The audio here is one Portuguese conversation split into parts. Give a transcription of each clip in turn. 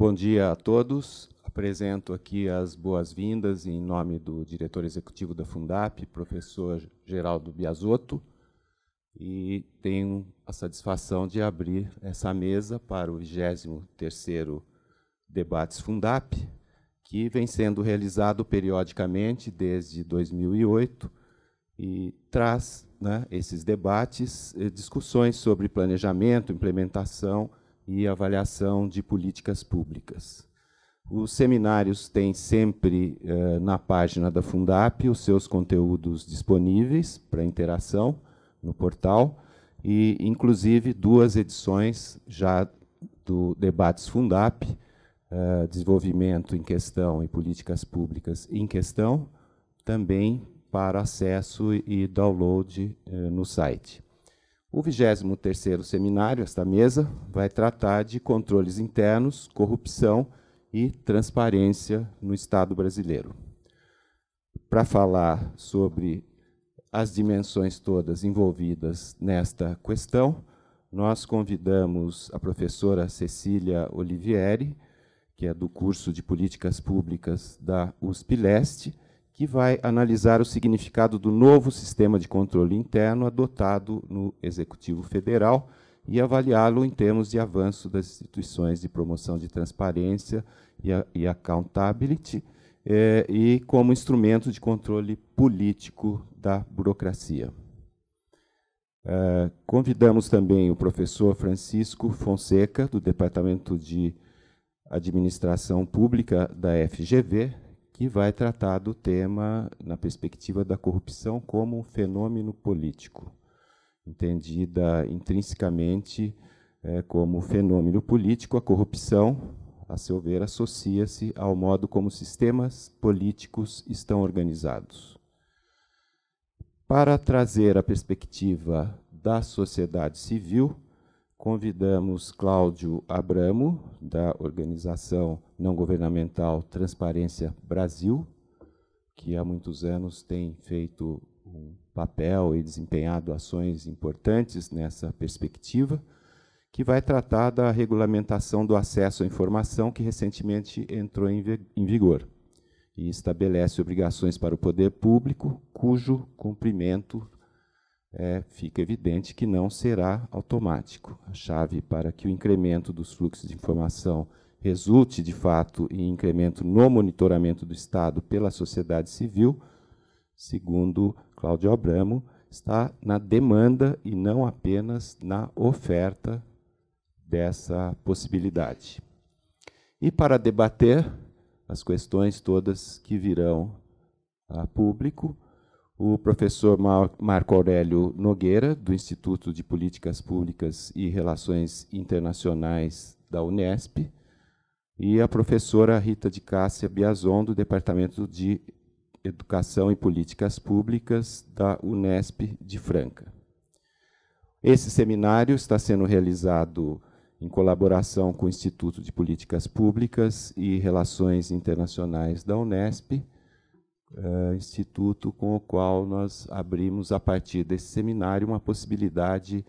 Bom dia a todos. Apresento aqui as boas-vindas em nome do diretor executivo da Fundap, professor Geraldo Biasotto, e tenho a satisfação de abrir essa mesa para o 23º Debates Fundap, que vem sendo realizado periodicamente desde 2008 e traz né, esses debates, discussões sobre planejamento, implementação e avaliação de políticas públicas. Os seminários têm sempre eh, na página da Fundap os seus conteúdos disponíveis para interação no portal e, inclusive, duas edições já do Debates Fundap, eh, Desenvolvimento em Questão e Políticas Públicas em Questão, também para acesso e download eh, no site. O 23º seminário, esta mesa, vai tratar de controles internos, corrupção e transparência no Estado brasileiro. Para falar sobre as dimensões todas envolvidas nesta questão, nós convidamos a professora Cecília Olivieri, que é do curso de Políticas Públicas da USP Leste, que vai analisar o significado do novo sistema de controle interno adotado no Executivo Federal e avaliá-lo em termos de avanço das instituições de promoção de transparência e, a, e accountability, eh, e como instrumento de controle político da burocracia. Eh, convidamos também o professor Francisco Fonseca, do Departamento de Administração Pública da FGV, que vai tratar do tema na perspectiva da corrupção como um fenômeno político, entendida intrinsecamente é, como fenômeno político, a corrupção, a seu ver, associa-se ao modo como sistemas políticos estão organizados. Para trazer a perspectiva da sociedade civil, Convidamos Cláudio Abramo, da organização não governamental Transparência Brasil, que há muitos anos tem feito um papel e desempenhado ações importantes nessa perspectiva, que vai tratar da regulamentação do acesso à informação que recentemente entrou em vigor e estabelece obrigações para o poder público, cujo cumprimento é, fica evidente que não será automático. A chave para que o incremento dos fluxos de informação resulte, de fato, em incremento no monitoramento do Estado pela sociedade civil, segundo Cláudio Abramo, está na demanda e não apenas na oferta dessa possibilidade. E para debater as questões todas que virão a público, o professor Marco Aurélio Nogueira, do Instituto de Políticas Públicas e Relações Internacionais da Unesp, e a professora Rita de Cássia Biazon, do Departamento de Educação e Políticas Públicas da Unesp de Franca. Esse seminário está sendo realizado em colaboração com o Instituto de Políticas Públicas e Relações Internacionais da Unesp, uh, instituto com o qual nós abrimos, a partir desse seminário, uma possibilidade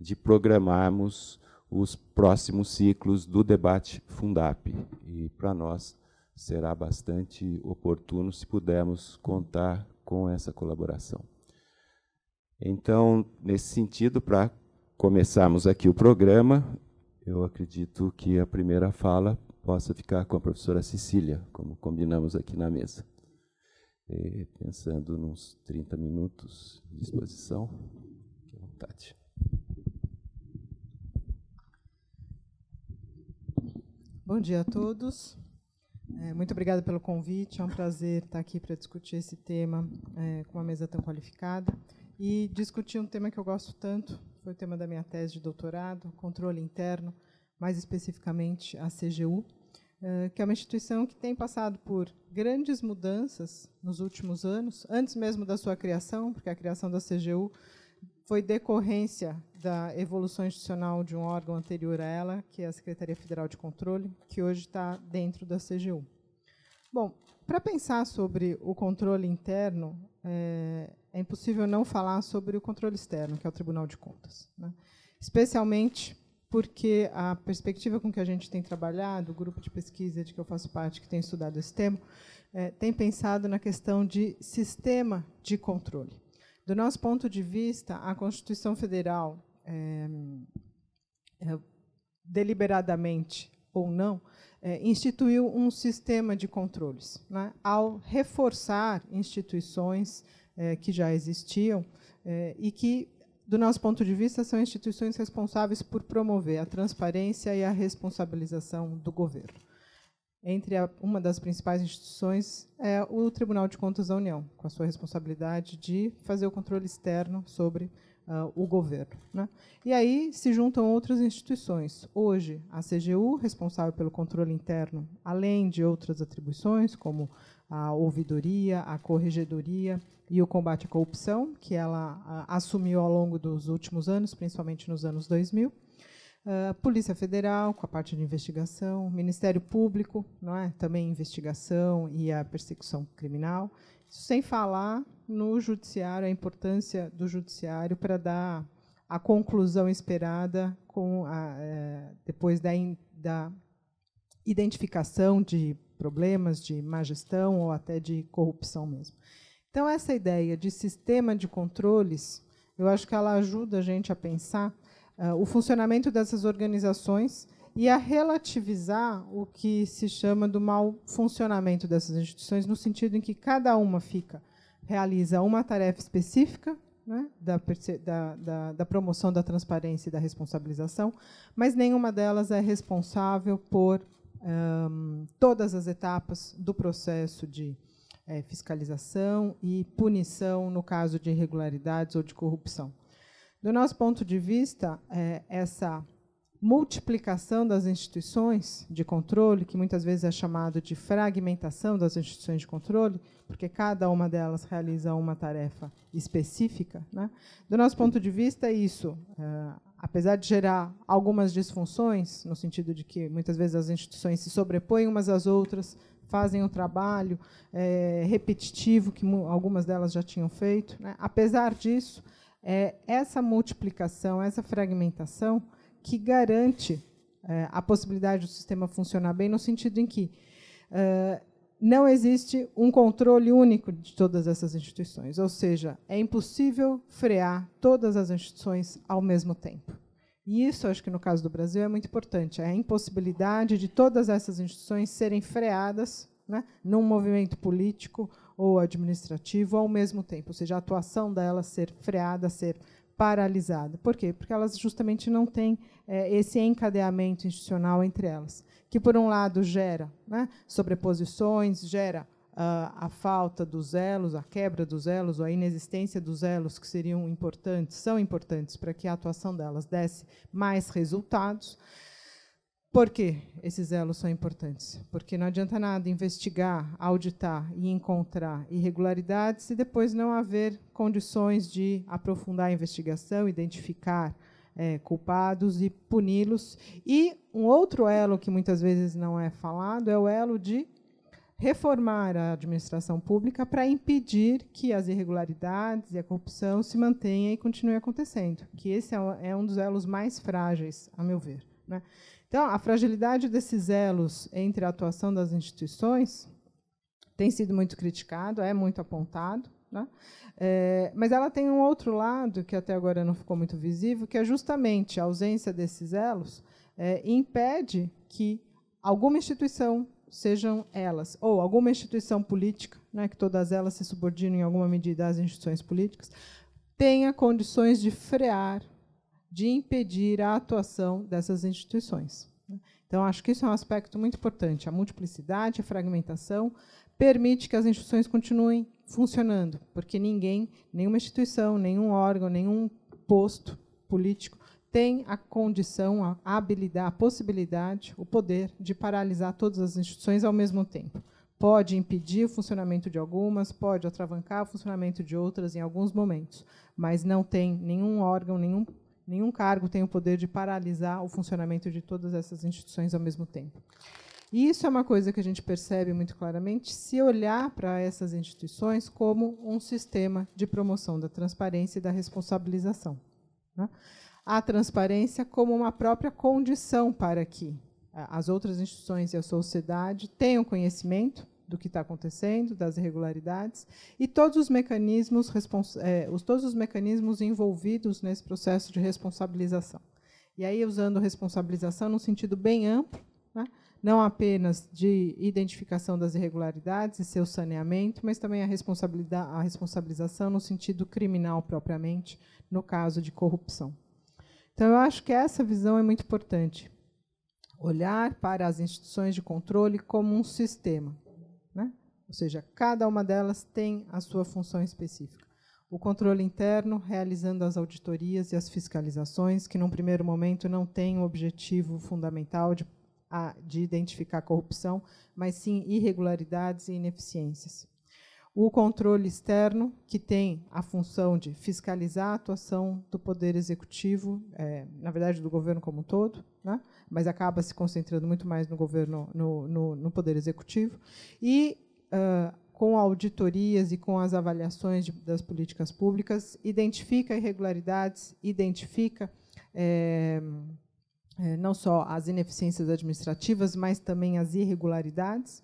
de programarmos os próximos ciclos do debate Fundap. E para nós será bastante oportuno se pudermos contar com essa colaboração. Então, nesse sentido, para começarmos aqui o programa, eu acredito que a primeira fala possa ficar com a professora Cecília, como combinamos aqui na mesa pensando nos 30 minutos de exposição. que vontade. Bom dia a todos. É, muito obrigada pelo convite. É um prazer estar aqui para discutir esse tema é, com uma mesa tão qualificada e discutir um tema que eu gosto tanto. Foi o tema da minha tese de doutorado, controle interno, mais especificamente a CGU. Eh, que é uma instituição que tem passado por grandes mudanças nos últimos anos, antes mesmo da sua criação, porque a criação da CGU foi decorrência da evolução institucional de um órgão anterior a ela, que é a Secretaria Federal de Controle, que hoje está dentro da CGU. Bom, para pensar sobre o controle interno, é, é, impossível não falar sobre o controle externo, que é o Tribunal de Contas. Né? Especialmente porque a perspectiva com que a gente tem trabalhado, o grupo de pesquisa de que eu faço parte, que tem estudado esse tema, é, tem pensado na questão de sistema de controle. Do nosso ponto de vista, a Constituição Federal, é, é, deliberadamente ou não, é, instituiu um sistema de controles, né, ao reforçar instituições é, que já existiam é, e que do nosso ponto de vista, são instituições responsáveis por promover a transparência e a responsabilização do governo. Entre a, uma das principais instituições é o Tribunal de Contas da União, com a sua responsabilidade de fazer o controle externo sobre uh, o governo. Né? E aí se juntam outras instituições. Hoje, a CGU, responsável pelo controle interno, além de outras atribuições, como a ouvidoria, a corregedoria e o combate à corrupção, que ela ah, assumiu ao longo dos últimos anos, principalmente nos anos 2000. a ah, Polícia Federal, com a parte de investigação, Ministério Público, não é? também investigação e a persecução criminal. Isso sem falar no Judiciário, a importância do Judiciário para dar a conclusão esperada com a, eh, depois da, da identificação de problemas de má gestão ou até de corrupção mesmo. Então, essa ideia de sistema de controles, eu acho que ela ajuda a gente a pensar uh, o funcionamento dessas organizações e a relativizar o que se chama do mau funcionamento dessas instituições, no sentido em que cada uma fica realiza uma tarefa específica né, da, da, da, promoção da transparência e da responsabilização, mas nenhuma delas é responsável por um, todas as etapas do processo de é, fiscalização e punição no caso de irregularidades ou de corrupção. Do nosso ponto de vista, é, essa multiplicação das instituições de controle, que muitas vezes é chamado de fragmentação das instituições de controle, porque cada uma delas realiza uma tarefa específica. Né? Do nosso ponto de vista, é isso é, apesar de gerar algumas disfunções, no sentido de que muitas vezes as instituições se sobrepõem umas às outras, fazem um trabalho é, repetitivo que algumas delas já tinham feito, né? apesar disso, é essa multiplicação, essa fragmentação que garante é, a possibilidade do sistema funcionar bem, no sentido em que é, não existe um controle único de todas essas instituições, ou seja, é impossível frear todas as instituições ao mesmo tempo. E isso, acho que no caso do Brasil, é muito importante: é a impossibilidade de todas essas instituições serem freadas né, num movimento político ou administrativo ao mesmo tempo, ou seja, a atuação delas ser freada, ser paralisada. Por quê? Porque elas justamente não têm é, esse encadeamento institucional entre elas, que, por um lado, gera né, sobreposições, gera ah, a falta dos elos, a quebra dos elos, ou a inexistência dos elos que seriam importantes, são importantes para que a atuação delas desse mais resultados. Por que esses elos são importantes? Porque não adianta nada investigar, auditar e encontrar irregularidades se depois não haver condições de aprofundar a investigação, identificar é, culpados e puni-los. E um outro elo que muitas vezes não é falado é o elo de reformar a administração pública para impedir que as irregularidades e a corrupção se mantenham e continuem acontecendo, que esse é, é um dos elos mais frágeis, a meu ver. Né? Então, a fragilidade desses elos entre a atuação das instituições tem sido muito criticado, é muito apontado, né? é, mas ela tem um outro lado que até agora não ficou muito visível, que é justamente a ausência desses elos é, impede que alguma instituição sejam elas, ou alguma instituição política, né, que todas elas se subordinam em alguma medida às instituições políticas, tenha condições de frear de impedir a atuação dessas instituições. Então, acho que isso é um aspecto muito importante. A multiplicidade, a fragmentação, permite que as instituições continuem funcionando, porque ninguém, nenhuma instituição, nenhum órgão, nenhum posto político tem a condição, a habilidade, a possibilidade, o poder de paralisar todas as instituições ao mesmo tempo. Pode impedir o funcionamento de algumas, pode atravancar o funcionamento de outras em alguns momentos, mas não tem nenhum órgão, nenhum Nenhum cargo tem o poder de paralisar o funcionamento de todas essas instituições ao mesmo tempo. E isso é uma coisa que a gente percebe muito claramente se olhar para essas instituições como um sistema de promoção da transparência e da responsabilização. Né? A transparência como uma própria condição para que as outras instituições e a sociedade tenham conhecimento do que está acontecendo, das irregularidades e todos os mecanismos é, os, todos os mecanismos envolvidos nesse processo de responsabilização. E aí usando responsabilização num sentido bem amplo, né? não apenas de identificação das irregularidades e seu saneamento, mas também a, responsabilidade, a responsabilização no sentido criminal propriamente, no caso de corrupção. Então, eu acho que essa visão é muito importante. Olhar para as instituições de controle como um sistema, ou seja, cada uma delas tem a sua função específica. O controle interno, realizando as auditorias e as fiscalizações, que num primeiro momento não tem o objetivo fundamental de, a, de identificar corrupção, mas sim irregularidades e ineficiências. O controle externo, que tem a função de fiscalizar a atuação do Poder Executivo, é, na verdade, do governo como um todo, né? mas acaba se concentrando muito mais no governo, no, no, no Poder Executivo. E ah, com auditorias e com as avaliações de, das políticas públicas, identifica irregularidades, identifica é, não só as ineficiências administrativas, mas também as irregularidades.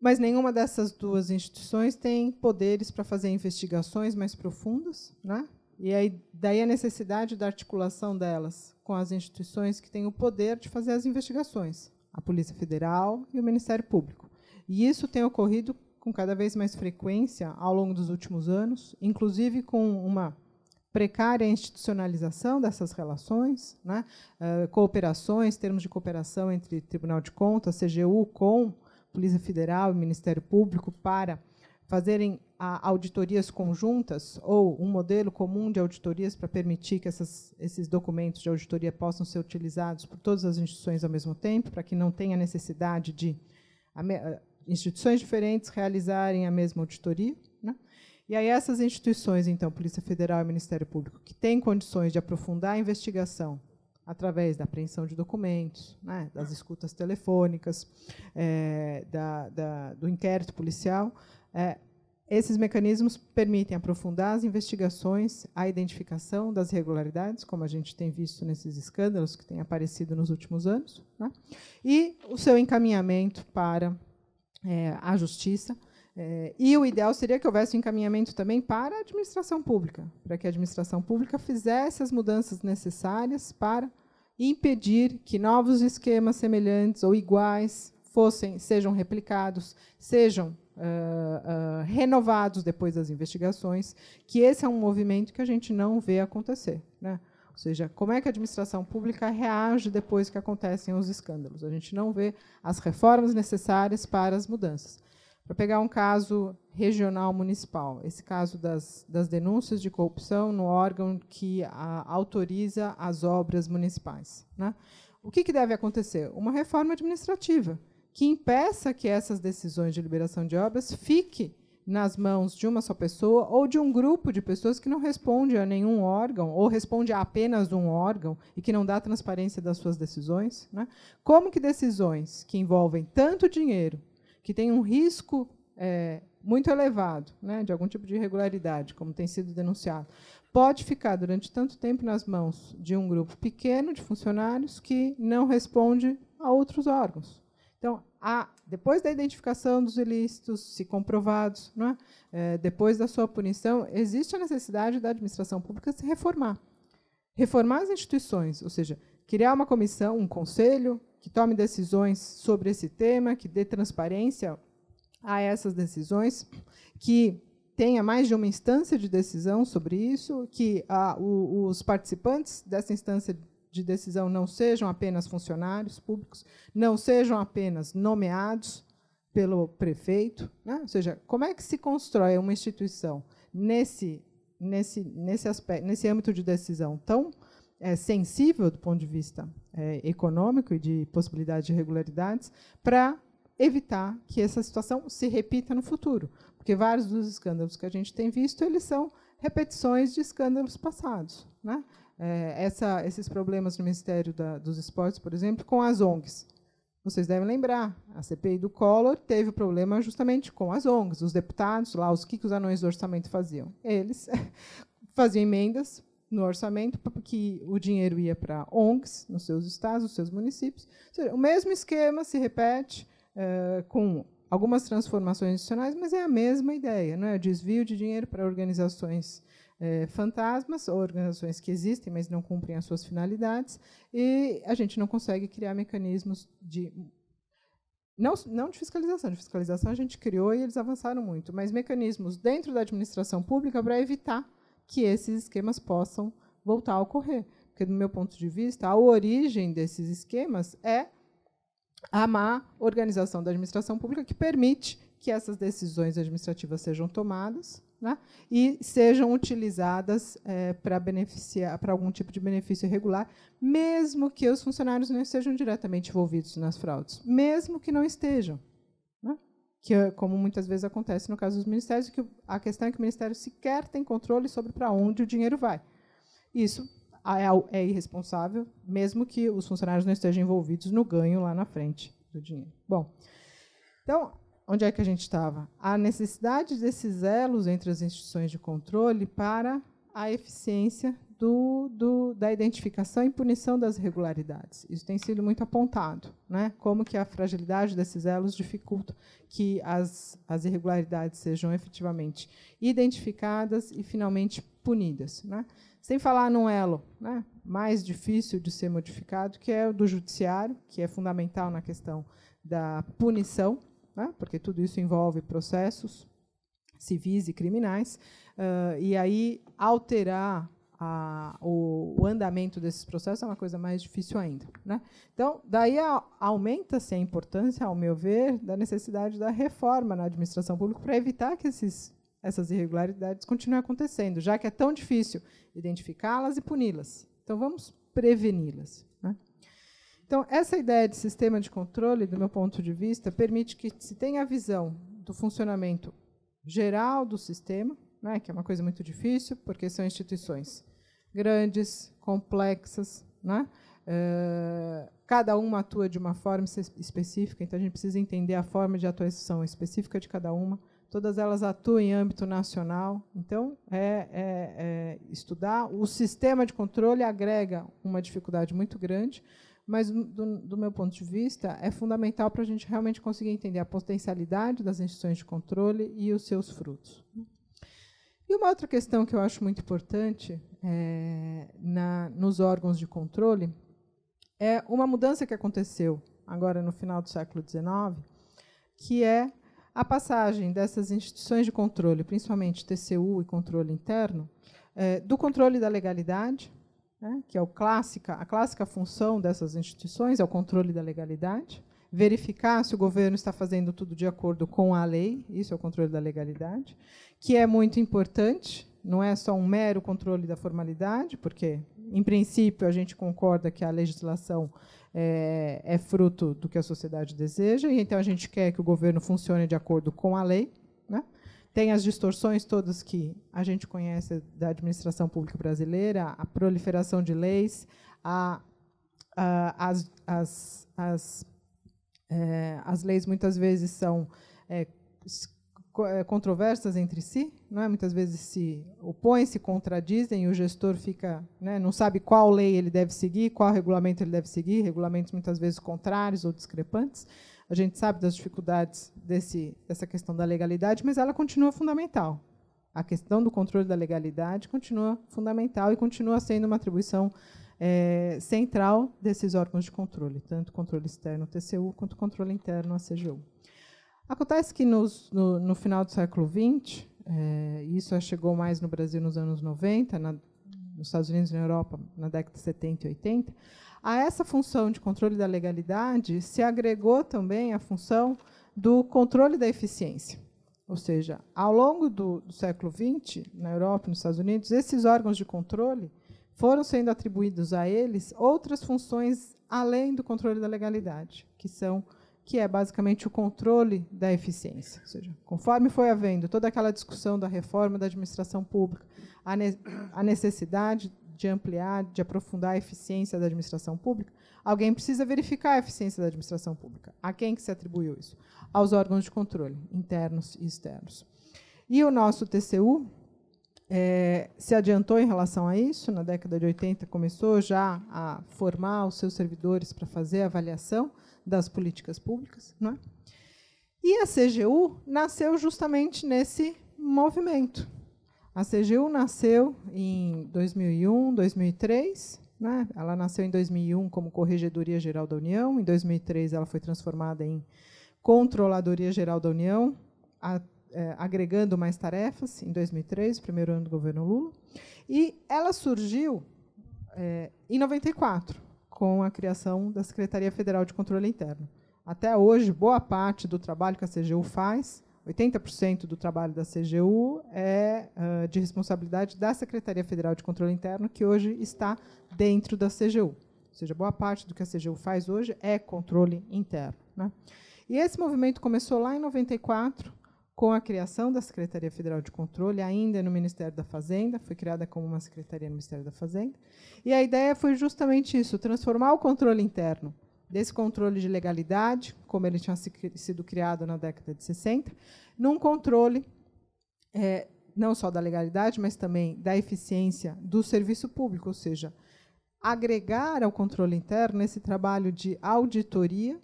Mas nenhuma dessas duas instituições tem poderes para fazer investigações mais profundas, né? E aí, daí a necessidade da articulação delas com as instituições que têm o poder de fazer as investigações, a Polícia Federal e o Ministério Público. E isso tem ocorrido com cada vez mais frequência ao longo dos últimos anos, inclusive com uma precária institucionalização dessas relações, né? uh, cooperações, termos de cooperação entre Tribunal de Contas, CGU, com Polícia Federal e Ministério Público para fazerem a, auditorias conjuntas ou um modelo comum de auditorias para permitir que essas, esses documentos de auditoria possam ser utilizados por todas as instituições ao mesmo tempo, para que não tenha necessidade de instituições diferentes realizarem a mesma auditoria. Né? E aí essas instituições, então, Polícia Federal e Ministério Público, que têm condições de aprofundar a investigação através da apreensão de documentos, né, das escutas telefônicas, é, da, da, do inquérito policial, é, esses mecanismos permitem aprofundar as investigações, a identificação das irregularidades, como a gente tem visto nesses escândalos que têm aparecido nos últimos anos, né? e o seu encaminhamento para é, à Justiça. É, e o ideal seria que houvesse um encaminhamento também para a administração pública, para que a administração pública fizesse as mudanças necessárias para impedir que novos esquemas semelhantes ou iguais fossem sejam replicados, sejam uh, uh, renovados depois das investigações, que esse é um movimento que a gente não vê acontecer. Né? Ou seja, como é que a administração pública reage depois que acontecem os escândalos? A gente não vê as reformas necessárias para as mudanças. Para pegar um caso regional municipal, esse caso das, das denúncias de corrupção no órgão que a, autoriza as obras municipais. Né? O que, que deve acontecer? Uma reforma administrativa que impeça que essas decisões de liberação de obras fiquem nas mãos de uma só pessoa ou de um grupo de pessoas que não responde a nenhum órgão ou responde a apenas um órgão e que não dá transparência das suas decisões? Né? Como que decisões que envolvem tanto dinheiro, que têm um risco é, muito elevado né, de algum tipo de irregularidade, como tem sido denunciado, pode ficar durante tanto tempo nas mãos de um grupo pequeno de funcionários que não responde a outros órgãos? Então, a depois da identificação dos ilícitos, se comprovados, é? É, depois da sua punição, existe a necessidade da administração pública se reformar. Reformar as instituições, ou seja, criar uma comissão, um conselho que tome decisões sobre esse tema, que dê transparência a essas decisões, que tenha mais de uma instância de decisão sobre isso, que o, os participantes dessa instância de decisão não sejam apenas funcionários públicos, não sejam apenas nomeados pelo prefeito, né? ou seja, como é que se constrói uma instituição nesse nesse nesse aspecto, nesse âmbito de decisão tão é, sensível do ponto de vista é, econômico e de possibilidade de irregularidades, para evitar que essa situação se repita no futuro, porque vários dos escândalos que a gente tem visto eles são repetições de escândalos passados, né? é, essa, esses problemas no Ministério da, dos Esportes, por exemplo, com as ONGs. Vocês devem lembrar, a CPI do Collor teve o problema justamente com as ONGs, os deputados lá, os que, os anões do orçamento faziam? Eles faziam emendas no orçamento que o dinheiro ia para ONGs nos seus estados, nos seus municípios. o mesmo esquema se repete é, com algumas transformações adicionais, mas é a mesma ideia, não é? O desvio de dinheiro para organizações é, fantasmas, organizações que existem, mas não cumprem as suas finalidades, e a gente não consegue criar mecanismos de. Não, não de fiscalização, de fiscalização a gente criou e eles avançaram muito, mas mecanismos dentro da administração pública para evitar que esses esquemas possam voltar a ocorrer. Porque, do meu ponto de vista, a origem desses esquemas é a má organização da administração pública que permite que essas decisões administrativas sejam tomadas né? e sejam utilizadas é, para beneficiar para algum tipo de benefício irregular, mesmo que os funcionários não estejam diretamente envolvidos nas fraudes, mesmo que não estejam, né? que é como muitas vezes acontece no caso dos ministérios, que a questão é que o ministério sequer tem controle sobre para onde o dinheiro vai. Isso é, é irresponsável, mesmo que os funcionários não estejam envolvidos no ganho lá na frente do dinheiro. Bom, então onde é que a gente estava? A necessidade desses elos entre as instituições de controle para a eficiência do, do, da identificação e punição das irregularidades. Isso tem sido muito apontado, né? como que a fragilidade desses elos dificulta que as, as irregularidades sejam efetivamente identificadas e finalmente punidas. Né? Sem falar num elo né? mais difícil de ser modificado, que é o do judiciário, que é fundamental na questão da punição, né? porque tudo isso envolve processos civis e criminais, uh, e aí alterar a, o, o, andamento desses processos é uma coisa mais difícil ainda. Né? Então, daí aumenta-se a importância, ao meu ver, da necessidade da reforma na administração pública para evitar que esses, essas irregularidades continuem acontecendo, já que é tão difícil identificá-las e puni-las. Então, vamos preveni-las. Então, essa ideia de sistema de controle, do meu ponto de vista, permite que se tenha a visão do funcionamento geral do sistema, né, que é uma coisa muito difícil, porque são instituições grandes, complexas, né? uh, cada uma atua de uma forma específica, então a gente precisa entender a forma de atuação específica de cada uma. Todas elas atuam em âmbito nacional, então é, é, é estudar. O sistema de controle agrega uma dificuldade muito grande, mas hum, do, do, meu ponto de vista, é fundamental para a gente realmente conseguir entender a potencialidade das instituições de controle e os seus frutos. E uma outra questão que eu acho muito importante é, na, nos órgãos de controle é uma mudança que aconteceu agora no final do século XIX, que é a passagem dessas instituições de controle, principalmente TCU e controle interno, é, do controle da legalidade né, que é o clássica, a clássica função dessas instituições é o controle da legalidade, verificar se o governo está fazendo tudo de acordo com a lei, isso é o controle da legalidade, que é muito importante, não é só um mero controle da formalidade, porque, em princípio, a gente concorda que a legislação é, é fruto do que a sociedade deseja, e então a gente quer que o governo funcione de acordo com a lei, tem as distorções todas que a gente conhece da administração pública brasileira, a proliferação de leis, a, a, as, as, as, é, as leis muitas vezes são é, controversas entre si, não é? Muitas vezes se opõem, se contradizem, e o gestor fica, né, não sabe qual lei ele deve seguir, qual regulamento ele deve seguir, regulamentos muitas vezes contrários ou discrepantes. A gente sabe das dificuldades desse, dessa questão da legalidade, mas ela continua fundamental. A questão do controle da legalidade continua fundamental e continua sendo uma atribuição é, central desses órgãos de controle, tanto controle externo, TCU, quanto controle interno, a CGU. Acontece que nos, no, no, final do século XX, é, isso chegou mais no Brasil nos anos 90, na, nos Estados Unidos e na Europa na década de 70 e 80, a essa função de controle da legalidade se agregou também a função do controle da eficiência. Ou seja, ao longo do, do século XX, na Europa e nos Estados Unidos, esses órgãos de controle foram sendo atribuídos a eles outras funções além do controle da legalidade, que são que é basicamente o controle da eficiência. Ou seja, conforme foi havendo toda aquela discussão da reforma da administração pública, a, ne a necessidade de ampliar, de aprofundar a eficiência da administração pública, alguém precisa verificar a eficiência da administração pública. A quem que se atribuiu isso? Aos órgãos de controle, internos e externos. E o nosso TCU é, se adiantou em relação a isso, na década de 80 começou já a formar os seus servidores para fazer a avaliação das políticas públicas, não é? E a CGU nasceu justamente nesse movimento, a CGU nasceu em 2001, 2003. Né? Ela nasceu em 2001 como Corregedoria Geral da União. Em 2003, ela foi transformada em Controladoria Geral da União, a, é, agregando mais tarefas em 2003, primeiro ano do governo Lula. E ela surgiu é, em 94, com a criação da Secretaria Federal de Controle Interno. Até hoje, boa parte do trabalho que a CGU faz 80% do trabalho da CGU é ah, de responsabilidade da Secretaria Federal de Controle Interno, que hoje está dentro da CGU. Ou seja, boa parte do que a CGU faz hoje é controle interno. Né? E esse movimento começou lá em 94, com a criação da Secretaria Federal de Controle, ainda no Ministério da Fazenda, foi criada como uma secretaria no Ministério da Fazenda. E a ideia foi justamente isso: transformar o controle interno desse controle de legalidade, como ele tinha sido criado na década de 60, num controle é, não só da legalidade, mas também da eficiência do serviço público, ou seja, agregar ao controle interno esse trabalho de auditoria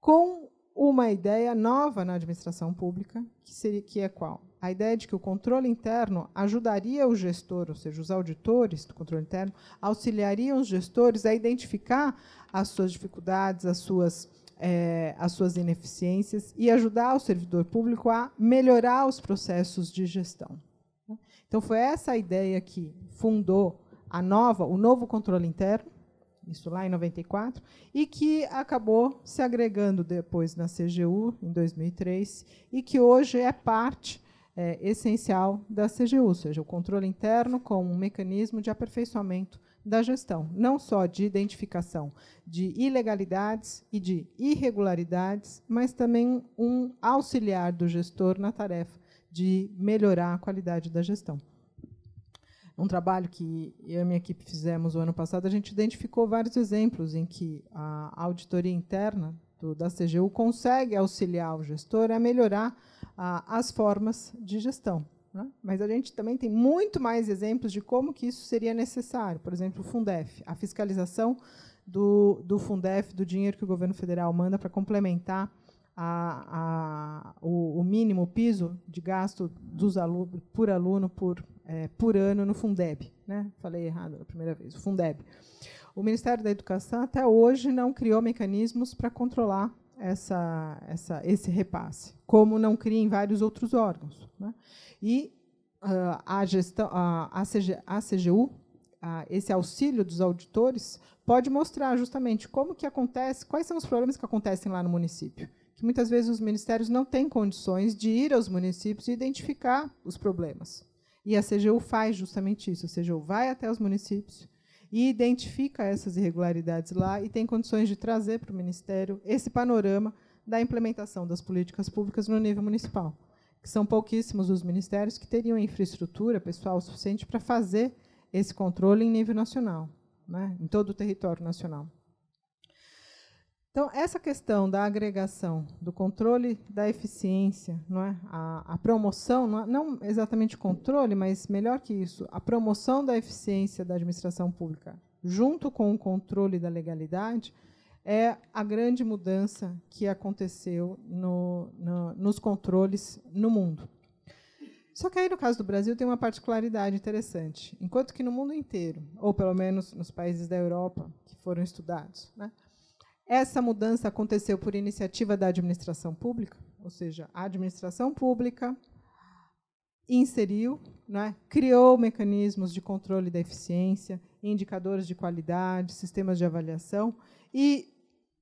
com uma ideia nova na administração pública, que seria que é qual? a ideia é de que o controle interno ajudaria o gestor, ou seja, os auditores do controle interno, auxiliariam os gestores a identificar as suas dificuldades, as suas, é, as suas ineficiências e ajudar o servidor público a melhorar os processos de gestão. Então, foi essa a ideia que fundou a nova, o novo controle interno, isso lá em 94, e que acabou se agregando depois na CGU, em 2003, e que hoje é parte é, essencial da CGU, ou seja, o controle interno como um mecanismo de aperfeiçoamento da gestão, não só de identificação de ilegalidades e de irregularidades, mas também um auxiliar do gestor na tarefa de melhorar a qualidade da gestão. Um trabalho que eu e a minha equipe fizemos o ano passado, a gente identificou vários exemplos em que a auditoria interna do, da CGU consegue auxiliar o gestor a melhorar ah, as formas de gestão. Né? Mas a gente também tem muito mais exemplos de como que isso seria necessário. Por exemplo, o Fundef, a fiscalização do, do Fundef, do dinheiro que o governo federal manda para complementar a, a, o, o, mínimo, piso de gasto dos alunos por aluno por, é, por ano no Fundeb. Né? Falei errado a primeira vez, o Fundeb. O Ministério da Educação até hoje não criou mecanismos para controlar essa, essa, esse repasse, como não cria em vários outros órgãos. Né? E uh, a, gestão, a, CG, a CGU, esse auxílio dos auditores, pode mostrar justamente como que acontece, quais são os problemas que acontecem lá no município. Que muitas vezes os ministérios não têm condições de ir aos municípios e identificar os problemas. E a CGU faz justamente isso, a CGU vai até os municípios, e identifica essas irregularidades lá e tem condições de trazer para o Ministério esse panorama da implementação das políticas públicas no nível municipal, que são pouquíssimos os ministérios que teriam infraestrutura pessoal suficiente para fazer esse controle em nível nacional, né, em todo o território nacional. Então, essa questão da agregação, do controle da eficiência, não é? a, a promoção, não, é? não exatamente controle, mas melhor que isso, a promoção da eficiência da administração pública junto com o controle da legalidade, é a grande mudança que aconteceu no, no, nos controles no mundo. Só que aí, no caso do Brasil, tem uma particularidade interessante. Enquanto que no mundo inteiro, ou pelo menos nos países da Europa que foram estudados, né, essa mudança aconteceu por iniciativa da administração pública, ou seja, a administração pública inseriu, né, criou mecanismos de controle da eficiência, indicadores de qualidade, sistemas de avaliação e,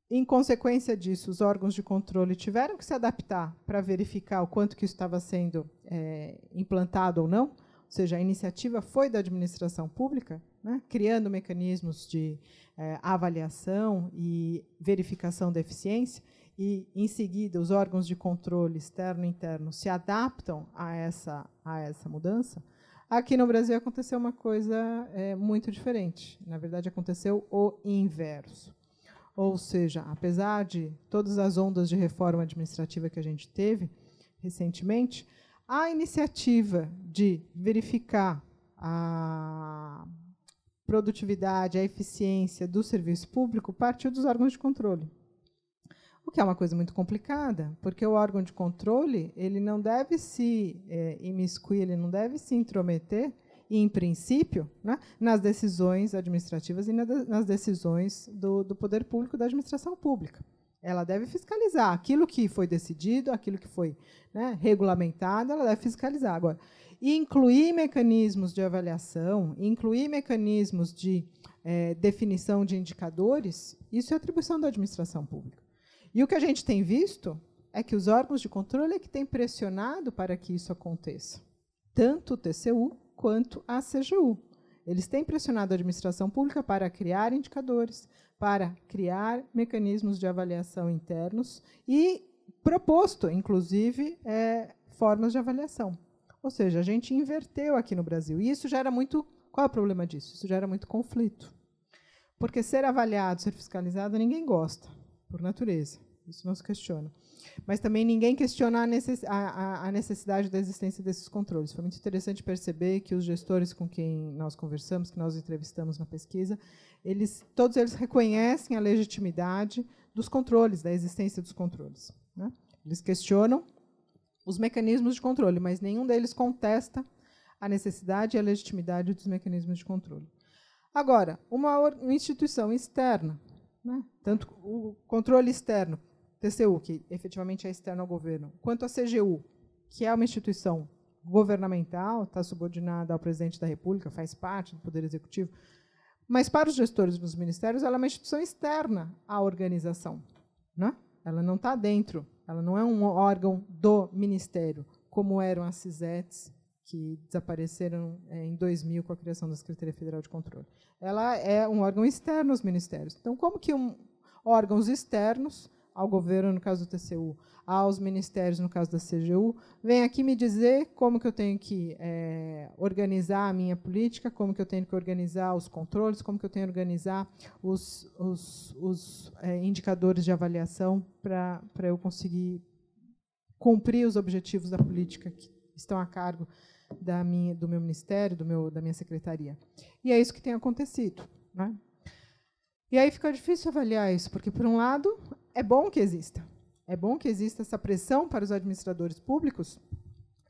em consequência disso, os órgãos de controle tiveram que se adaptar para verificar o quanto que isso estava sendo é, implantado ou não. Ou seja, a iniciativa foi da administração pública né, criando mecanismos de eh, avaliação e verificação da eficiência, e, em seguida, os órgãos de controle externo e interno se adaptam a essa, a essa mudança, aqui no Brasil aconteceu uma coisa eh, muito diferente. Na verdade, aconteceu o inverso. Ou seja, apesar de todas as ondas de reforma administrativa que a gente teve recentemente, a iniciativa de verificar a produtividade, a eficiência do serviço público partiu dos órgãos de controle. O que é uma coisa muito complicada, porque o órgão de controle ele não deve se é, imiscuir, ele não deve se intrometer, em princípio, né, nas decisões administrativas e nas decisões do, do poder público, da administração pública. Ela deve fiscalizar aquilo que foi decidido, aquilo que foi né, regulamentado, ela deve fiscalizar. Agora, incluir mecanismos de avaliação, incluir mecanismos de é, definição de indicadores, isso é atribuição da administração pública. E o que a gente tem visto é que os órgãos de controle é que têm pressionado para que isso aconteça, tanto o TCU quanto a CGU. Eles têm pressionado a administração pública para criar indicadores, para criar mecanismos de avaliação internos e proposto, inclusive, é, formas de avaliação. Ou seja, a gente inverteu aqui no Brasil. E isso gera muito. Qual é o problema disso? Isso gera muito conflito. Porque ser avaliado, ser fiscalizado, ninguém gosta, por natureza. Isso não se questiona. Mas também ninguém questiona a necessidade da existência desses controles. Foi muito interessante perceber que os gestores com quem nós conversamos, que nós entrevistamos na pesquisa, eles, todos eles reconhecem a legitimidade dos controles, da existência dos controles. Né? Eles questionam, os mecanismos de controle, mas nenhum deles contesta a necessidade e a legitimidade dos mecanismos de controle. Agora, uma instituição externa, né, tanto o controle externo, TCU, que efetivamente é externo ao governo, quanto a CGU, que é uma instituição governamental, está subordinada ao presidente da República, faz parte do Poder Executivo, mas para os gestores dos ministérios, ela é uma instituição externa à organização. Né? Ela não está dentro ela não é um órgão do Ministério, como eram as CISETs, que desapareceram é, em 2000 com a criação da Secretaria Federal de Controle. Ela é um órgão externo aos ministérios. Então, como que um, órgãos externos ao governo no caso do TCU, aos ministérios no caso da CGU, vem aqui me dizer como que eu tenho que é, organizar a minha política, como que eu tenho que organizar os controles, como que eu tenho que organizar os, os, os é, indicadores de avaliação para eu conseguir cumprir os objetivos da política que estão a cargo da minha, do meu ministério, do meu, da minha secretaria. E é isso que tem acontecido. Né? E aí fica difícil avaliar isso, porque, por um lado, é bom que exista. É bom que exista essa pressão para os administradores públicos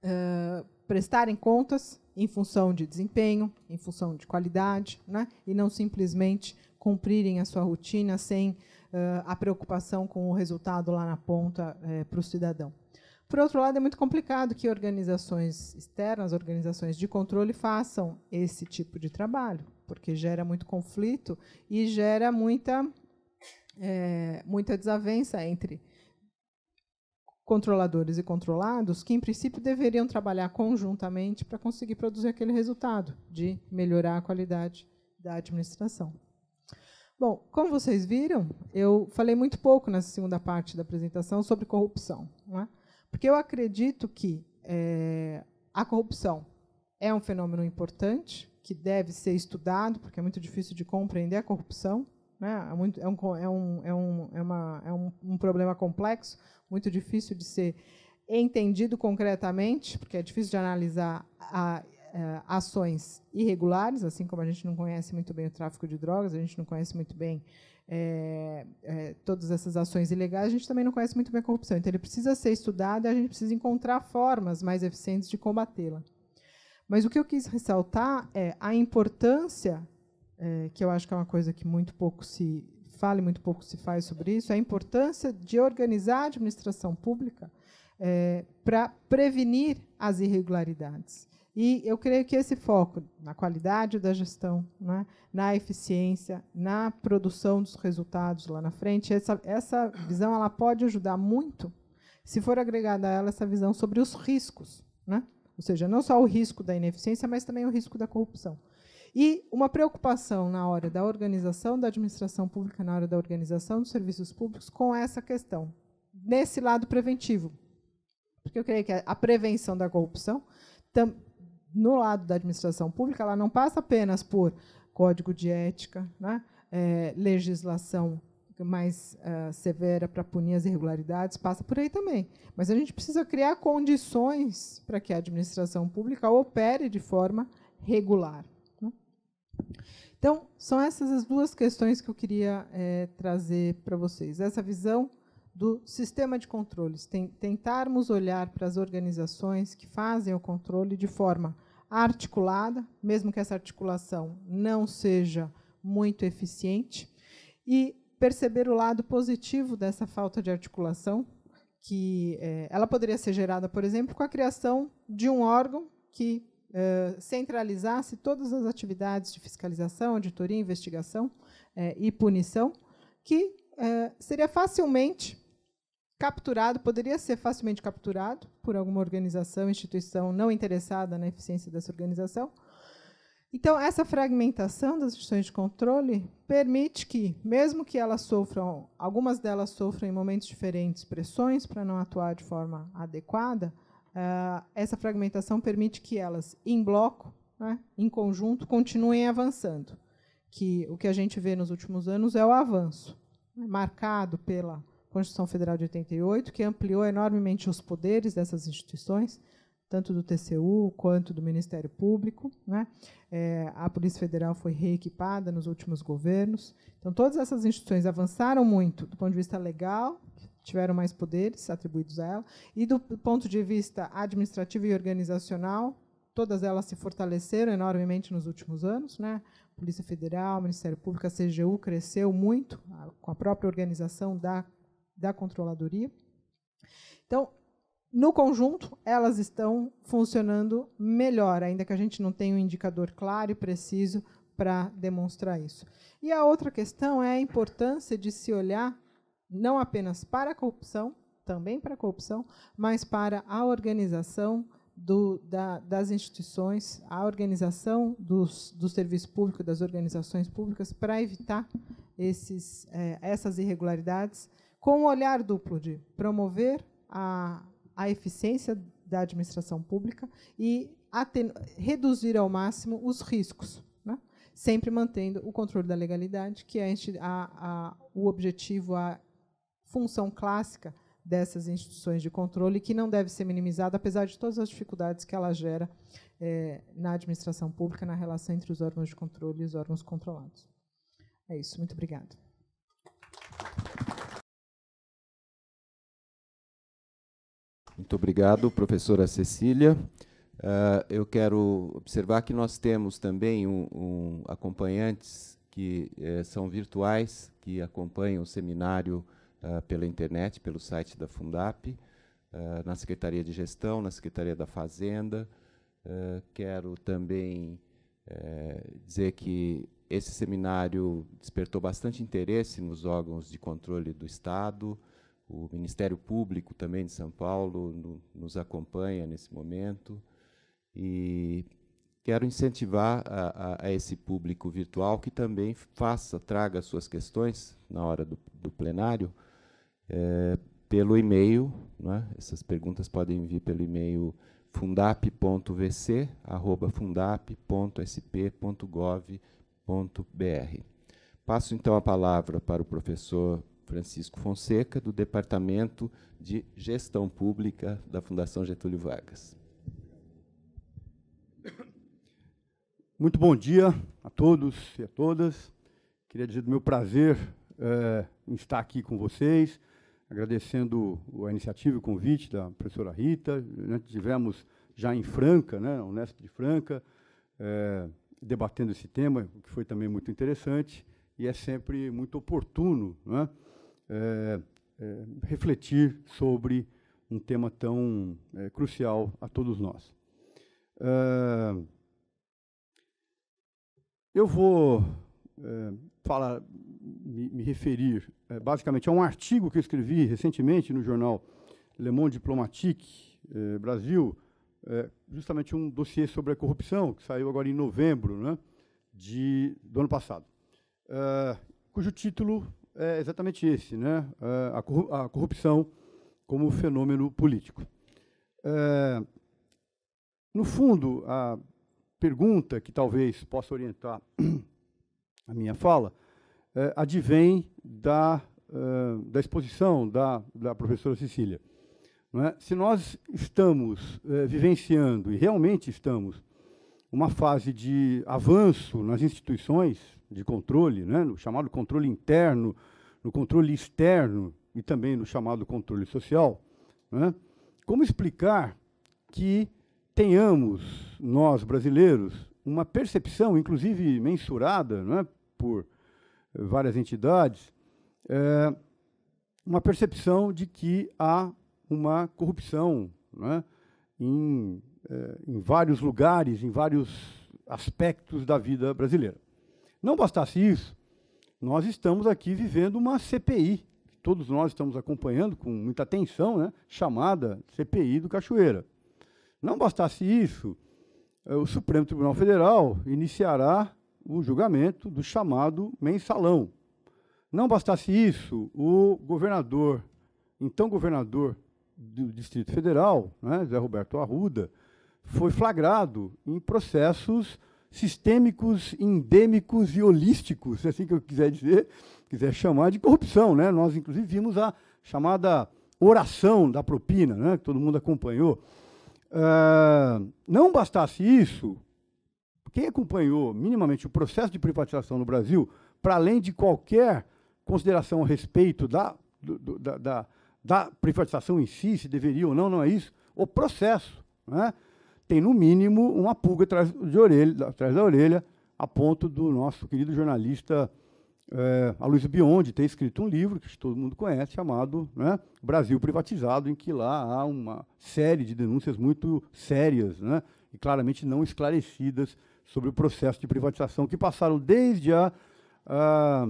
uh, prestarem contas em função de desempenho, em função de qualidade, né? e não simplesmente cumprirem a sua rotina sem uh, a preocupação com o resultado lá na ponta uh, para o cidadão. Por outro lado, é muito complicado que organizações externas, organizações de controle, façam esse tipo de trabalho, porque gera muito conflito e gera muita é, muita desavença entre controladores e controlados, que em princípio deveriam trabalhar conjuntamente para conseguir produzir aquele resultado de melhorar a qualidade da administração. Bom, como vocês viram, eu falei muito pouco nessa segunda parte da apresentação sobre corrupção, é? porque eu acredito que é, a corrupção é um fenômeno importante que deve ser estudado, porque é muito difícil de compreender a corrupção. Né? É, muito, é, um, é, um, é, um, é, uma, é um, um problema complexo, muito difícil de ser entendido concretamente, porque é difícil de analisar a, a, é, ações irregulares, assim como a gente não conhece muito bem o tráfico de drogas, a gente não conhece muito bem é, é, todas essas ações ilegais, a gente também não conhece muito bem a corrupção. Então, ele precisa ser estudado e a gente precisa encontrar formas mais eficientes de combatê-la. Mas o que eu quis ressaltar é a importância é, que eu acho que é uma coisa que muito pouco se fala e muito pouco se faz sobre isso, é a importância de organizar a administração pública é, para prevenir as irregularidades. E eu creio que esse foco na qualidade da gestão, né, na eficiência, na produção dos resultados lá na frente, essa, essa visão ela pode ajudar muito se for agregada a ela essa visão sobre os riscos. Né? Ou seja, não só o risco da ineficiência, mas também o risco da corrupção. E uma preocupação na hora da organização da administração pública, na hora da organização dos serviços públicos, com essa questão, nesse lado preventivo. Porque eu creio que a prevenção da corrupção, no lado da administração pública, ela não passa apenas por código de ética, né? é, legislação mais uh, severa para punir as irregularidades, passa por aí também. Mas a gente precisa criar condições para que a administração pública opere de forma regular. Então, são essas as duas questões que eu queria é, trazer para vocês. Essa visão do sistema de controles, tentarmos olhar para as organizações que fazem o controle de forma articulada, mesmo que essa articulação não seja muito eficiente, e perceber o lado positivo dessa falta de articulação, que é, ela poderia ser gerada, por exemplo, com a criação de um órgão que eh, centralizasse todas as atividades de fiscalização, auditoria, investigação eh, e punição, que eh, seria facilmente capturado, poderia ser facilmente capturado por alguma organização, instituição não interessada na eficiência dessa organização. Então, essa fragmentação das instituições de controle permite que, mesmo que elas sofram, algumas delas sofram em momentos diferentes pressões para não atuar de forma adequada, ah, essa fragmentação permite que elas, em bloco, né, em conjunto, continuem avançando. Que o que a gente vê nos últimos anos é o avanço, né, marcado pela Constituição Federal de 88, que ampliou enormemente os poderes dessas instituições, tanto do TCU quanto do Ministério Público. Né? É, a Polícia Federal foi reequipada nos últimos governos. Então, todas essas instituições avançaram muito do ponto de vista legal, tiveram mais poderes atribuídos a ela. E do ponto de vista administrativo e organizacional, todas elas se fortaleceram enormemente nos últimos anos, né? Polícia Federal, Ministério Público, a CGU cresceu muito com a própria organização da, da controladoria. Então, no conjunto, elas estão funcionando melhor, ainda que a gente não tenha um indicador claro e preciso para demonstrar isso. E a outra questão é a importância de se olhar não apenas para a corrupção, também para a corrupção, mas para a organização do, da, das instituições, a organização dos, do serviço público, das organizações públicas, para evitar esses, é, essas irregularidades, com o um olhar duplo de promover a, a eficiência da administração pública e reduzir ao máximo os riscos, né? sempre mantendo o controle da legalidade, que é a, a, o objetivo, a função clássica dessas instituições de controle, que não deve ser minimizada, apesar de todas as dificuldades que ela gera é, na administração pública, na relação entre os órgãos de controle e os órgãos controlados. É isso. Muito obrigada. Muito obrigado, professora Cecília. Uh, eu quero observar que nós temos também um, um acompanhantes que eh, são virtuais, que acompanham o seminário ah, pela internet, pelo site da Fundap, uh, na Secretaria de Gestão, na Secretaria da Fazenda. Uh, quero também eh, dizer que esse seminário despertou bastante interesse nos órgãos de controle do Estado. O Ministério Público também de São Paulo no, nos acompanha nesse momento. E quero incentivar a, a, a, esse público virtual que também faça, traga suas questões na hora do, do plenário, é, pelo e-mail. Né? Essas perguntas podem vir pelo e-mail fundap.vc, fundap.sp.gov.br. Passo então a palavra para o professor Francisco Fonseca, do Departamento de Gestão Pública da Fundação Getúlio Vargas. Muito bom dia a todos e a todas. Queria dizer do meu prazer é, em estar aqui com vocês, agradecendo a iniciativa e o convite da professora Rita. Né, tivemos já em Franca, né, de Franca, é, debatendo esse tema, que foi também muito interessante, e é sempre muito oportuno né, é, é, refletir sobre um tema tão crucial a todos nós. eu vou falar me, me referir, é, basicamente, a é um artigo que eu escrevi recentemente no jornal Le Monde Diplomatique é, Brasil, é, justamente um dossiê sobre a corrupção, que saiu agora em novembro né, de, do ano passado, cujo título é exatamente esse, né, a, corrupção como fenômeno político. no fundo, a pergunta que talvez possa orientar a minha fala eh, advém da, eh, da exposição da, da professora Cecília. É? Se nós estamos eh, vivenciando, e realmente estamos, uma fase de avanço nas instituições de controle, né, no chamado controle interno, no controle externo e também no chamado controle social, né, como explicar que tenhamos, nós brasileiros, uma percepção, inclusive mensurada né, por várias entidades, é, uma percepção de que há uma corrupção né, em, é, em vários lugares, em vários aspectos da vida brasileira. Não bastasse isso, nós estamos aqui vivendo uma CPI, que todos nós estamos acompanhando com muita atenção, né, chamada CPI do Cachoeira. Não bastasse isso, é, o Supremo Tribunal Federal iniciará o julgamento do chamado mensalão. Não bastasse isso, o governador, então governador do Distrito Federal, né, Zé Roberto Arruda, foi flagrado em processos sistêmicos, endêmicos e holísticos, assim que eu quiser dizer, quiser chamar de corrupção, né? Nós inclusive vimos a chamada oração da propina, né? Que todo mundo acompanhou. Uh, não bastasse isso, quem acompanhou minimamente o processo de privatização no Brasil, para além de qualquer consideração a respeito da, do, da, da, da, privatização em si, se deveria ou não, não é isso, o processo né, tem, no mínimo, uma pulga atrás, de orelha, atrás da orelha, a ponto do nosso querido jornalista é, Aloysio Biondi ter escrito um livro, que todo mundo conhece, chamado né, Brasil Privatizado, em que lá há uma série de denúncias muito sérias né, e claramente não esclarecidas sobre o processo de privatização que passaram desde a, a,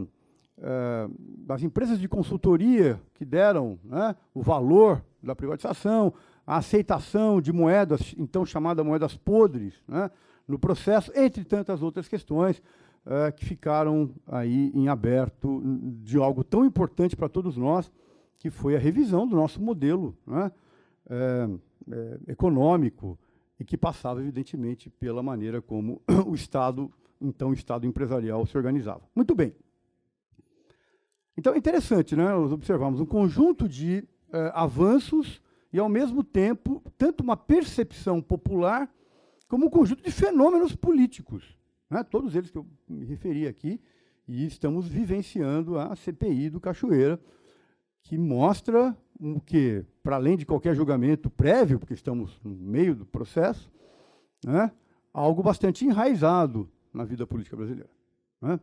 a as empresas de consultoria que deram né, o valor da privatização, a aceitação de moedas, então chamadas moedas podres, né, no processo, entre tantas outras questões eh, que ficaram aí em aberto de algo tão importante para todos nós, que foi a revisão do nosso modelo né, é, é, econômico, e que passava, evidentemente, pela maneira como o Estado, então o Estado empresarial, se organizava. Muito bem. Então é interessante, né? Nós observamos um conjunto de eh, avanços e, ao mesmo tempo, tanto uma percepção popular como um conjunto de fenômenos políticos, né? todos eles que eu me referi aqui, e estamos vivenciando a CPI do Cachoeira, que mostra o que para além de qualquer julgamento prévio, porque estamos no meio do processo, né, algo bastante enraizado na vida política brasileira, né,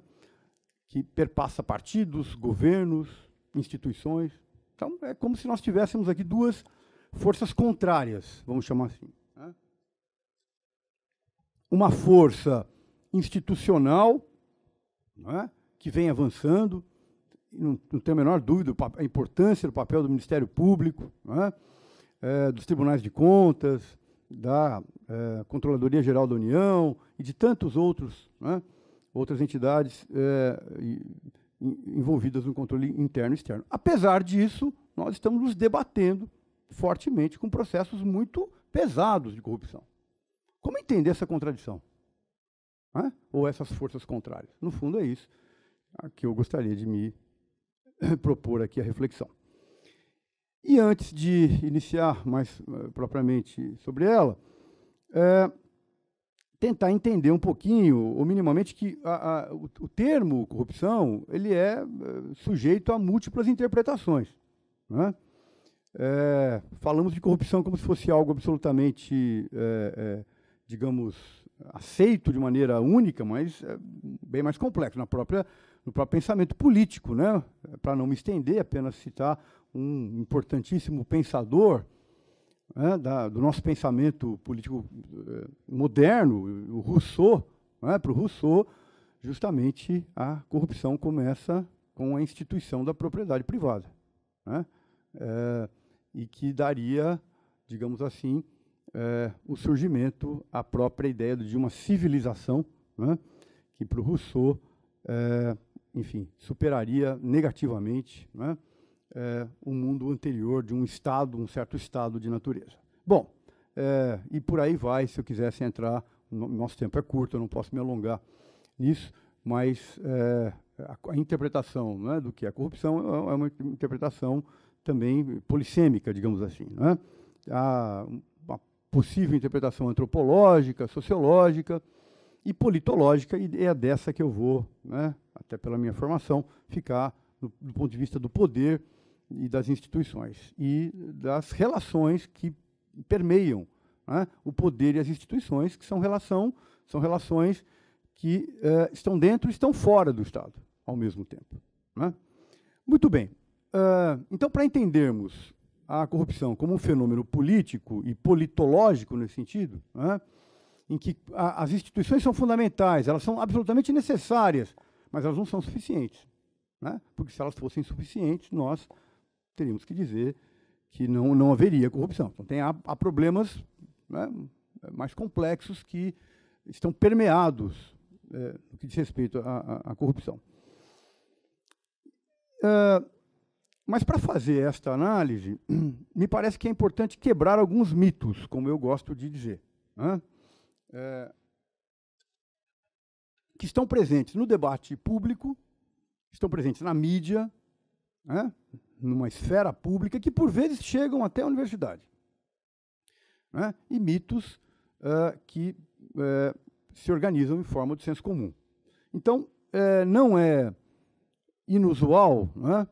que perpassa partidos, governos, instituições. Então, é como se nós tivéssemos aqui duas forças contrárias, vamos chamar assim. Né. Uma força institucional, né, que vem avançando, não, não tenho a menor dúvida, a importância do papel do Ministério Público, né, é, eh, dos tribunais de contas, da é, Controladoria Geral da União e de tantos outros, né, outras entidades é, envolvidas no controle interno e externo. Apesar disso, nós estamos nos debatendo fortemente com processos muito pesados de corrupção. Como entender essa contradição? Né? Ou essas forças contrárias? No fundo, é isso que eu gostaria de me propor aqui a reflexão. E antes de iniciar mais eh, propriamente sobre ela, é, tentar entender um pouquinho, ou minimamente, que a, a, o, o, termo corrupção ele é, eh, sujeito a múltiplas interpretações. Né? É, falamos de corrupção como se fosse algo absolutamente, digamos, aceito de maneira única, mas bem mais complexo. Na própria no próprio pensamento político, né? Para não me estender, apenas citar um importantíssimo pensador né, da, do nosso pensamento político eh, moderno, o Rousseau, né, para o Rousseau, justamente a corrupção começa com a instituição da propriedade privada, né, eh, e que daria, digamos assim, eh, o surgimento, a própria ideia de uma civilização, né? que para o Rousseau enfim, superaria negativamente né, é, o mundo anterior de um estado, um certo estado de natureza. Bom, é, e por aí vai, se eu quisesse entrar, no, nosso tempo é curto, eu não posso me alongar nisso, mas é, a, a, interpretação né, do que é corrupção é, é uma interpretação também polissêmica, digamos assim. Né? Há uma possível interpretação antropológica, sociológica e politológica, e é dessa que eu vou né, até pela minha formação, ficar do, do ponto de vista do poder e das instituições e das relações que permeiam né, o poder e as instituições, que são relação, são relações que eh, estão dentro e estão fora do Estado ao mesmo tempo. Né? Muito bem. Uh, então, para entendermos a corrupção como um fenômeno político e politológico nesse sentido, né, em que a, as instituições são fundamentais, elas são absolutamente necessárias mas elas não são suficientes. Né? Porque se elas fossem suficientes, nós teríamos que dizer que não, não haveria corrupção. Então, tem, há, há problemas né, mais complexos que estão permeados é, no que diz respeito à, à, à corrupção. Uh, mas para fazer esta análise, me parece que é importante quebrar alguns mitos, como eu gosto de dizer. Né? É, que estão presentes no debate público, estão presentes na mídia, né, numa esfera pública, que por vezes chegam até a universidade. Né, e mitos uh, que uh, se organizam em forma de senso comum. Então, eh, não é inusual, né,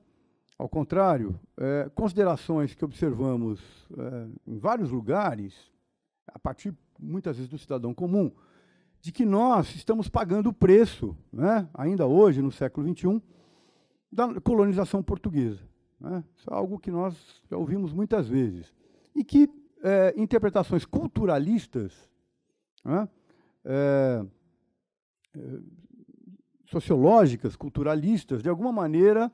ao contrário, considerações que observamos em vários lugares, a partir muitas vezes do cidadão comum, de que nós estamos pagando o preço, né, ainda hoje, no século XXI, da colonização portuguesa. Né? Isso é algo que nós já ouvimos muitas vezes. E que é, interpretações culturalistas, né, é, é sociológicas, culturalistas, de alguma maneira,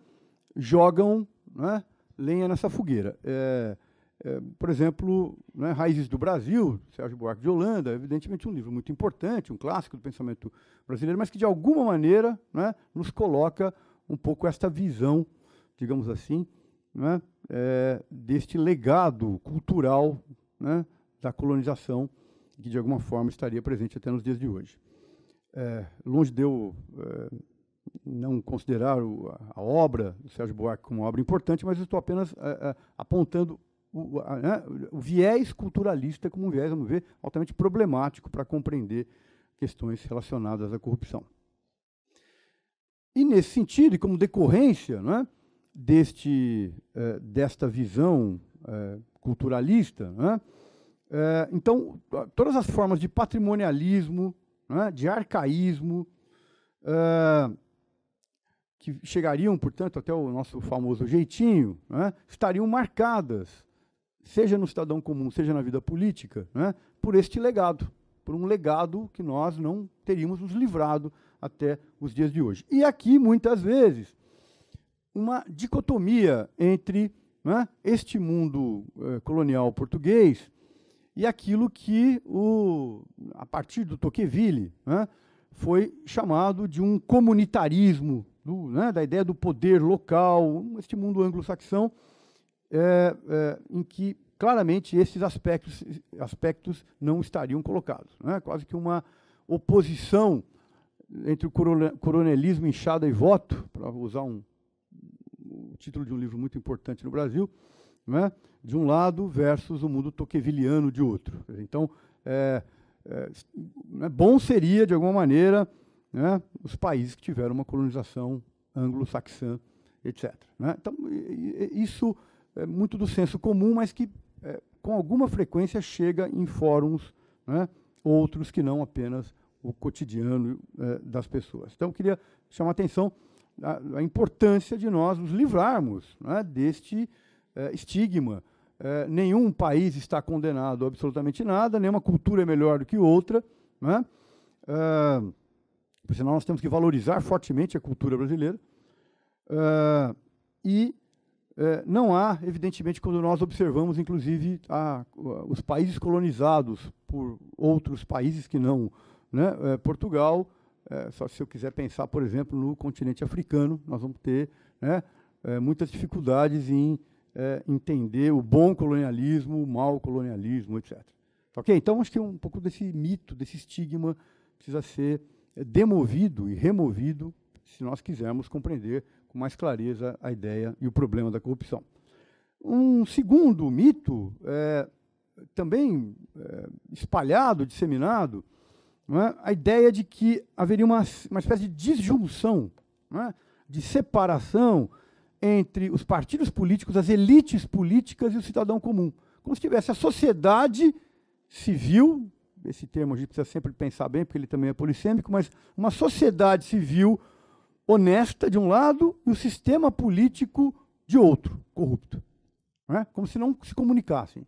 jogam né, lenha nessa fogueira. É, é, por exemplo, né, Raízes do Brasil, Sérgio Buarque de Holanda, evidentemente um livro muito importante, um clássico do pensamento brasileiro, mas que de alguma maneira né, nos coloca um pouco esta visão, digamos assim, né, é, deste legado cultural né, da colonização que de alguma forma estaria presente até nos dias de hoje. É, longe de eu é, não considerar o, a obra do Sérgio Buarque como uma obra importante, mas estou apenas é, é, apontando o, a, né, o viés culturalista como um viés, vamos ver, altamente problemático para compreender questões relacionadas à corrupção. E, nesse sentido, e como decorrência né, deste, eh, desta visão eh, culturalista, né, então, todas as formas de patrimonialismo, né, de arcaísmo, que chegariam, portanto, até o nosso famoso jeitinho, né, estariam marcadas seja no cidadão comum, seja na vida política, né, por este legado, por um legado que nós não teríamos nos livrado até os dias de hoje. E aqui, muitas vezes, uma dicotomia entre né, este mundo eh, colonial português e aquilo que, o, a partir do Tocqueville, né, foi chamado de um comunitarismo, do, né, da ideia do poder local, este mundo anglo-saxão, é, é, em que claramente esses aspectos, aspectos não estariam colocados. é Quase que uma oposição entre o coronelismo, inchada e voto, para usar um, o título de um livro muito importante no Brasil, é? de um lado versus o mundo toqueviliano de outro. Então, é, é, é, bom seria, de alguma maneira, né, os países que tiveram uma colonização anglo-saxã, etc. Né? Então, isso é, muito do senso comum, mas que é, com alguma frequência chega em fóruns né, outros que não apenas o cotidiano é, das pessoas. Então, eu queria chamar a atenção da, da importância de nós nos livrarmos né, deste é, estigma. É, nenhum país está condenado a absolutamente nada, nenhuma cultura é melhor do que outra. Né? É, por sinal, nós temos que valorizar fortemente a cultura brasileira. e eh, não há, evidentemente, quando nós observamos, inclusive, a, os países colonizados por outros países que não né, é, Portugal, é, só se eu quiser pensar, por exemplo, no continente africano, nós vamos ter né, muitas dificuldades em entender o bom colonialismo, o mau colonialismo, etc. Ok? Então, acho que um pouco desse mito, desse estigma, precisa ser demovido e removido se nós quisermos compreender com mais clareza a ideia e o problema da corrupção. Um segundo mito, é, também é, espalhado, disseminado, é? a ideia de que haveria uma, uma espécie de disjunção, é, de separação entre os partidos políticos, as elites políticas e o cidadão comum. Como se tivesse a sociedade civil, esse termo a gente precisa sempre pensar bem, porque ele também é polissêmico, mas uma sociedade civil honesta de um lado e o sistema político de outro, corrupto. É? Como se não se comunicassem.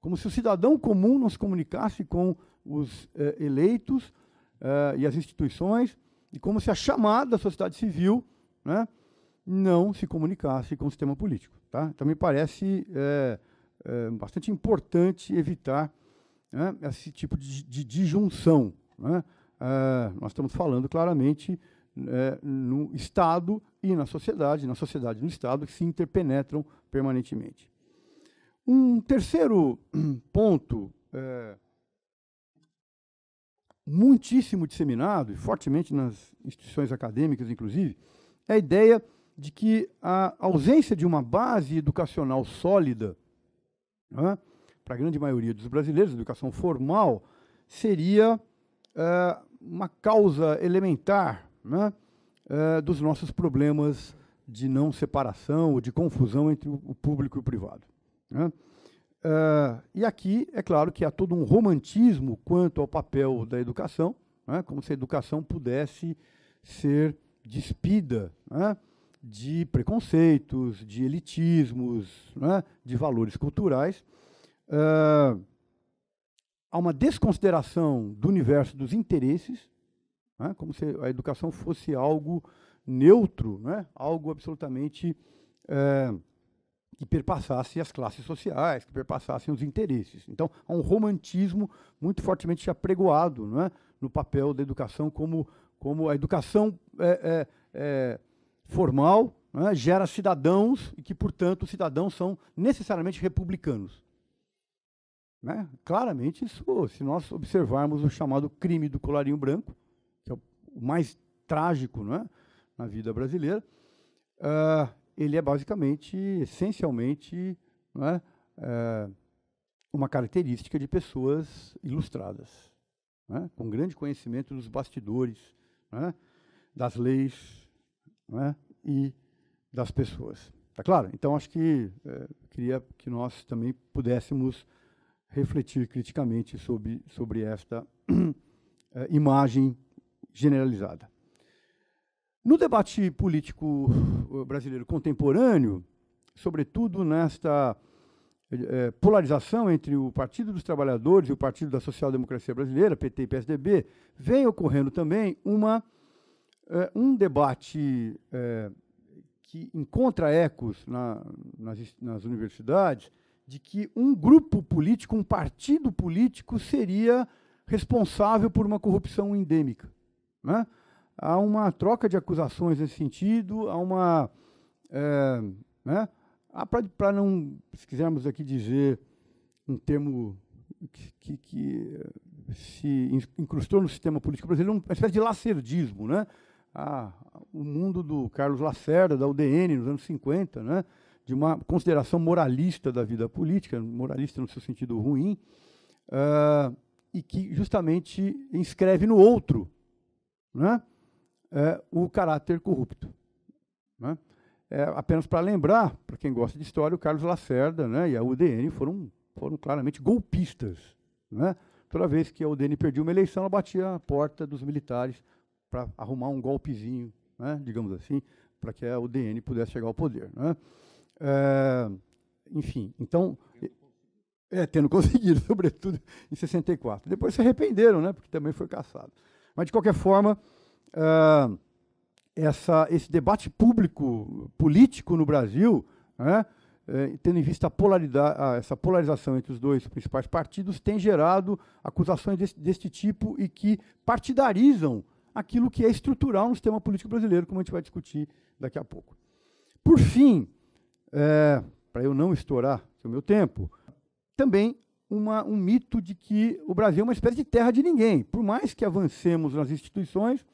Como se o cidadão comum não se comunicasse com os eh, eleitos eh, e as instituições, e como se a chamada sociedade civil né, não se comunicasse com o sistema político. Tá? Então, me parece é, é, bastante importante evitar né, esse tipo de, de disjunção. Né? É, nós estamos falando claramente né, no Estado e na sociedade, na sociedade e no Estado, que se interpenetram permanentemente. Um terceiro hum, ponto é, muitíssimo disseminado, e fortemente nas instituições acadêmicas, inclusive, é a ideia de que a ausência de uma base educacional sólida, né, para a grande maioria dos brasileiros, educação formal, seria é, uma causa elementar né, é, dos nossos problemas de não separação ou de confusão entre o público e o privado. Né. É, e aqui, é claro que há todo um romantismo quanto ao papel da educação, né, como se a educação pudesse ser despida né, de preconceitos, de elitismos, né, de valores culturais. Eh, há uma desconsideração do universo dos interesses, né? como se a educação fosse algo neutro, né? algo absolutamente é, que perpassasse as classes sociais, que perpassassem os interesses. Então, há um romantismo muito fortemente apregoado né? no papel da educação como, como a educação eh, eh, é, é, formal né? gera cidadãos e que, portanto, os cidadãos são necessariamente republicanos. Né? Claramente, isso, se nós observarmos o chamado crime do colarinho branco, o mais trágico é, na vida brasileira, uh, ele é basicamente, essencialmente, uh, uma característica de pessoas ilustradas, é, com grande conhecimento dos bastidores, é, das leis e das pessoas. Tá claro? Então, acho que eh, queria que nós também pudéssemos refletir criticamente sobre, sobre esta eh, imagem generalizada. No debate político eh, brasileiro contemporâneo, sobretudo nesta é, polarização entre o Partido dos Trabalhadores e o Partido da Social Democracia Brasileira, PT e PSDB, vem ocorrendo também uma, é, um debate é, que encontra ecos na, nas, nas universidades de que um grupo político, um partido político, seria responsável por uma corrupção endêmica. Né? Há uma troca de acusações nesse sentido, há uma. É, né? Para não, se quisermos aqui dizer um termo que, que, que, eh, se incrustou no sistema político brasileiro, uma espécie de lacerdismo. Né? Ah, o mundo do Carlos Lacerda, da UDN, nos anos 50, né? de uma consideração moralista da vida política, moralista no seu sentido ruim, uh, e que justamente inscreve no outro né, é, o caráter corrupto. Né. É, apenas para lembrar, para quem gosta de história, o Carlos Lacerda né, e a UDN foram, foram claramente golpistas. Né. Toda vez que a UDN perdia uma eleição, ela batia a porta dos militares para arrumar um golpezinho, né, digamos assim, para que a UDN pudesse chegar ao poder. Né. É, enfim, então. É, tendo conseguido, sobretudo em 64. Depois se arrependeram, né? Porque também foi caçado. Mas, de qualquer forma, uh, essa, esse debate público, político no Brasil, né, eh, tendo em vista polaridade, essa polarização entre os dois principais partidos, tem gerado acusações desse, deste tipo e que partidarizam aquilo que é estrutural no sistema político brasileiro, como a gente vai discutir daqui a pouco. Por fim, eh, para eu não estourar o meu tempo, também uma, um mito de que o Brasil é uma espécie de terra de ninguém. Por mais que avancemos nas instituições,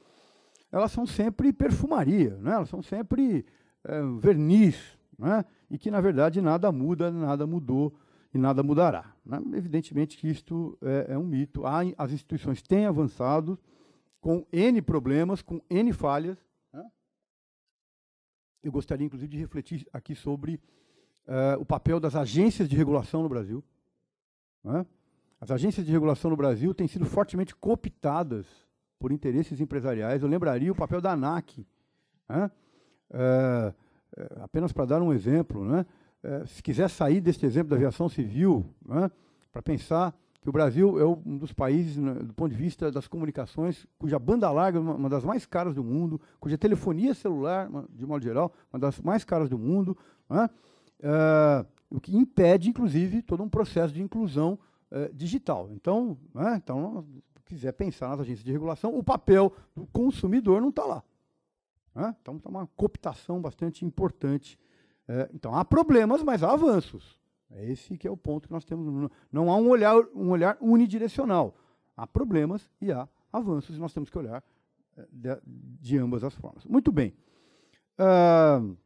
elas são sempre perfumaria, né? elas são sempre é, verniz, né? e que, na verdade, nada muda, nada mudou e nada mudará. Né? Evidentemente que isto é, é um mito. Há, as instituições têm avançado com N problemas, com N falhas. Né? Eu gostaria, inclusive, de refletir aqui sobre uh, o papel das agências de regulação no Brasil. Né? As agências de regulação no Brasil têm sido fortemente cooptadas por interesses empresariais. Eu lembraria o papel da ANAC. Né? É, apenas para dar um exemplo, né? é, se quiser sair deste exemplo da aviação civil, né? para pensar que o Brasil é um dos países, né, do ponto de vista das comunicações, cuja banda larga é uma, uma, das mais caras do mundo, cuja telefonia celular, de modo geral, uma das mais caras do mundo. Né? o que impede, inclusive, todo um processo de inclusão eh, digital. Então, né, então, quiser pensar nas agências de regulação, o papel do consumidor não está lá. Né? Então, está uma cooptação bastante importante. Eh, então, há problemas, mas há avanços. É esse que é o ponto que nós temos. Não há um olhar, um olhar unidirecional. Há problemas e há avanços, e nós temos que olhar eh, de, de ambas as formas. Muito bem. Uh,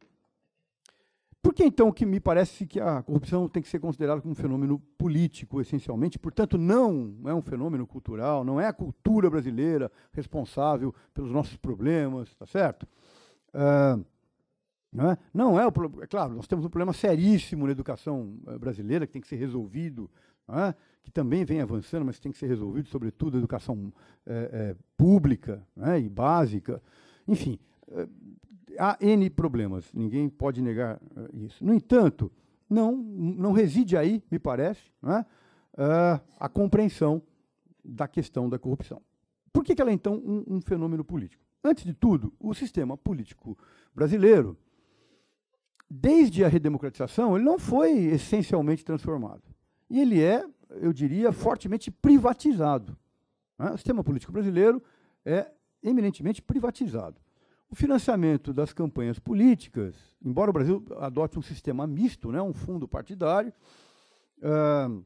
por que então que me parece que a corrupção tem que ser considerada como um fenômeno político, essencialmente, portanto não é um fenômeno cultural, não é a cultura brasileira responsável pelos nossos problemas, está certo? Uh, não é? Não é, o, é claro, nós temos um problema seríssimo na educação eh, brasileira que tem que ser resolvido, é? que também vem avançando, mas tem que ser resolvido, sobretudo a educação eh, eh, é, é, pública e básica. Enfim, há N problemas, ninguém pode negar eh, isso. No entanto, não, não reside aí, me parece, né, a compreensão da questão da corrupção. Por que, ela é, então, um, um fenômeno político? Antes de tudo, o sistema político brasileiro, desde a redemocratização, ele não foi essencialmente transformado. E ele é, eu diria, fortemente privatizado. É? O sistema político brasileiro é eminentemente privatizado. O financiamento das campanhas políticas, embora o Brasil adote um sistema misto, né, um fundo partidário, uh,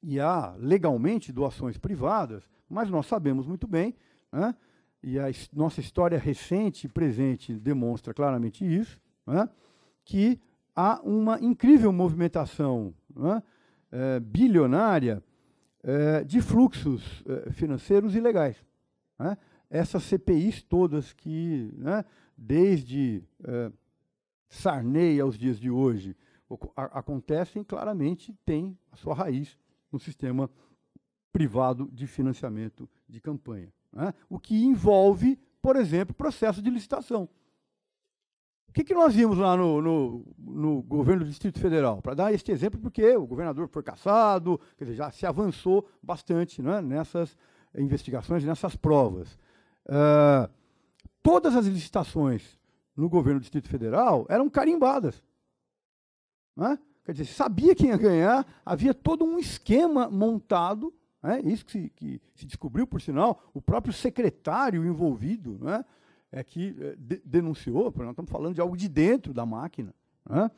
e há legalmente doações privadas, mas nós sabemos muito bem, né, e a nossa história recente e presente demonstra claramente isso, né, que há uma incrível movimentação né, é, bilionária é, de fluxos é, financeiros ilegais. Né? essas CPIs todas que, né, desde é, Sarney aos dias de hoje, acontecem, claramente tem a sua raiz no sistema privado de financiamento de campanha. Né? O que envolve, por exemplo, processo de licitação. O que, que nós vimos lá no, no, no governo do Distrito Federal? Para dar este exemplo, porque o governador foi caçado, quer dizer, já se avançou bastante né, nessas investigações, nessas provas. Ah, todas as licitações no governo do Distrito Federal eram carimbadas. Né? Quer dizer, sabia quem ia ganhar, havia todo um esquema montado, né? isso que se, que se, descobriu, por sinal, o próprio secretário envolvido né? é que eh, de, denunciou, nós estamos falando de algo de dentro da máquina. Né?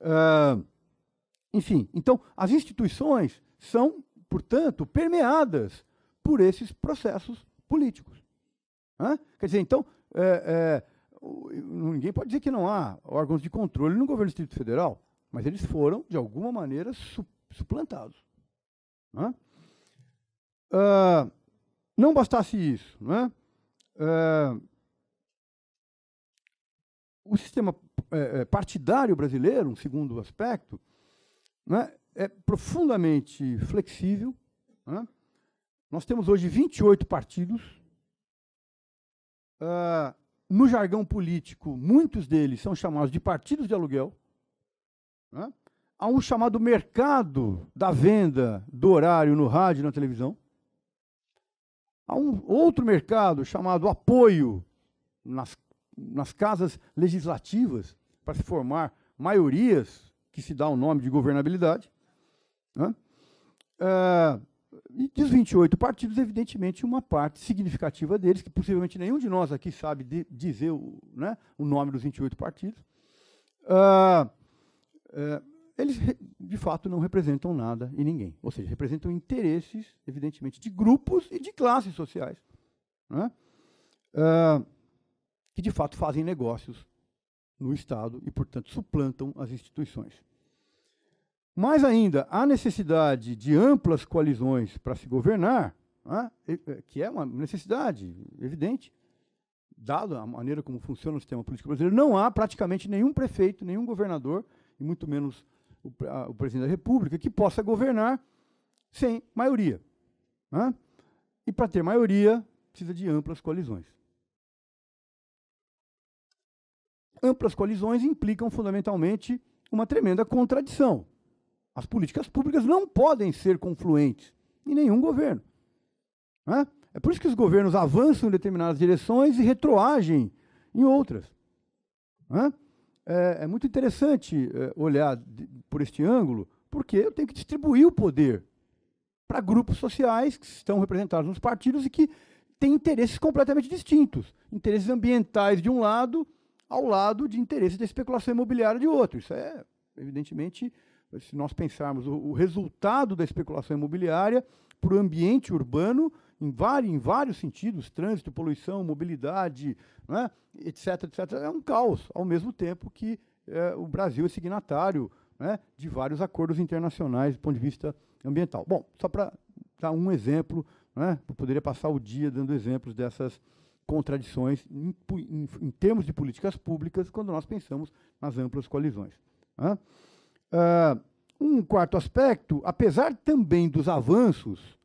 Uh, enfim, então, as instituições são, portanto, permeadas por esses processos políticos. Hã? Quer dizer, então, é, é, ninguém pode dizer que não há órgãos de controle no governo do Distrito Federal, mas eles foram, de alguma maneira, su suplantados. Uh, não bastasse isso, né? Uh, o sistema é, é, partidário brasileiro, um segundo aspecto, né, é profundamente flexível. Né? Nós temos hoje 28 partidos uh, no jargão político, muitos deles são chamados de partidos de aluguel. Né? Há um chamado mercado da venda do horário no rádio e na televisão. Há um outro mercado chamado apoio nas, nas casas legislativas para se formar maiorias, que se dá o nome de governabilidade. Né? Uh, e dos 28 partidos, evidentemente, uma parte significativa deles, que possivelmente nenhum de nós aqui sabe de, dizer o, né, o, nome dos 28 partidos, uh, eles de fato não representam nada e ninguém. Ou seja, representam interesses, evidentemente, de grupos e de classes sociais, né, uh, que de fato fazem negócios no Estado e, portanto, suplantam as instituições. Mais ainda, a necessidade de amplas coalizões para se governar, né, é, que é uma necessidade evidente, dado a maneira como funciona o sistema político brasileiro, não há praticamente nenhum prefeito, nenhum governador, e muito menos o, a, o presidente da República, que possa governar sem maioria. Né? E para ter maioria, precisa de amplas coalizões. Amplas colisões implicam fundamentalmente uma tremenda contradição. As políticas públicas não podem ser confluentes em nenhum governo. Né? É por isso que os governos avançam em determinadas direções e retroagem em outras. Né? É, é, muito interessante é, olhar de, por este ângulo, porque eu tenho que distribuir o poder para grupos sociais que estão representados nos partidos e que têm interesses completamente distintos. Interesses ambientais de um lado, ao lado de interesses da especulação imobiliária de outro. Isso é, evidentemente, se nós pensarmos o, o resultado da especulação imobiliária para o ambiente urbano, em vários, em vários sentidos, trânsito, poluição, mobilidade, né, etc, etc, é um caos, ao mesmo tempo que é, o Brasil é signatário né, de vários acordos internacionais do ponto de vista ambiental. Bom, só para dar um exemplo, né, eu poderia passar o dia dando exemplos dessas contradições em, em, em termos de políticas públicas quando nós pensamos nas amplas colisões. Né. Uh, um quarto aspecto, apesar também dos avanços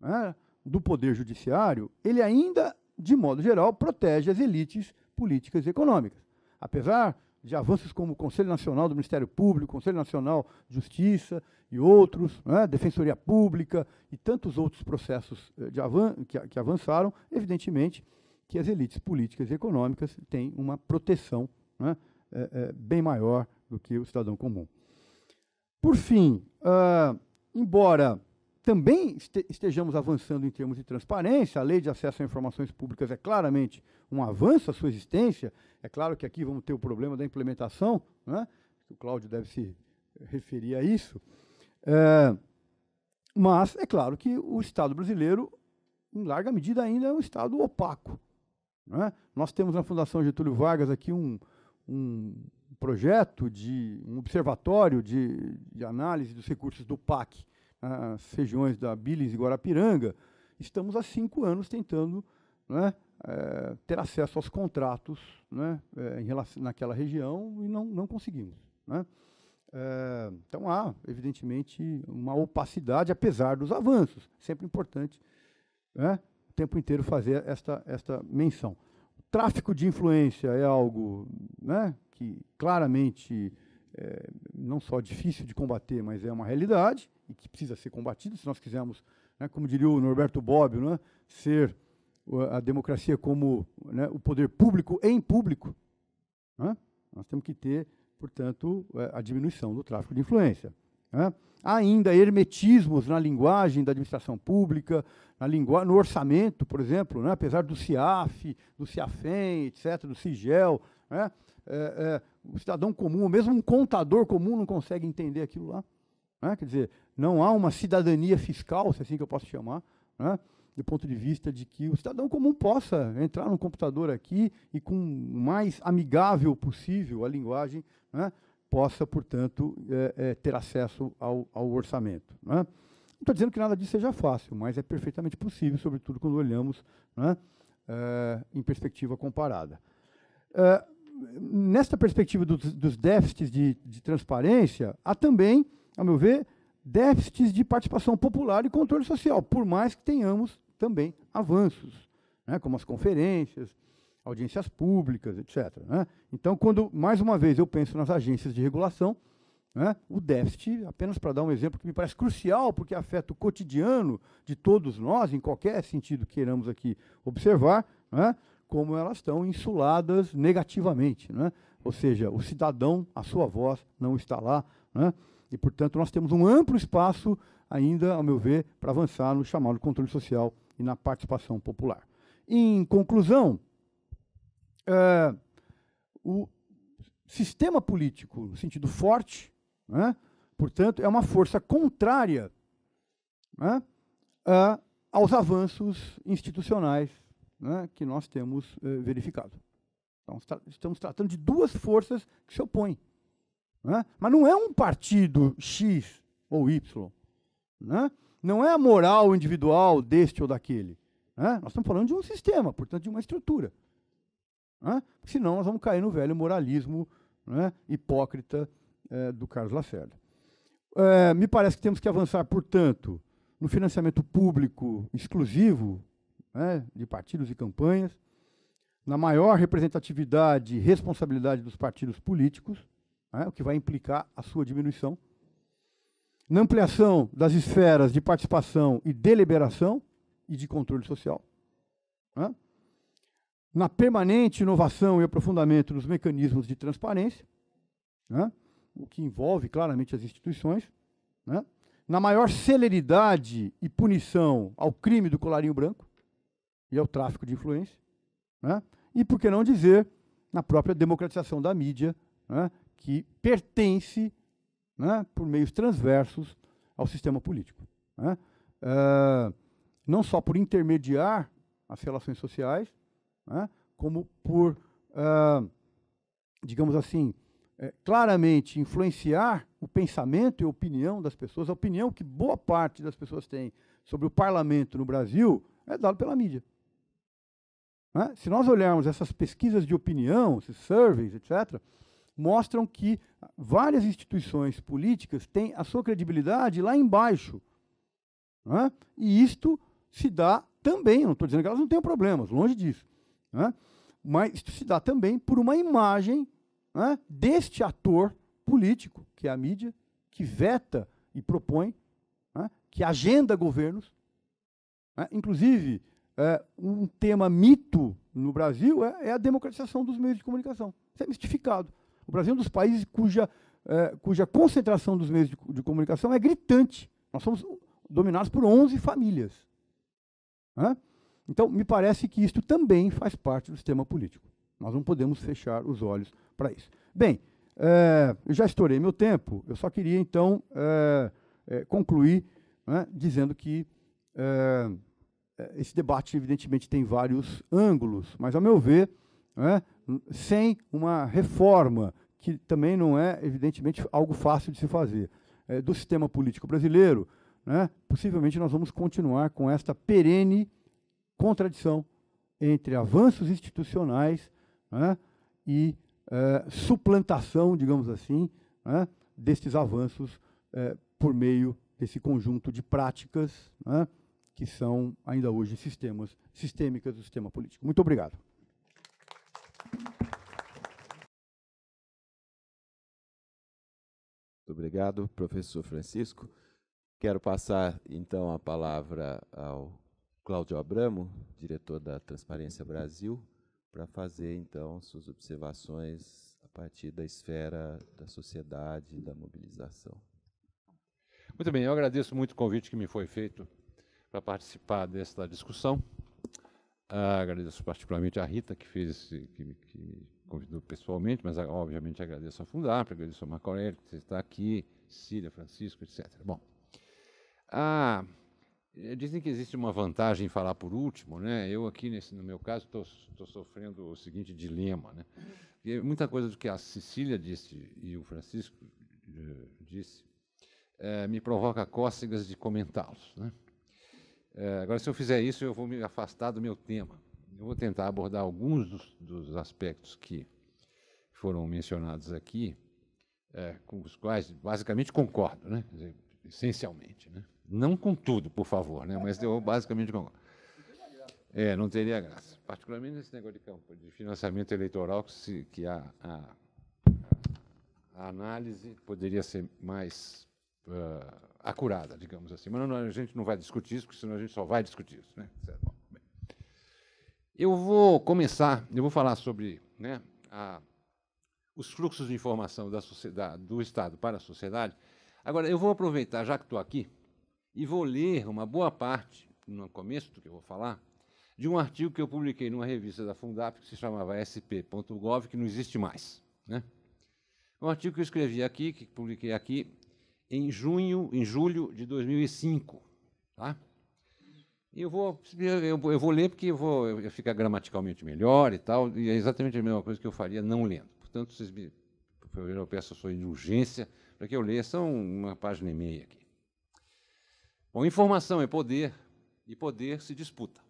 né, do poder judiciário, ele ainda, de modo geral, protege as elites políticas e econômicas. Apesar de avanços como o Conselho Nacional do Ministério Público, Conselho Nacional de Justiça e outros, né, Defensoria Pública e tantos outros processos eh, avan que, que avançaram, evidentemente que as elites políticas e econômicas têm uma proteção né, é, é, bem maior do que o cidadão comum. Por fim, uh, embora também estejamos avançando em termos de transparência, a lei de acesso a informações públicas é claramente um avanço à sua existência. É claro que aqui vamos ter o problema da implementação, né? o Cláudio deve se referir a isso. Eh, mas é claro que o Estado brasileiro, em larga medida, ainda é um Estado opaco. Né? Nós temos na Fundação Getúlio Vargas aqui um, um projeto de um observatório de, de análise dos recursos do PAC nas regiões da Billings e Guarapiranga, estamos há cinco anos tentando né, é, ter acesso aos contratos né, é, relação, naquela região e não, não conseguimos. Né? É, então há, evidentemente, uma opacidade, apesar dos avanços. Sempre importante né, o tempo inteiro fazer esta, esta menção tráfico de influência é algo né, que claramente é, não só difícil de combater, mas é uma realidade e que precisa ser combatido se nós quisermos, né, como diria o Norberto Bobbio, né, ser a democracia como né, o poder público em público. Né, nós temos que ter, portanto, é, a diminuição do tráfico de influência. Né? Há ainda hermetismos na linguagem da administração pública, na no orçamento, por exemplo, né? apesar do CIAF, do CIAFEM, etc., do CIGEL. Né? É, é, o cidadão comum, mesmo um contador comum, não consegue entender aquilo lá. Né? Quer dizer, não há uma cidadania fiscal, se é assim que eu posso chamar, né? do ponto de vista de que o cidadão comum possa entrar no computador aqui e, com o mais amigável possível a linguagem, né? possa, portanto, é, é, ter acesso ao, ao orçamento. Não estou é? dizendo que nada disso seja fácil, mas é perfeitamente possível, sobretudo quando olhamos né, é, em perspectiva comparada. É, nesta perspectiva dos, dos déficits de, de, transparência, há também, a meu ver, déficits de participação popular e controle social, por mais que tenhamos também avanços, né, como as conferências, audiências públicas, etc. Né? Então, quando, mais uma vez, eu penso nas agências de regulação, né? o déficit, apenas para dar um exemplo que me parece crucial, porque afeta o cotidiano de todos nós, em qualquer sentido queiramos aqui observar, né? como elas estão insuladas negativamente. Né? Ou seja, o cidadão, a sua voz não está lá. Né? E, portanto, nós temos um amplo espaço ainda, ao meu ver, para avançar no chamado controle social e na participação popular. Em conclusão, uh, o sistema político, no sentido forte, né, portanto, é uma força contrária né, uh, aos avanços institucionais né, que nós temos uh, verificado. Então, tra estamos tratando de duas forças que se opõem. Né, mas não é um partido X ou Y. Né, não é a moral individual deste ou daquele. Né, nós estamos falando de um sistema, portanto, de uma estrutura. Né? Senão nós vamos cair no velho moralismo né, hipócrita é, do Carlos Lacerda. É, me parece que temos que avançar, portanto, no financiamento público exclusivo né, de partidos e campanhas, na maior representatividade e responsabilidade dos partidos políticos, né, o que vai implicar a sua diminuição, na ampliação das esferas de participação e deliberação e de controle social. Né, na permanente inovação e aprofundamento dos mecanismos de transparência, né, o que envolve claramente as instituições, né, na maior celeridade e punição ao crime do colarinho branco e ao tráfico de influência, né, e, por que não dizer, na própria democratização da mídia, né, que pertence, né, por meios transversos, ao sistema político. Uh, não só por intermediar as relações sociais, né? como por, ah, digamos assim, é, claramente influenciar o pensamento e a opinião das pessoas, a opinião que boa parte das pessoas tem sobre o parlamento no Brasil é dado pela mídia. Né? Se nós olharmos essas pesquisas de opinião, esses surveys, etc., mostram que várias instituições políticas têm a sua credibilidade lá embaixo. Né? E isto se dá também, não estou dizendo que elas não tenham problemas, longe disso, né? Mas isso se dá também por uma imagem né, deste ator político, que é a mídia, que veta e propõe, né, que agenda governos. Né? Inclusive, é, um tema mito no Brasil é, é, a democratização dos meios de comunicação. Isso é mistificado. O Brasil é um dos países cuja, é, cuja concentração dos meios de, de comunicação é gritante. Nós somos dominados por 11 famílias. Né? Então, me parece que isto também faz parte do sistema político. Nós não podemos fechar os olhos para isso. Bem, é, eu já estourei meu tempo, eu só queria, então, é, é, concluir né, dizendo que esse debate, evidentemente, tem vários ângulos, mas, ao meu ver, né, sem uma reforma, que também não é, evidentemente, algo fácil de se fazer, do sistema político brasileiro, né, possivelmente nós vamos continuar com esta perene contradição entre avanços institucionais né, e é, suplantação, digamos assim, né, destes avanços é, por meio desse conjunto de práticas né, que são ainda hoje sistemas sistêmicas do sistema político. Muito obrigado. Muito obrigado, professor Francisco. Quero passar então a palavra ao Cláudio Abramo, diretor da Transparência Brasil, para fazer então suas observações a partir da esfera da sociedade, da mobilização. Muito bem, eu agradeço muito o convite que me foi feito para participar desta discussão. Ah, agradeço particularmente a Rita, que fez que, me, que me convidou pessoalmente, mas obviamente agradeço a Fundar, agradeço a Marco Aurélio, que está aqui, Cília, Francisco, etc. Bom, a. Ah, é, dizem que existe uma vantagem em falar por último, né? Eu aqui, nesse, no meu caso, estou sofrendo o seguinte dilema, né? Porque muita coisa do que a Cecília disse e o Francisco eh, disse eh, me provoca cócegas de comentá-los, né? Eh, agora, se eu fizer isso, eu vou me afastar do meu tema. Eu vou tentar abordar alguns dos, dos aspectos que foram mencionados aqui, com os quais basicamente concordo, né? Dizer, essencialmente, né? Não com tudo, por favor, né? mas eu basicamente concordo. É, não teria graça. Particularmente nesse negócio de campo, de financiamento eleitoral, que, se, que a, a, a, análise poderia ser mais uh, acurada, digamos assim. Mas não, a gente não vai discutir isso, porque senão a gente só vai discutir isso. Né? Bom, eu vou começar, eu vou falar sobre né, a, os fluxos de informação da sociedade, do Estado para a sociedade. Agora, eu vou aproveitar, já que estou aqui, e vou ler uma boa parte, no começo do que eu vou falar, de um artigo que eu publiquei numa revista da Fundap que se chamava sp.gov, que não existe mais. Né? Um artigo que eu escrevi aqui, que publiquei aqui, em junho, em julho de 2005. Tá? E eu vou, eu, eu vou ler porque eu vou, eu, eu gramaticalmente melhor e tal, e é exatamente a mesma coisa que eu faria não lendo. Portanto, vocês me, eu peço a sua indulgência para que eu leia só uma página e meia aqui. Bom, informação é poder e poder se disputa.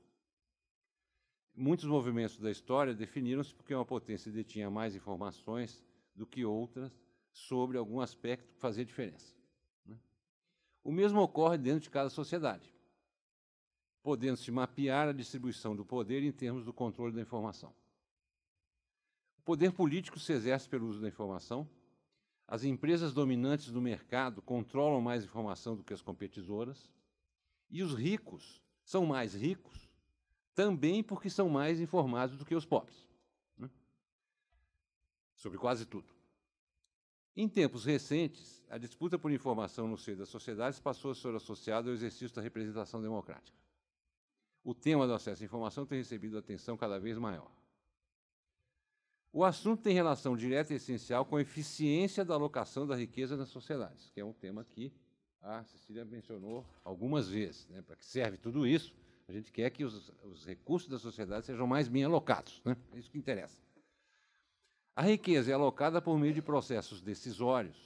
Muitos movimentos da história definiram-se porque uma potência detinha mais informações do que outras sobre algum aspecto que fazia diferença. Né? O mesmo ocorre dentro de cada sociedade, podendo-se mapear a distribuição do poder em termos do controle da informação. O poder político se exerce pelo uso da informação, as empresas dominantes do mercado controlam mais informação do que as competidoras, e os ricos são mais ricos também porque são mais informados do que os pobres. Né? Sobre quase tudo. Em tempos recentes, a disputa por informação no seio das sociedades passou a ser associada ao exercício da representação democrática. O tema do acesso à informação tem recebido atenção cada vez maior. O assunto tem relação direta e essencial com a eficiência da alocação da riqueza nas sociedades, que é um tema que a Cecília mencionou algumas vezes. Né? Para que serve tudo isso? A gente quer que os, os recursos da sociedade sejam mais bem alocados. Né? É isso que interessa. A riqueza é alocada por meio de processos decisórios,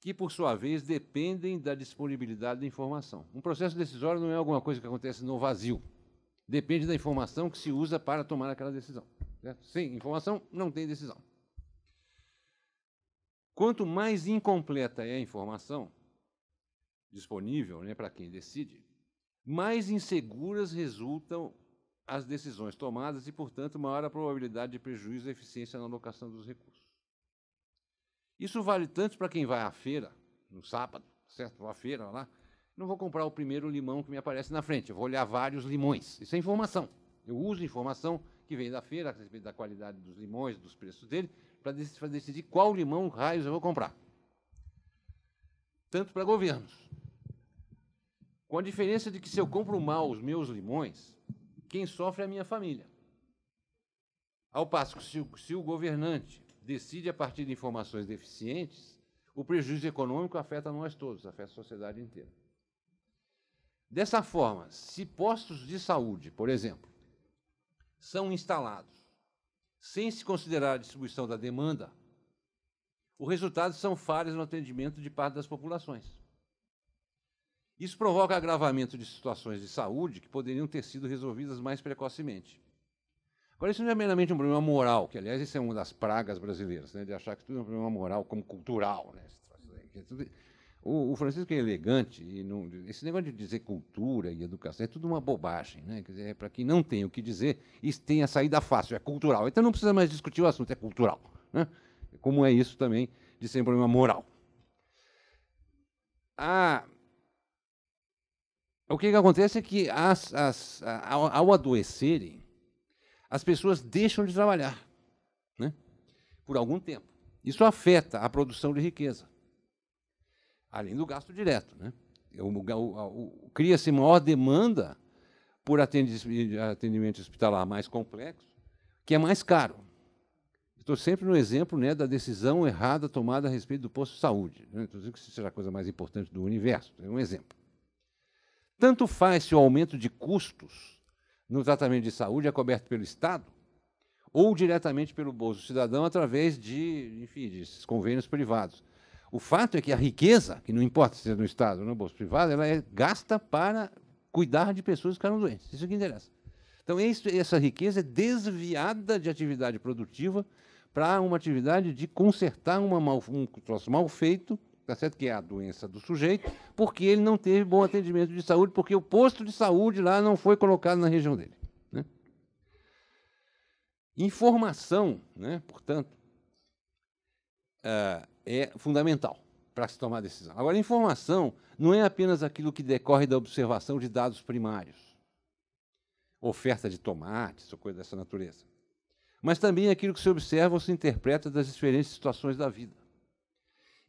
que, por sua vez, dependem da disponibilidade da informação. Um processo decisório não é alguma coisa que acontece no vazio. Depende da informação que se usa para tomar aquela decisão. Certo? Sem informação, não tem decisão. Quanto mais incompleta é a informação, disponível né, para quem decide, mais inseguras resultam as decisões tomadas e, portanto, maior a probabilidade de prejuízo e eficiência na alocação dos recursos. Isso vale tanto para quem vai à feira, no sábado, certo? Vou à feira lá, não vou comprar o primeiro limão que me aparece na frente, eu vou olhar vários limões. Isso é informação. Eu uso informação que vem da feira, a respeito da qualidade dos limões, dos preços dele, para decidir qual limão raios eu vou comprar. Tanto para governos com a diferença de que se eu compro mal os meus limões, quem sofre é a minha família. Ao passo que se o, se o governante decide a partir de informações deficientes, o prejuízo econômico afeta nós todos, afeta a sociedade inteira. Dessa forma, se postos de saúde, por exemplo, são instalados sem se considerar a distribuição da demanda, o resultado são falhas no atendimento de parte das populações. Isso provoca agravamento de situações de saúde que poderiam ter sido resolvidas mais precocemente. Agora, isso não é meramente um problema moral, que, aliás, isso é uma das pragas brasileiras, né, de achar que tudo é um problema moral como cultural. Né, é o, o Francisco é elegante, e não, esse negócio de dizer cultura e educação é tudo uma bobagem. Né, quer dizer, é para quem não tem o que dizer, isso tem a saída fácil, é cultural. Então não precisa mais discutir o assunto, é cultural. Né, como é isso também de ser um problema moral. A ah, o que, que acontece é que as, as, ao, ao adoecerem, as pessoas deixam de trabalhar né? por algum tempo. Isso afeta a produção de riqueza, além do gasto direto. Né? Cria-se maior demanda por atendimento hospitalar mais complexo, que é mais caro. Estou sempre no exemplo né, da decisão errada tomada a respeito do posto de saúde. Né? Estou dizendo que isso será a coisa mais importante do universo. É um exemplo. Tanto faz se o aumento de custos no tratamento de saúde é coberto pelo Estado ou diretamente pelo bolso do cidadão através de, enfim, de convênios privados. O fato é que a riqueza, que não importa se é no Estado ou no bolso privado, ela é gasta para cuidar de pessoas que ficaram doentes. Isso é que interessa. Então, isso, essa riqueza é desviada de atividade produtiva para uma atividade de consertar uma mal, um troço mal feito tá certo? que é a doença do sujeito, porque ele não teve bom atendimento de saúde, porque o posto de saúde lá não foi colocado na região dele. Né? Informação, né, portanto, ah, é fundamental para se tomar decisão. Agora, informação não é apenas aquilo que decorre da observação de dados primários, oferta de tomates ou coisa dessa natureza, mas também é aquilo que se observa ou se interpreta das diferentes situações da vida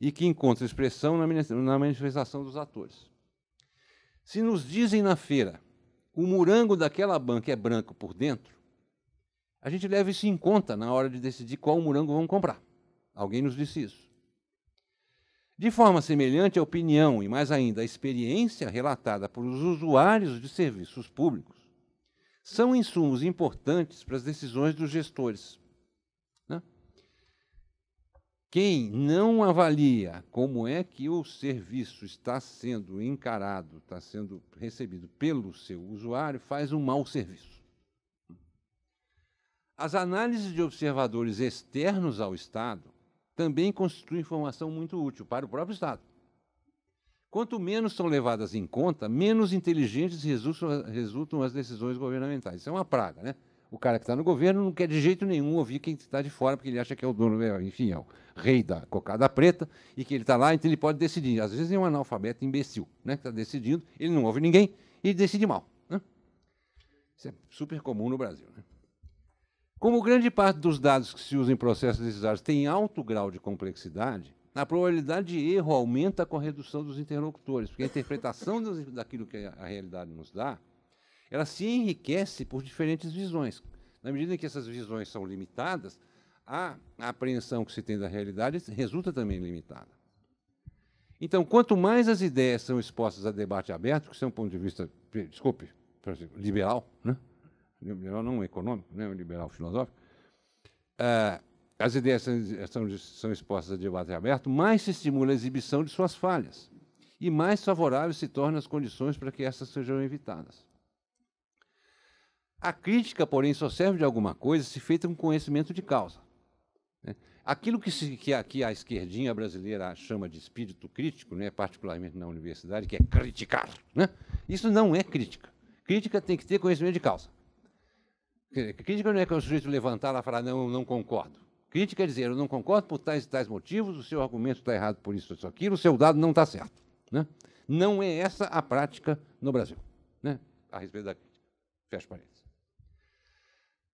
e que encontra expressão na manifestação dos atores. Se nos dizem na feira o morango daquela banca é branco por dentro, a gente leva isso em conta na hora de decidir qual morango vamos comprar. Alguém nos disse isso. De forma semelhante, a opinião e mais ainda a experiência relatada por os usuários de serviços públicos são insumos importantes para as decisões dos gestores quem não avalia como é que o serviço está sendo encarado, está sendo recebido pelo seu usuário, faz um mau serviço. As análises de observadores externos ao Estado também constituem informação muito útil para o próprio Estado. Quanto menos são levadas em conta, menos inteligentes resultam as decisões governamentais. Isso é uma praga, né? O cara que está no governo não quer de jeito nenhum ouvir quem está de fora, porque ele acha que é o dono, é, enfim, é o rei da cocada preta, e que ele está lá, então ele pode decidir. Às vezes é um analfabeto imbecil, né? Que está decidindo, ele não ouve ninguém e decide mal. Né? Isso é super comum no Brasil. Né? Como grande parte dos dados que se usam em processos decisórios tem alto grau de complexidade, a probabilidade de erro aumenta com a redução dos interlocutores, porque a interpretação daquilo que a realidade nos dá ela se enriquece por diferentes visões. Na medida em que essas visões são limitadas, a apreensão que se tem da realidade resulta também limitada. Então, quanto mais as ideias são expostas a debate aberto, que isso é um ponto de vista, desculpe, liberal, né? liberal não econômico, né? liberal filosófico, uh, as ideias são, são expostas a debate aberto, mais se estimula a exibição de suas falhas e mais favoráveis se tornam as condições para que essas sejam evitadas. A crítica, porém, só serve de alguma coisa se feita com um conhecimento de causa. Né? Aquilo que, se, que, a, a, esquerdinha brasileira chama de espírito crítico, né, particularmente na universidade, que é criticar, né? isso não é crítica. Crítica tem que ter conhecimento de causa. Crítica não é que o sujeito levantar lá e falar, não, não concordo. Crítica é dizer, eu não concordo por tais e tais motivos, o seu argumento está errado por isso ou aquilo, o seu dado não está certo. Né? Não é essa a prática no Brasil, né? a respeito da crítica. Fecha parênteses.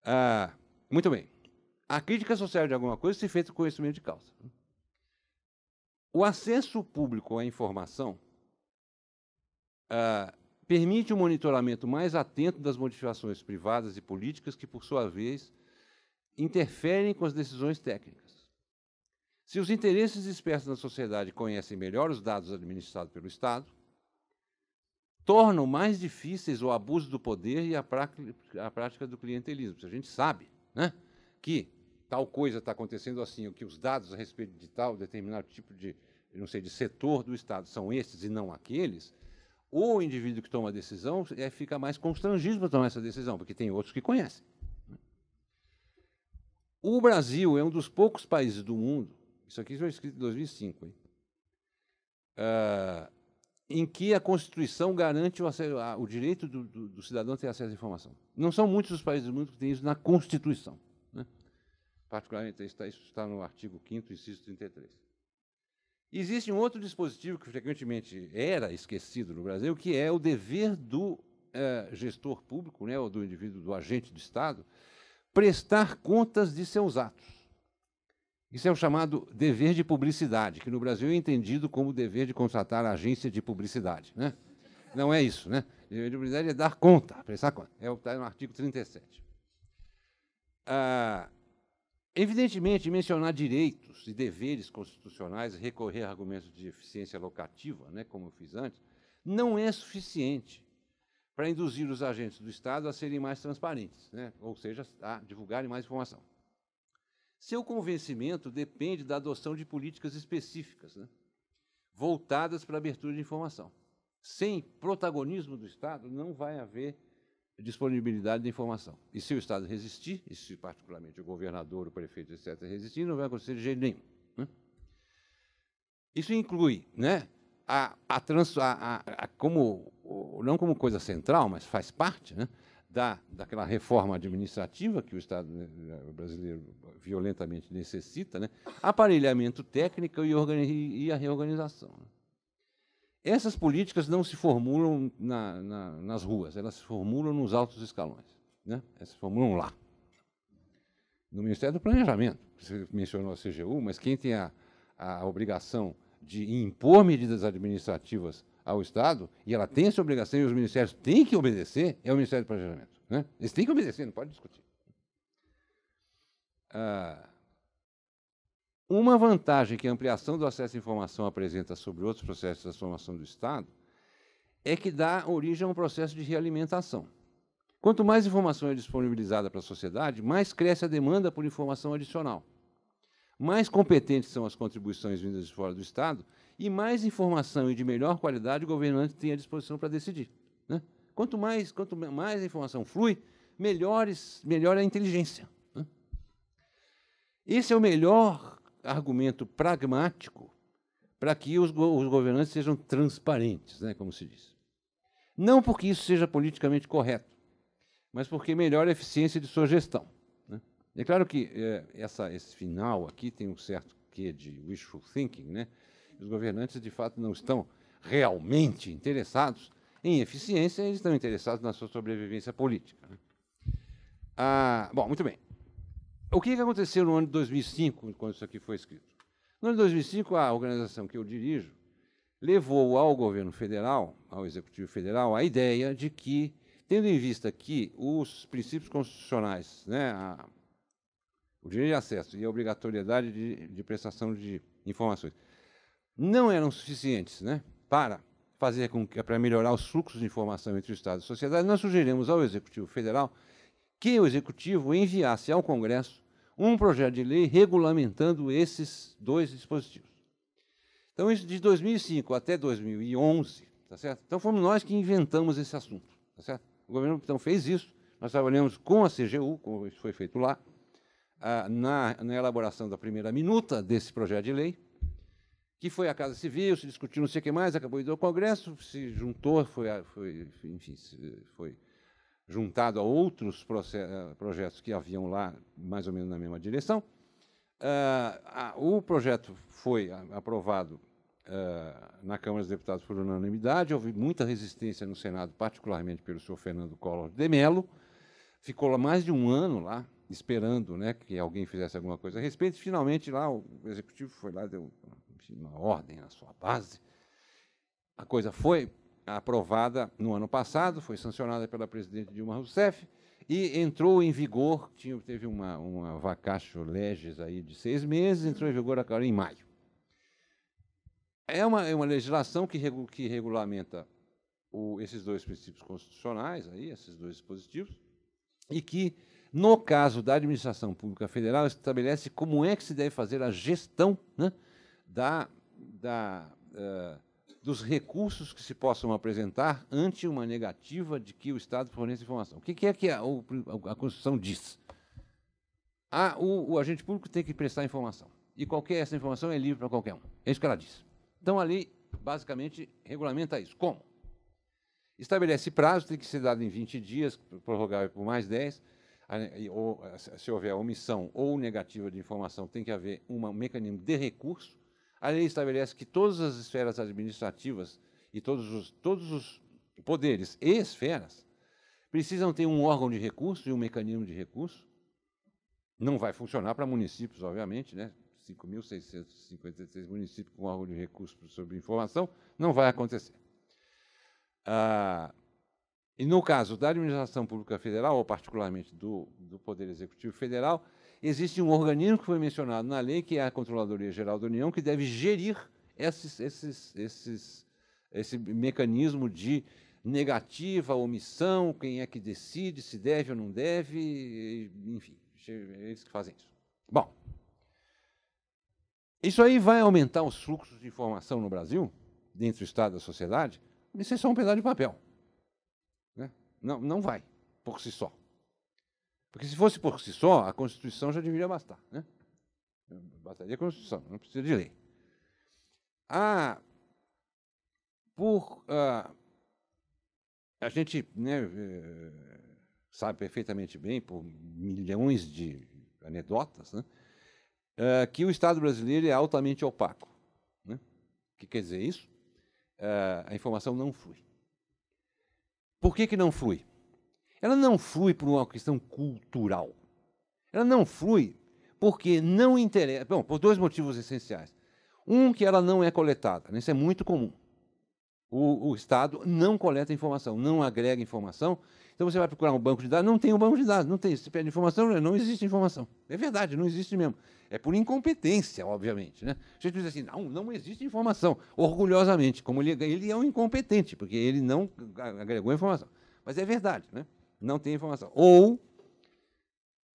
Ah, muito bem. A crítica social de alguma coisa se fez com conhecimento de causa. O acesso público à informação ah, permite um monitoramento mais atento das modificações privadas e políticas que, por sua vez, interferem com as decisões técnicas. Se os interesses dispersos na sociedade conhecem melhor os dados administrados pelo Estado, tornam mais difíceis o abuso do poder e a, a prática do clientelismo. A gente sabe né, que tal coisa está acontecendo assim, ou que os dados a respeito de tal determinado tipo de, não sei, de setor do Estado são estes e não aqueles, o indivíduo que toma a decisão é, fica mais constrangido para tomar essa decisão, porque tem outros que conhecem. Né. O Brasil é um dos poucos países do mundo, isso aqui foi escrito em 2005, hein, uh, em que a Constituição garante o, acesso, o direito do, do, do, cidadão a ter acesso à informação. Não são muitos os países do mundo que têm isso na Constituição. Né? Particularmente, está, isso está no artigo 5º, inciso 33. Existe um outro dispositivo que frequentemente era esquecido no Brasil, que é o dever do é, gestor público, né, ou do indivíduo, do agente do Estado, prestar contas de seus atos. Isso é o chamado dever de publicidade, que no Brasil é entendido como dever de contratar a agência de publicidade. Né? Não é isso, né? Dever de publicidade é dar conta, prestar conta. É o que está no artigo 37. Ah, evidentemente, mencionar direitos e deveres constitucionais, recorrer a argumentos de eficiência locativa, né, como eu fiz antes, não é suficiente para induzir os agentes do Estado a serem mais transparentes, né? ou seja, a divulgarem mais informação. Seu convencimento depende da adoção de políticas específicas, né? voltadas para a abertura de informação. Sem protagonismo do Estado, não vai haver disponibilidade de informação. E se o Estado resistir, e se particularmente o governador, o prefeito, etc., resistir, não vai acontecer de jeito nenhum. Né? Isso inclui né, a, a, trans, a, a, como, não como coisa central, mas faz parte, né, da, daquela reforma administrativa que o Estado né, eh, brasileiro violentamente necessita, né? aparelhamento técnico e, e a reorganização. Né. Essas políticas não se formulam na, na, nas ruas, elas se formulam nos altos escalões. Né? Elas se formulam lá. No Ministério do Planejamento, você mencionou a CGU, mas quem tem a, a obrigação de impor medidas administrativas ao Estado, e ela tem essa obrigação, e os ministérios têm que obedecer, é o Ministério do Planejamento. Né? Eles têm que obedecer, não pode discutir. Ah, uma vantagem que a ampliação do acesso à informação apresenta sobre outros processos de transformação do Estado é que dá origem a um processo de realimentação. Quanto mais informação é disponibilizada para a sociedade, mais cresce a demanda por informação adicional. Mais competentes são as contribuições vindas de fora do Estado e mais informação e de melhor qualidade o governante tem à disposição para decidir. Né? Quanto, mais, quanto mais a informação flui, melhores, melhor é a inteligência. Né? Esse é o melhor argumento pragmático para que os, go os, governantes sejam transparentes, né, como se diz. Não porque isso seja politicamente correto, mas porque melhora a eficiência de sua gestão. Né? É claro que é, essa, esse final aqui tem um certo quê de wishful thinking, né? Os governantes, de fato, não estão realmente interessados em eficiência, eles estão interessados na sua sobrevivência política. Né? Ah, bom, muito bem. O que aconteceu no ano de 2005, quando isso aqui foi escrito? No ano de 2005, a organização que eu dirijo levou ao governo federal, ao Executivo Federal, a ideia de que, tendo em vista que os princípios constitucionais, né, a, o direito de acesso e a obrigatoriedade de, de prestação de informações, não eram suficientes né, para fazer com que, para melhorar os fluxos de informação entre o Estado e a sociedade, nós sugerimos ao Executivo Federal que o Executivo enviasse ao Congresso um projeto de lei regulamentando esses dois dispositivos. Então, isso de 2005 até 2011, tá certo? Então, fomos nós que inventamos esse assunto, tá certo? O governo, então, fez isso. Nós trabalhamos com a CGU, como isso foi feito lá, ah, na, na elaboração da primeira minuta desse projeto de lei, que foi à Casa Civil, se discutiu não sei o que mais, acabou indo ao Congresso, se juntou, foi, foi enfim, foi juntado a outros eh, projetos que haviam lá, mais ou menos na mesma direção. Uh, o projeto foi aprovado uh, na Câmara dos Deputados por unanimidade, houve muita resistência no Senado, particularmente pelo senhor Fernando Collor de Mello, ficou mais de um ano lá, esperando né, que alguém fizesse alguma coisa a respeito, finalmente lá o Executivo foi lá, deu uma ordem na sua base. A coisa foi aprovada no ano passado, foi sancionada pela presidente Dilma Rousseff e entrou em vigor, tinha, teve uma, uma vacacho legis aí de seis meses, entrou em vigor agora em maio. É uma, é uma legislação que, regu, que regulamenta o, esses dois princípios constitucionais, aí, esses dois dispositivos, e que, no caso da administração pública federal, estabelece como é que se deve fazer a gestão né, da, da, uh, dos recursos que se possam apresentar ante uma negativa de que o Estado forneça informação. O que, que é que a, o, a Constituição diz? A, o, o, agente público tem que prestar informação. E qualquer essa informação é livre para qualquer um. É isso que ela diz. Então, ali basicamente, regulamenta isso. Como? Estabelece prazo, tem que ser dado em 20 dias, prorrogável por mais 10. Ou, se houver omissão ou negativa de informação, tem que haver um mecanismo de recurso a lei estabelece que todas as esferas administrativas e todos os, todos os poderes e esferas precisam ter um órgão de recurso e um mecanismo de recurso. Não vai funcionar para municípios, obviamente, né? 5.656 municípios com órgão de recurso sobre informação, não vai acontecer. Ah, e no caso da administração pública federal, ou particularmente do, do Poder Executivo Federal, existe um organismo que foi mencionado na lei, que é a Controladoria Geral da União, que deve gerir esses, esses, esses, esse mecanismo de negativa, omissão, quem é que decide, se deve ou não deve, enfim, é eles que fazem isso. Bom, isso aí vai aumentar os fluxos de informação no Brasil, dentro do Estado e da sociedade? Isso é só um pedaço de papel. Né? Não, não vai, por si só. Porque se fosse por si só, a Constituição já deveria bastar. Né? Bastaria a Constituição, não precisa de lei. Ah, por, ah, a gente né, eh, sabe perfeitamente bem, por milhões de anedotas, né, eh, que o Estado brasileiro é altamente opaco. Né? O que quer dizer isso? Ah, a informação não flui. Por que, que não flui? ela não flui por uma questão cultural. Ela não flui porque não interessa. Bom, por dois motivos essenciais. Um, que ela não é coletada. Né? Isso é muito comum. O, o, Estado não coleta informação, não agrega informação. Então você vai procurar um banco de dados, não tem um banco de dados, não tem. Se pede informação, não existe informação. É verdade, não existe mesmo. É por incompetência, obviamente. Né? A gente diz assim, não, não existe informação, orgulhosamente, como ele, ele é um incompetente, porque ele não agregou informação. Mas é verdade, né? não tem informação. Ou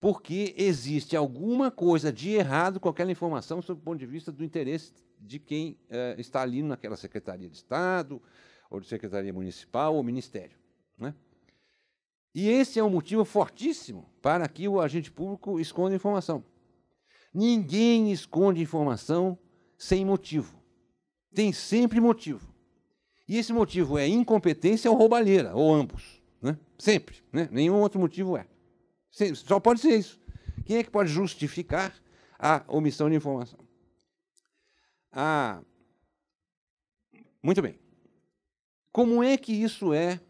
porque existe alguma coisa de errado com aquela informação sob o ponto de vista do interesse de quem uh, está ali naquela Secretaria de Estado, ou de Secretaria Municipal, ou Ministério. Né? E esse é um motivo fortíssimo para que o agente público esconda informação. Ninguém esconde informação sem motivo. Tem sempre motivo. E esse motivo é incompetência ou roubalheira, ou ambos. Né? Sempre. Né? Nenhum outro motivo é. Só pode ser isso. Quem é que pode justificar a omissão de informação? Ah, muito bem. Como é que isso é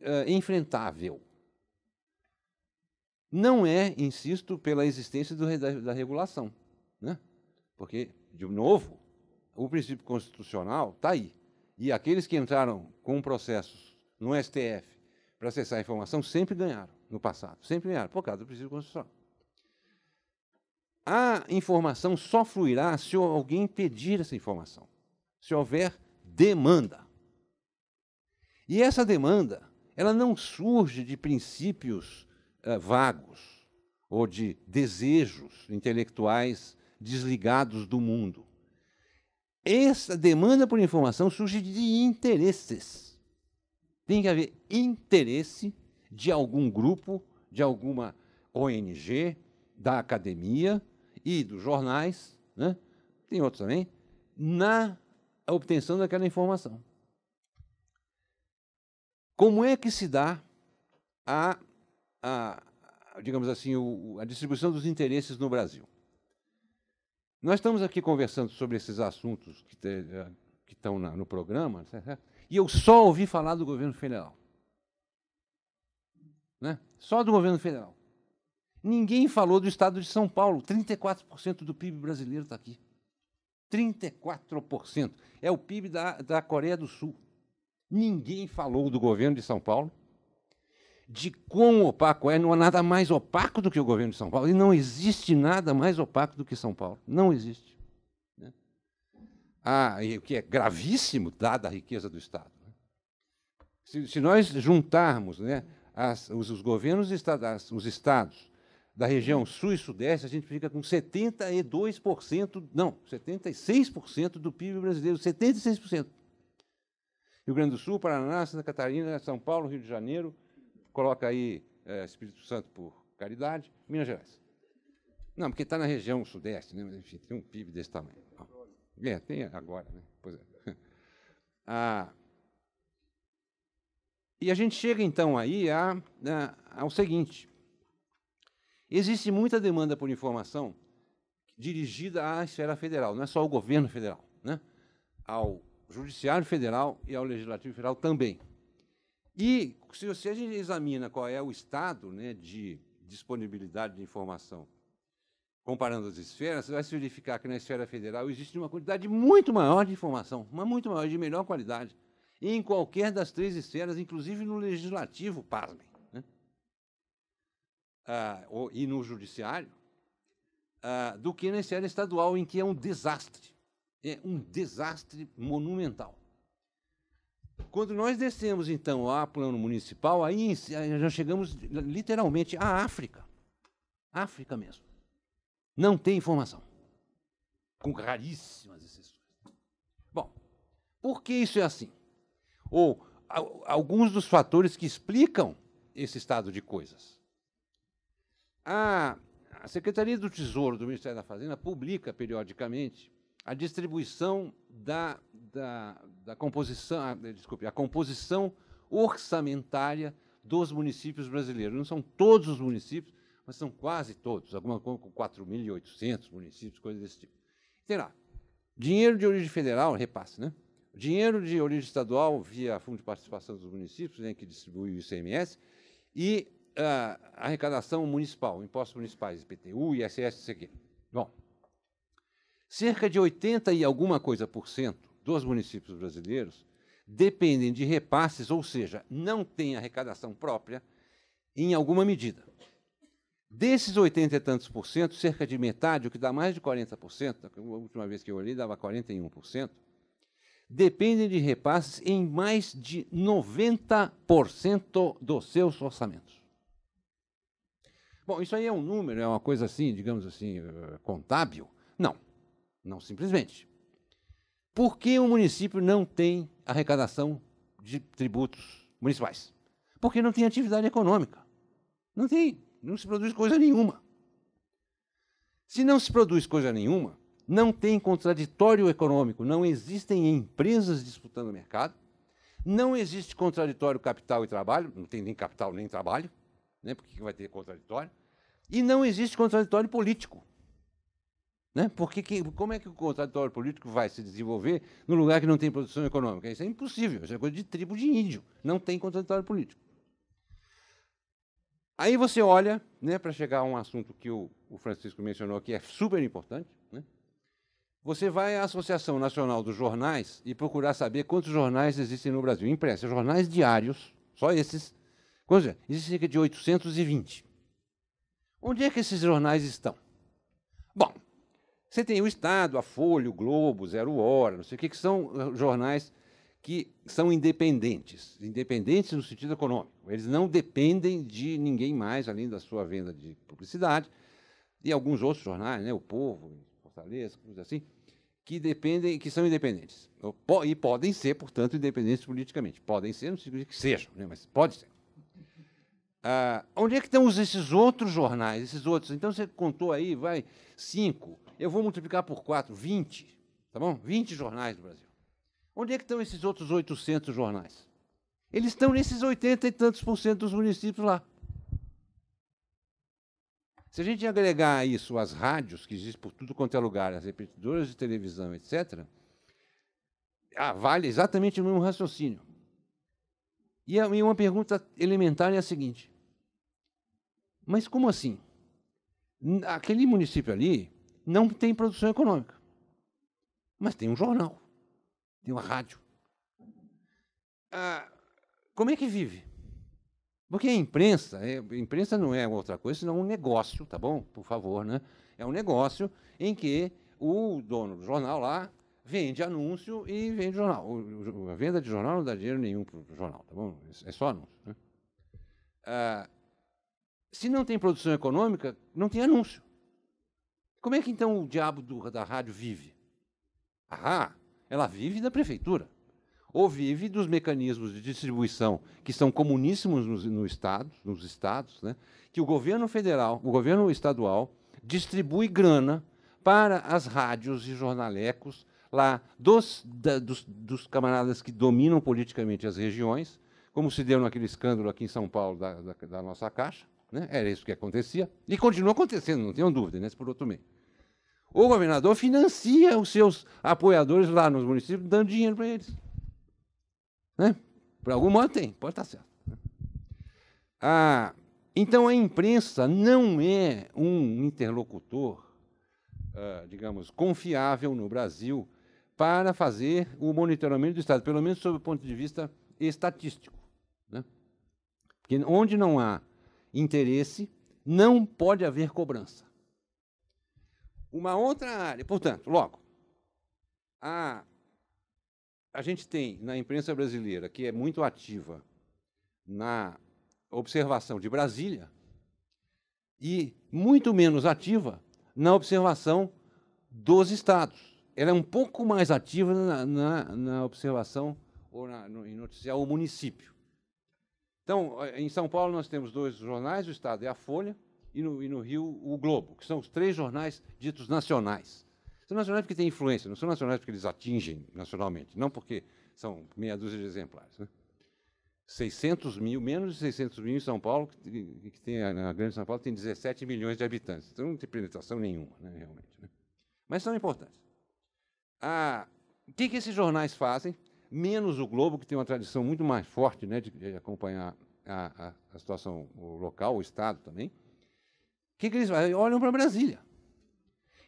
eh, enfrentável? Não é, insisto, pela existência do, da, da, regulação. Né? Porque, de novo, o princípio constitucional está aí. E aqueles que entraram com processos no STF para acessar a informação sempre ganharam no passado, sempre ganharam, por causa do princípio constitucional. A informação só fluirá se alguém pedir essa informação, se houver demanda. E essa demanda, ela não surge de princípios uh, vagos ou de desejos intelectuais desligados do mundo. Essa demanda por informação surge de interesses tem que haver interesse de algum grupo, de alguma ONG, da academia e dos jornais, né? tem outros também, na obtenção daquela informação. Como é que se dá a, a digamos assim, o, a distribuição dos interesses no Brasil? Nós estamos aqui conversando sobre esses assuntos que, te, eh, que estão na, no programa, certo? E eu só ouvi falar do governo federal. Né? Só do governo federal. Ninguém falou do estado de São Paulo. 34% do PIB brasileiro está aqui. 34%. É o PIB da, da Coreia do Sul. Ninguém falou do governo de São Paulo, de quão opaco é. Não há nada mais opaco do que o governo de São Paulo. E não existe nada mais opaco do que São Paulo. Não existe. Ah, o que é gravíssimo, dada a riqueza do Estado. Né? Se, se nós juntarmos né, as, os, os, governos, estaduais, os estados da região sul e sudeste, a gente fica com 72%, não, 76% do PIB brasileiro, 76%. Rio Grande do Sul, Paraná, Santa Catarina, São Paulo, Rio de Janeiro, coloca aí é, Espírito Santo por caridade, Minas Gerais. Não, porque está na região sudeste, né? mas enfim, tem um PIB desse tamanho. É, tem agora, né? Pois é. Ah, e a gente chega então aí a, a, ao seguinte: existe muita demanda por informação dirigida à esfera federal, não é só ao governo federal, né? ao judiciário federal e ao legislativo federal também. E se, se a gente examina qual é o estado né, de disponibilidade de informação comparando as esferas, vai se verificar que na esfera federal existe uma quantidade muito maior de informação, uma muito maior, de melhor qualidade, em qualquer das três esferas, inclusive no legislativo, pasmem, né? ah, e no judiciário, ah, do que na esfera estadual, em que é um desastre. É um desastre monumental. Quando nós descemos, então, ao plano municipal, aí já chegamos literalmente à África. África mesmo. Não tem informação. Com raríssimas exceções. Bom, por que isso é assim? Ou a, alguns dos fatores que explicam esse estado de coisas. A, a Secretaria do Tesouro do Ministério da Fazenda publica periodicamente a distribuição da, da, da composição, a, ah, desculpe, a composição orçamentária dos municípios brasileiros. Não são todos os municípios, mas são quase todos, alguma coisa com 4.800 municípios, coisas desse tipo. Terá dinheiro de origem federal, repasse, né? Dinheiro de origem estadual via Fundo de Participação dos Municípios, né, que distribui o ICMS, e uh, arrecadação municipal, impostos municipais, IPTU, ISS, e aqui. Bom, cerca de 80 e alguma coisa por cento dos municípios brasileiros dependem de repasses, ou seja, não têm arrecadação própria em alguma medida. Desses 80 e tantos por cento, cerca de metade, o que dá mais de 40%, a última vez que eu olhei dava 41%, dependem de repasses em mais de 90% dos seus orçamentos. Bom, isso aí é um número, é uma coisa assim, digamos assim, eh, contábil? Não, não simplesmente. Por que o município não tem arrecadação de tributos municipais? Porque não tem atividade econômica. Não tem. Não se produz coisa nenhuma. Se não se produz coisa nenhuma, não tem contraditório econômico, não existem empresas disputando o mercado, não existe contraditório capital e trabalho, não tem nem capital nem trabalho, né? porque vai ter contraditório, e não existe contraditório político. Né? Porque que, como é que o contraditório político vai se desenvolver no lugar que não tem produção econômica? Isso é impossível, isso é coisa de tribo de índio, não tem contraditório político. Aí você olha, né, para chegar a um assunto que o, o Francisco mencionou que é super importante, né? Você vai à Associação Nacional dos Jornais e procurar saber quantos jornais existem no Brasil. Impressa, jornais diários, só esses. Quantos? É? Existem cerca de 820. Onde é que esses jornais estão? Bom, você tem o Estado, a Folha, o Globo, Zero Hora, não sei o que, que são eh, jornais que são independentes, independentes no sentido econômico. Eles não dependem de ninguém mais além da sua venda de publicidade e alguns outros jornais, né, o Povo, Fortaleza, coisas assim, que dependem, que são independentes e podem ser, portanto, independentes politicamente. Podem ser, não significa que sejam, né, mas pode ser. Ah, onde é que estão esses outros jornais, esses outros? Então você contou aí, vai cinco. Eu vou multiplicar por quatro, vinte, tá bom? Vinte jornais do Brasil. Onde é que estão esses outros 800 jornais? Eles estão nesses 80 e tantos por cento dos municípios lá. Se a gente agregar isso às rádios, que existem por tudo quanto é lugar, às repetidoras de televisão, etc., ah, vale exatamente o mesmo raciocínio. E uma pergunta elementar é a seguinte: mas como assim? Aquele município ali não tem produção econômica, mas tem um jornal tem uma rádio. Ah, como é que vive? Porque a imprensa, é, a imprensa não é outra coisa senão um negócio, tá bom? Por favor, né? É um negócio em que o dono do jornal lá vende anúncio e vende jornal. O, a venda de jornal não dá dinheiro nenhum para o jornal, tá bom? É só anúncio. Né? Ah, se não tem produção econômica, não tem anúncio. Como é que então o diabo do, da rádio vive? Ah, ela vive da prefeitura. Ou vive dos mecanismos de distribuição que são comuníssimos nos, no estado, nos estados, né? que o governo federal, o governo estadual, distribui grana para as rádios e jornalecos lá dos, da, dos, dos, camaradas que dominam politicamente as regiões, como se deu naquele escândalo aqui em São Paulo da, da, da nossa Caixa. Né? Era isso que acontecia. E continua acontecendo, não tenham dúvida, né? por outro meio o governador financia os seus apoiadores lá nos municípios, dando dinheiro para eles. Né? Por algum modo tem, pode estar tá certo. Ah, então a imprensa não é um interlocutor, ah, digamos, confiável no Brasil para fazer o monitoramento do Estado, pelo menos sob o ponto de vista estatístico. Né? Porque onde não há interesse, não pode haver cobrança. Uma outra área, portanto, logo, a, a gente tem na imprensa brasileira, que é muito ativa na observação de Brasília, e muito menos ativa na observação dos estados. Ela é um pouco mais ativa na, na, na observação ou na, no, em noticiar o município. Então, eh, em São Paulo, nós temos dois jornais, o Estado e a Folha, e no, e no Rio o Globo, que são os três jornais ditos nacionais. São nacionais porque têm influência, não são nacionais porque eles atingem nacionalmente, não porque são meia dúzia de exemplares. Né? 600 mil, menos de 600 mil em São Paulo, que, que tem, na Grande São Paulo tem 17 milhões de habitantes. Então não tem penetração nenhuma, né, realmente. Né? Mas são importantes. Ah, o que, que esses jornais fazem? Menos o Globo, que tem uma tradição muito mais forte né, de, de acompanhar a, a, a situação local, o Estado também que, que eles fazem? Olham para Brasília.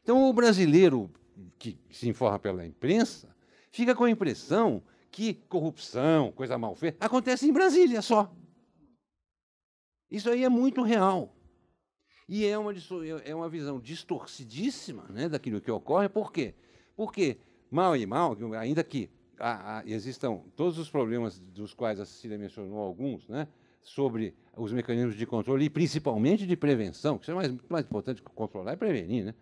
Então, o brasileiro que se informa pela imprensa fica com a impressão que corrupção, coisa mal feita, acontece em Brasília só. Isso aí é muito real. E é uma, é, é uma visão distorcidíssima né, daquilo que ocorre. Por quê? Porque, mal e mal, ainda que existam todos os problemas dos quais a Cecília mencionou alguns, né, sobre os mecanismos de controle e principalmente de prevenção, que isso é mais, mais importante que controlar e é prevenir, né?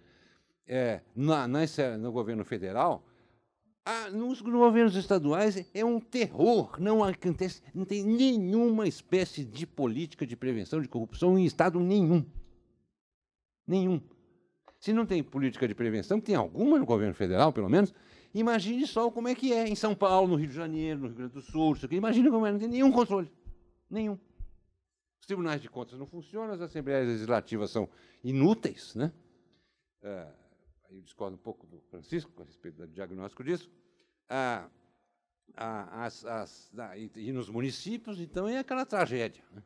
É, na, no governo federal, a, nos governos estaduais é um terror, não acontece, não tem nenhuma espécie de política de prevenção de corrupção em estado nenhum. Nenhum. Se não tem política de prevenção, que tem alguma no governo federal, pelo menos, imagine só como é que é em São Paulo, no Rio de Janeiro, no Rio Grande do Sul, isso aqui. imagine como é, não tem nenhum controle. Nenhum. Os tribunais de contas não funcionam, as assembleias legislativas são inúteis, né? Ah, eu discordo um pouco do Francisco com respeito do diagnóstico disso. Ah, ah, as, as, ah, e, e, nos municípios, então, é aquela tragédia. Né?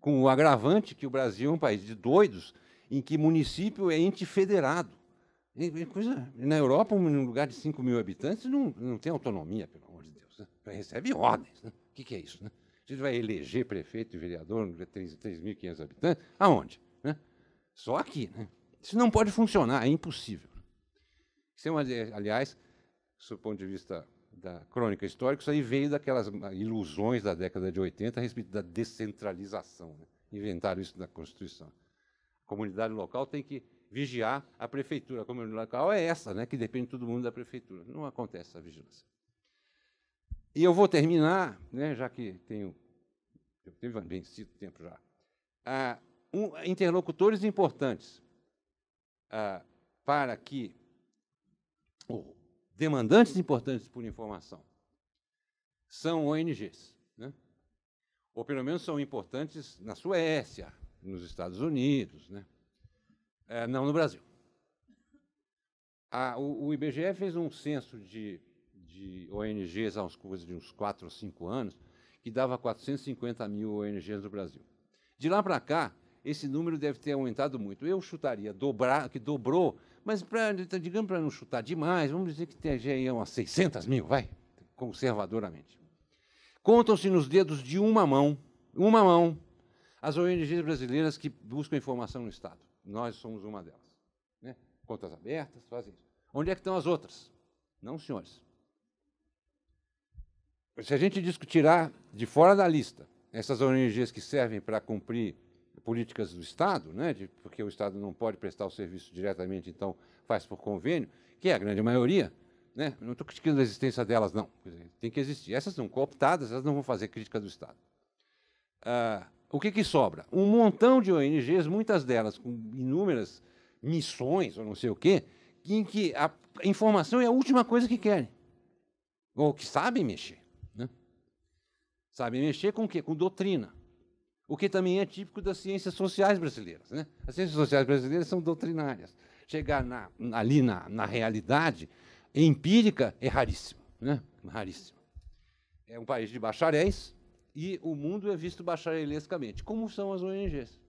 Com o agravante que o Brasil é um país de doidos, em que município é ente federado. É, é coisa, na Europa, um lugar de 5 mil habitantes não, não tem autonomia, pelo amor de Deus. Né? Recebe ordens. Né? O que, que é isso? Né? A gente vai eleger prefeito e vereador de 3.500 habitantes? Aonde? Né? Só aqui. Né? Isso não pode funcionar, é impossível. Isso é uma, aliás, do ponto de vista da crônica histórica, isso aí veio daquelas ilusões da década de 80 a respeito da descentralização. Né? Inventaram isso na Constituição. A comunidade local tem que vigiar a prefeitura. A comunidade local é essa, né, que depende todo mundo da prefeitura. Não acontece essa vigilância. E eu vou terminar, né, já que tenho. Eu tenho vencido o tempo já. Ah, um, interlocutores importantes ah, para que. demandantes importantes por informação são ONGs. Né? Ou pelo menos são importantes na Suécia, nos Estados Unidos, né? Eh, não no Brasil. Ah, o, o IBGE fez um censo de de ONGs há uns, coisa de uns 4 ou 5 anos, que dava 450 mil ONGs no Brasil. De lá para cá, esse número deve ter aumentado muito. Eu chutaria dobrar, que dobrou, mas pra, digamos para não chutar demais, vamos dizer que tem aí umas 600 mil, vai, conservadoramente. Contam-se nos dedos de uma mão, uma mão, as ONGs brasileiras que buscam informação no Estado. Nós somos uma delas. Né? Contas abertas, fazem isso. Onde é que estão as outras? Não, senhores se a gente tirar de fora da lista essas ONGs que servem para cumprir políticas do Estado, né, de, porque o Estado não pode prestar o serviço diretamente, então faz por convênio, que é a grande maioria, né, não estou criticando a existência delas, não, tem que existir. Essas são cooptadas, elas não vão fazer crítica do Estado. Ah, o que, que sobra? Um montão de ONGs, muitas delas com inúmeras missões, ou não sei o quê, em que a informação é a última coisa que querem, ou que sabem mexer. Sabe, mexer com o quê? Com doutrina. O que também é típico das ciências sociais brasileiras. Né? As ciências sociais brasileiras são doutrinárias. Chegar na, ali na, na realidade empírica é raríssimo. Né? Raríssimo. É um país de bacharéis e o mundo é visto bacharelescamente, como são as ONGs.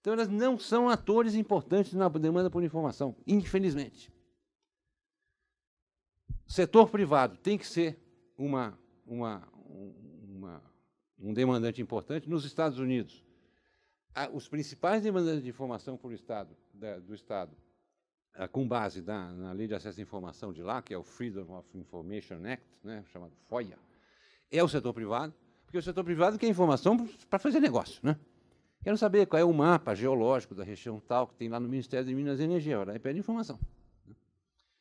Então, elas não são atores importantes na demanda por informação, infelizmente. O setor privado tem que ser uma, uma, um demandante importante, nos Estados Unidos. Os principais demandantes de informação por Estado, do Estado, ah, com base na, na Lei de Acesso à Informação de lá, que é o Freedom of Information Act, né, chamado FOIA, é o setor privado, porque o setor privado quer informação para fazer negócio. Né? Quero saber qual é o mapa geológico da região tal que tem lá no Ministério de Minas e Energia, lá pede informação. Né?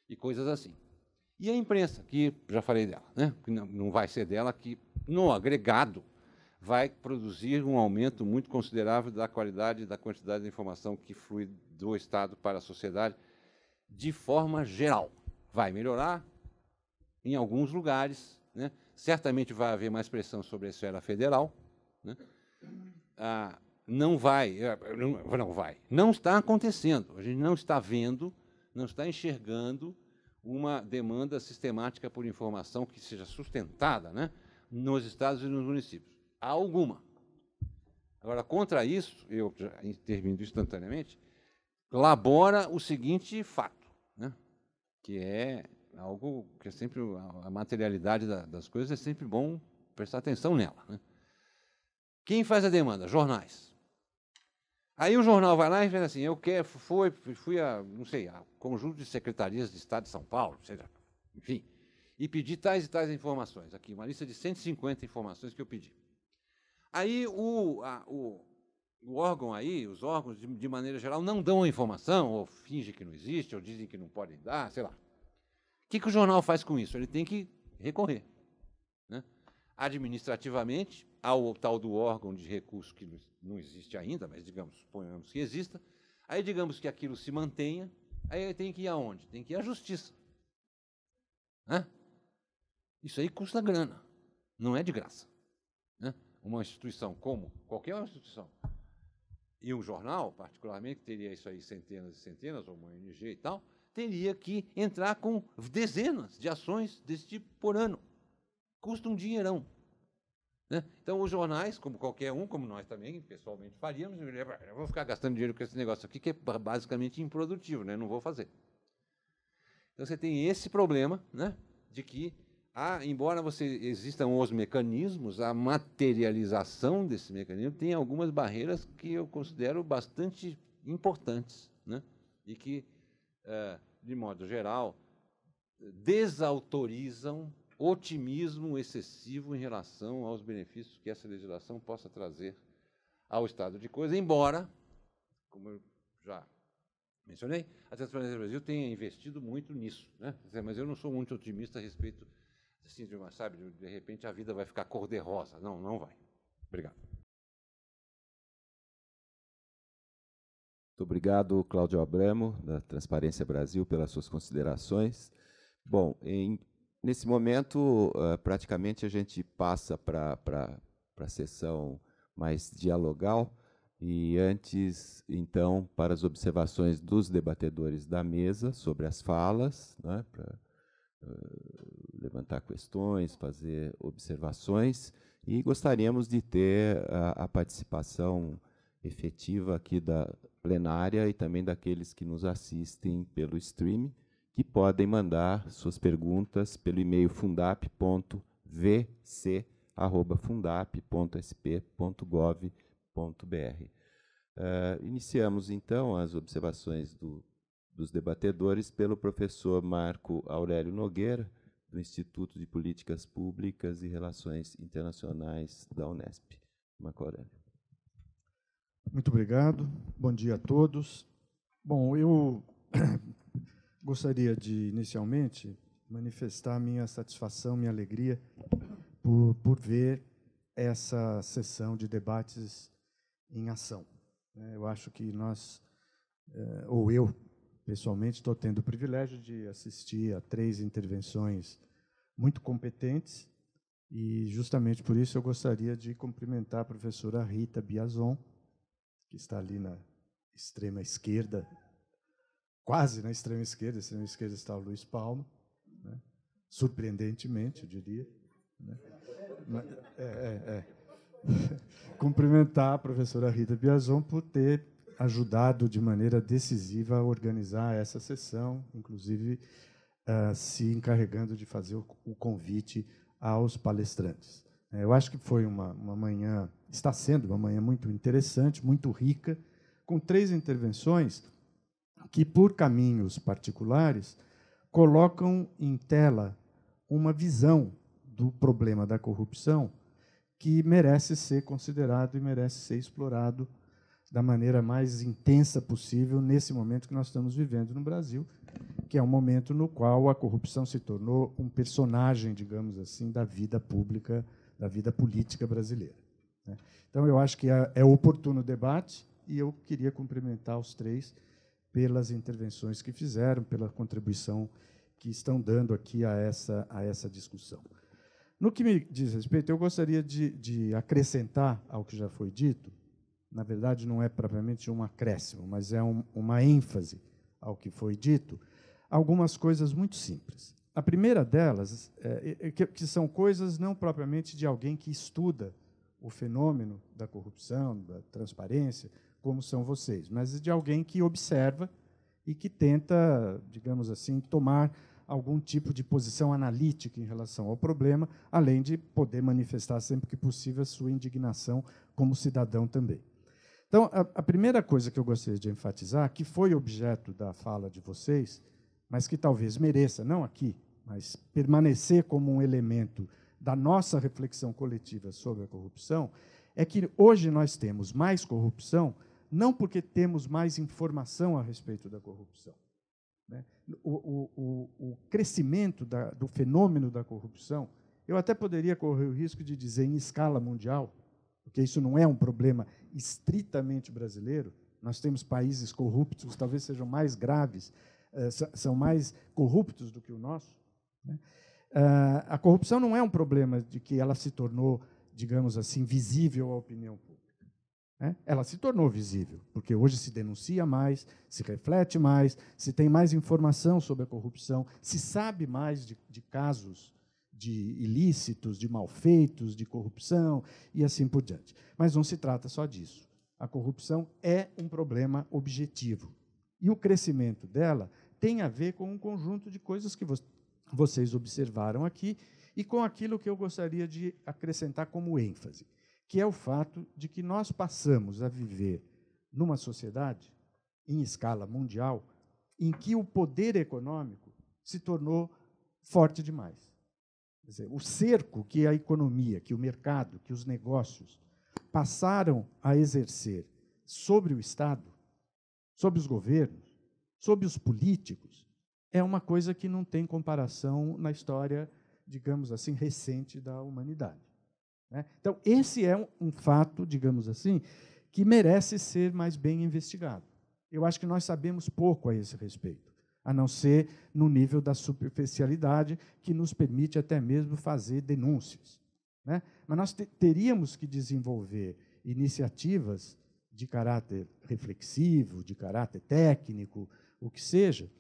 E coisas assim. E a imprensa, que já falei dela, né? que não vai ser dela, que no agregado vai produzir um aumento muito considerável da qualidade e da quantidade de informação que flui do Estado para a sociedade, de forma geral. Vai melhorar em alguns lugares, né? certamente vai haver mais pressão sobre a esfera federal. Né? Ah, não vai, eh, não, vai, não está acontecendo, a gente não está vendo, não está enxergando uma demanda sistemática por informação que seja sustentada né, nos estados e nos municípios alguma. Agora, contra isso, eu já intervindo instantaneamente, labora o seguinte fato, né? que é algo que é sempre a materialidade da, das coisas é sempre bom prestar atenção nela. Né? Quem faz a demanda? Jornais. Aí o jornal vai lá e fala assim, eu quero, fui fui a, não sei, a conjunto de secretarias de Estado de São Paulo, seja, enfim, e pedi tais e tais informações. Aqui, uma lista de 150 informações que eu pedi. Aí o, a, o, o, órgão aí, os órgãos, de, de maneira geral, não dão a informação, ou fingem que não existe, ou dizem que não podem dar, sei lá. O que, que o jornal faz com isso? Ele tem que recorrer. Né? Administrativamente, ao tal do órgão de recurso que não existe ainda, mas digamos, suponhamos que exista, aí digamos que aquilo se mantenha, aí tem que ir aonde? Tem que ir à justiça. Né? Isso aí custa grana, não é de graça uma instituição como qualquer instituição, e um jornal, particularmente, que teria isso aí centenas e centenas, ou uma ONG e tal, teria que entrar com dezenas de ações desse tipo por ano. Custa um dinheirão. Né? Então, os jornais, como qualquer um, como nós também, pessoalmente faríamos, eu vou ficar gastando dinheiro com esse negócio aqui, que é basicamente improdutivo, né? não vou fazer. Então, você tem esse problema né? de que Há, embora você existam os mecanismos, a materialização desse mecanismo tem algumas barreiras que eu considero bastante importantes, né? E que, eh, de modo geral, desautorizam otimismo excessivo em relação aos benefícios que essa legislação possa trazer ao estado de coisa, embora, como eu já mencionei, a Transparência do Brasil tenha investido muito nisso. Né? Mas eu não sou muito otimista a respeito assim, de uma, sabe, de repente a vida vai ficar cor-de-rosa. Não, não vai. Obrigado. Muito obrigado, Cláudio Abramo, da Transparência Brasil, pelas suas considerações. Bom, em, nesse momento, eh, praticamente a gente passa para a sessão mais dialogal. E antes, então, para as observações dos debatedores da mesa sobre as falas, né, para eh, levantar questões, fazer observações e gostaríamos de ter a, a participação efetiva aqui da plenária e também daqueles que nos assistem pelo streaming, que podem mandar suas perguntas pelo e-mail fundap.vc@fundap.sp.gov.br. Uh, eh, iniciamos então as observações do dos debatedores pelo professor Marco Aurélio Nogueira, do Instituto de Políticas Públicas e Relações Internacionais da Unesp. Marco Aurélio. Muito obrigado. Bom dia a todos. Bom, eu gostaria de, inicialmente, manifestar minha satisfação, minha alegria por, por ver essa sessão de debates em ação. É, eu acho que nós, é, ou eu, Pessoalmente, estou tendo o privilégio de assistir a três intervenções muito competentes e, justamente por isso, eu gostaria de cumprimentar a professora Rita Biazon, que está ali na extrema esquerda, quase na extrema esquerda, na extrema esquerda está o Luiz Paulo, né? surpreendentemente, eu diria. Né? É, é, é. Cumprimentar a professora Rita Biazon por ter ajudado de maneira decisiva a organizar essa sessão, inclusive uh, se encarregando de fazer o, o convite aos palestrantes. Eh, eu acho que foi uma, uma manhã, está sendo uma manhã muito interessante, muito rica, com três intervenções que, por caminhos particulares, colocam em tela uma visão do problema da corrupção que merece ser considerado e merece ser explorado da maneira mais intensa possível nesse momento que nós estamos vivendo no Brasil, que é um momento no qual a corrupção se tornou um personagem, digamos assim, da vida pública, da vida política brasileira. Né? Então, eu acho que é, é oportuno o debate e eu queria cumprimentar os três pelas intervenções que fizeram, pela contribuição que estão dando aqui a essa, a essa discussão. No que me diz respeito, eu gostaria de, de acrescentar ao que já foi dito na verdade, não é propriamente um acréscimo, mas é um, uma ênfase ao que foi dito, algumas coisas muito simples. A primeira delas, é, é, é, que, que são coisas não propriamente de alguém que estuda o fenômeno da corrupção, da transparência, como são vocês, mas de alguém que observa e que tenta, digamos assim, tomar algum tipo de posição analítica em relação ao problema, além de poder manifestar sempre que possível a sua indignação como cidadão também. Então, a, a primeira coisa que eu gostaria de enfatizar, que foi objeto da fala de vocês, mas que talvez mereça, não aqui, mas permanecer como um elemento da nossa reflexão coletiva sobre a corrupção, é que hoje nós temos mais corrupção não porque temos mais informação a respeito da corrupção. Né? O, o, o, crescimento da, do fenômeno da corrupção, eu até poderia correr o risco de dizer em escala mundial, porque isso não é um problema estritamente brasileiro, nós temos países corruptos, talvez sejam mais graves, eh, são mais corruptos do que o nosso. Né? Ah, a corrupção não é um problema de que ela se tornou, digamos assim, visível à opinião pública. Né? Ela se tornou visível, porque hoje se denuncia mais, se reflete mais, se tem mais informação sobre a corrupção, se sabe mais de, casos de ilícitos, de malfeitos, de corrupção e assim por diante. Mas não se trata só disso. A corrupção é um problema objetivo. E o crescimento dela tem a ver com um conjunto de coisas que vo vocês observaram aqui e com aquilo que eu gostaria de acrescentar como ênfase, que é o fato de que nós passamos a viver numa sociedade em escala mundial em que o poder econômico se tornou forte demais Dizer, o cerco que a economia, que o mercado, que os negócios passaram a exercer sobre o Estado, sobre os governos, sobre os políticos, é uma coisa que não tem comparação na história, digamos assim, recente da humanidade. Né? Então, esse é um, um fato, digamos assim, que merece ser mais bem investigado. Eu acho que nós sabemos pouco a esse respeito a não ser no nível da superficialidade, que nos permite até mesmo fazer denúncias. Né? Mas nós teríamos que desenvolver iniciativas de caráter reflexivo, de caráter técnico, o que seja,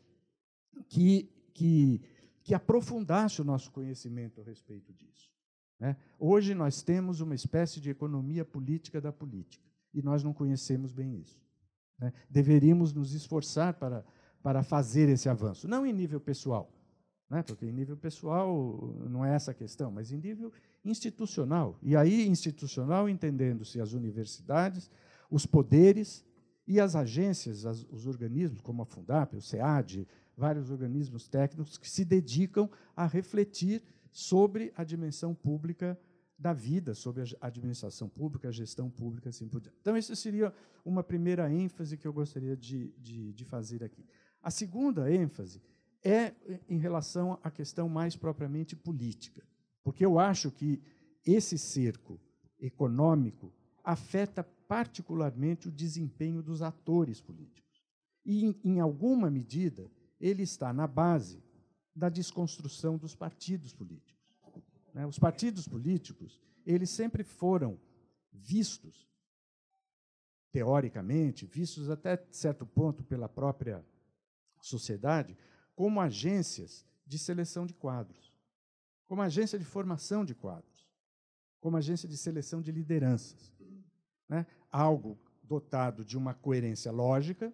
que, que, que aprofundasse o nosso conhecimento a respeito disso. Né? Hoje nós temos uma espécie de economia política da política, e nós não conhecemos bem isso. Né? Deveríamos nos esforçar para para fazer esse avanço. Não em nível pessoal, né? porque em nível pessoal não é essa a questão, mas em nível institucional. E aí, institucional, entendendo-se as universidades, os poderes e as agências, as, os organismos, como a Fundap, o SEAD, vários organismos técnicos que se dedicam a refletir sobre a dimensão pública da vida, sobre a administração pública, a gestão pública, assim por diante. Então, essa seria uma primeira ênfase que eu gostaria de, de, de fazer aqui. A segunda ênfase é em relação à questão mais propriamente política, porque eu acho que esse cerco econômico afeta particularmente o desempenho dos atores políticos. E, em, em alguma medida, ele está na base da desconstrução dos partidos políticos. Né? Os partidos políticos, eles sempre foram vistos, teoricamente, vistos até certo ponto pela própria sociedade como agências de seleção de quadros, como agência de formação de quadros, como agência de seleção de lideranças. Né? Algo dotado de uma coerência lógica,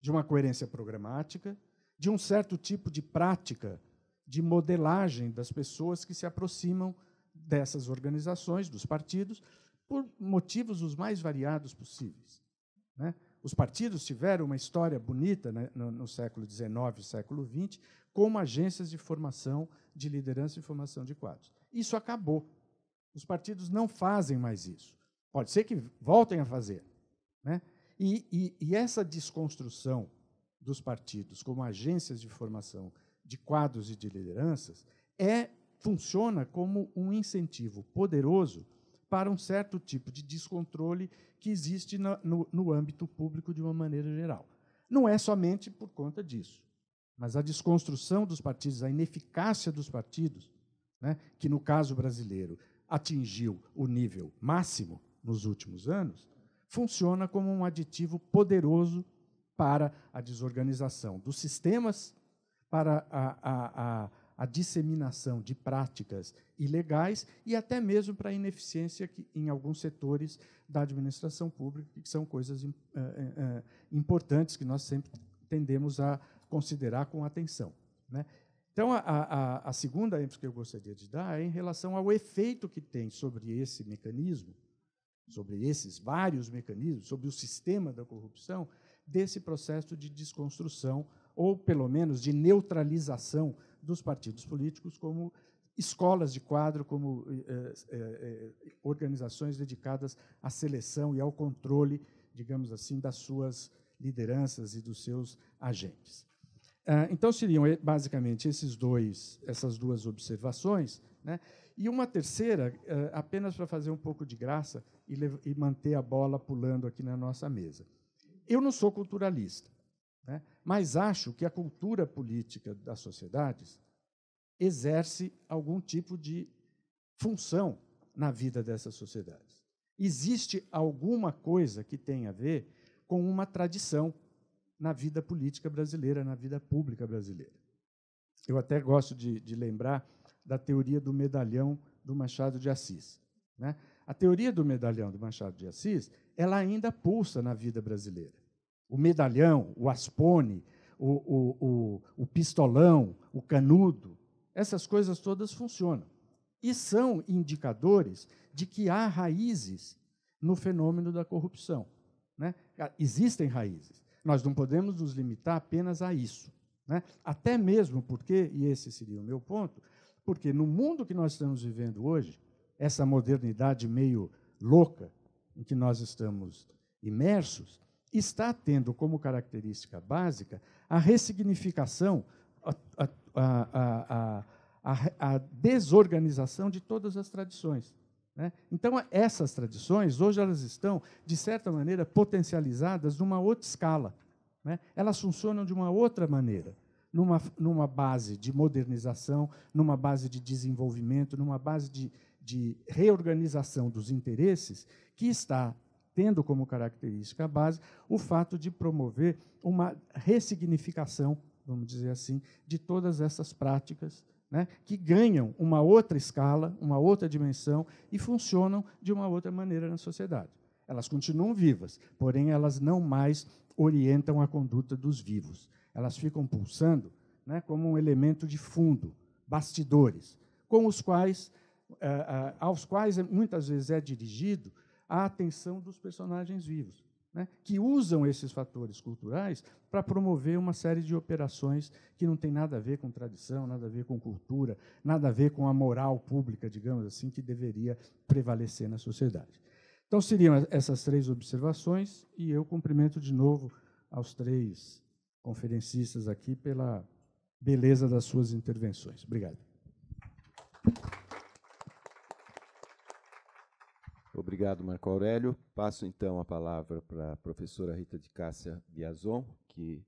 de uma coerência programática, de um certo tipo de prática de modelagem das pessoas que se aproximam dessas organizações, dos partidos, por motivos os mais variados possíveis. Né? Os partidos tiveram uma história bonita né, no, no, século XIX e século XX, como agências de formação de liderança e formação de quadros. Isso acabou. Os partidos não fazem mais isso. Pode ser que voltem a fazer. Né? E, e, e essa desconstrução dos partidos como agências de formação de quadros e de lideranças é funciona como um incentivo poderoso para um certo tipo de descontrole que existe no, no, no âmbito público de uma maneira geral. Não é somente por conta disso, mas a desconstrução dos partidos, a ineficácia dos partidos, né, que no caso brasileiro atingiu o nível máximo nos últimos anos, funciona como um aditivo poderoso para a desorganização dos sistemas, para a, a, a a disseminação de práticas ilegais e até mesmo para a ineficiência que, em alguns setores da administração pública, que são coisas eh, eh, eh, importantes que nós sempre tendemos a considerar com atenção. Né? Então, a, a, a segunda ênfase que eu gostaria de dar é em relação ao efeito que tem sobre esse mecanismo, sobre esses vários mecanismos, sobre o sistema da corrupção, desse processo de desconstrução ou, pelo menos, de neutralização dos partidos políticos como escolas de quadro, como eh, eh, eh, organizações dedicadas à seleção e ao controle, digamos assim, das suas lideranças e dos seus agentes. Ah, então seriam basicamente esses dois, essas duas observações, né? E uma terceira, apenas para fazer um pouco de graça e manter a bola pulando aqui na nossa mesa. Eu não sou culturalista. Né? Mas acho que a cultura política das sociedades exerce algum tipo de função na vida dessas sociedades. Existe alguma coisa que tem a ver com uma tradição na vida política brasileira, na vida pública brasileira. Eu até gosto de, de lembrar da teoria do medalhão do Machado de Assis. Né? A teoria do medalhão do Machado de Assis, ela ainda pulsa na vida brasileira o medalhão, o aspone, o, o, o, o pistolão, o canudo, essas coisas todas funcionam. E são indicadores de que há raízes no fenômeno da corrupção. Né? Existem raízes. Nós não podemos nos limitar apenas a isso. Né? Até mesmo porque, e esse seria o meu ponto, porque no mundo que nós estamos vivendo hoje, essa modernidade meio louca em que nós estamos imersos, está tendo como característica básica a ressignificação, a, a, a, a desorganização de todas as tradições. Né? Então, essas tradições, hoje, elas estão, de certa maneira, potencializadas numa outra escala. Né? Elas funcionam de uma outra maneira, numa, numa base de modernização, numa base de desenvolvimento, numa base de, de reorganização dos interesses que está tendo como característica base o fato de promover uma ressignificação, vamos dizer assim, de todas essas práticas né, que ganham uma outra escala, uma outra dimensão e funcionam de uma outra maneira na sociedade. Elas continuam vivas, porém elas não mais orientam a conduta dos vivos. Elas ficam pulsando né, como um elemento de fundo, bastidores, com os quais, eh, eh aos quais eh, muitas vezes é dirigido a atenção dos personagens vivos, né, que usam esses fatores culturais para promover uma série de operações que não tem nada a ver com tradição, nada a ver com cultura, nada a ver com a moral pública, digamos assim, que deveria prevalecer na sociedade. Então, seriam essas três observações, e eu cumprimento de novo aos três conferencistas aqui pela beleza das suas intervenções. Obrigado. Obrigado, Marco Aurélio. Passo então a palavra para a professora Rita de Cássia Biazon, que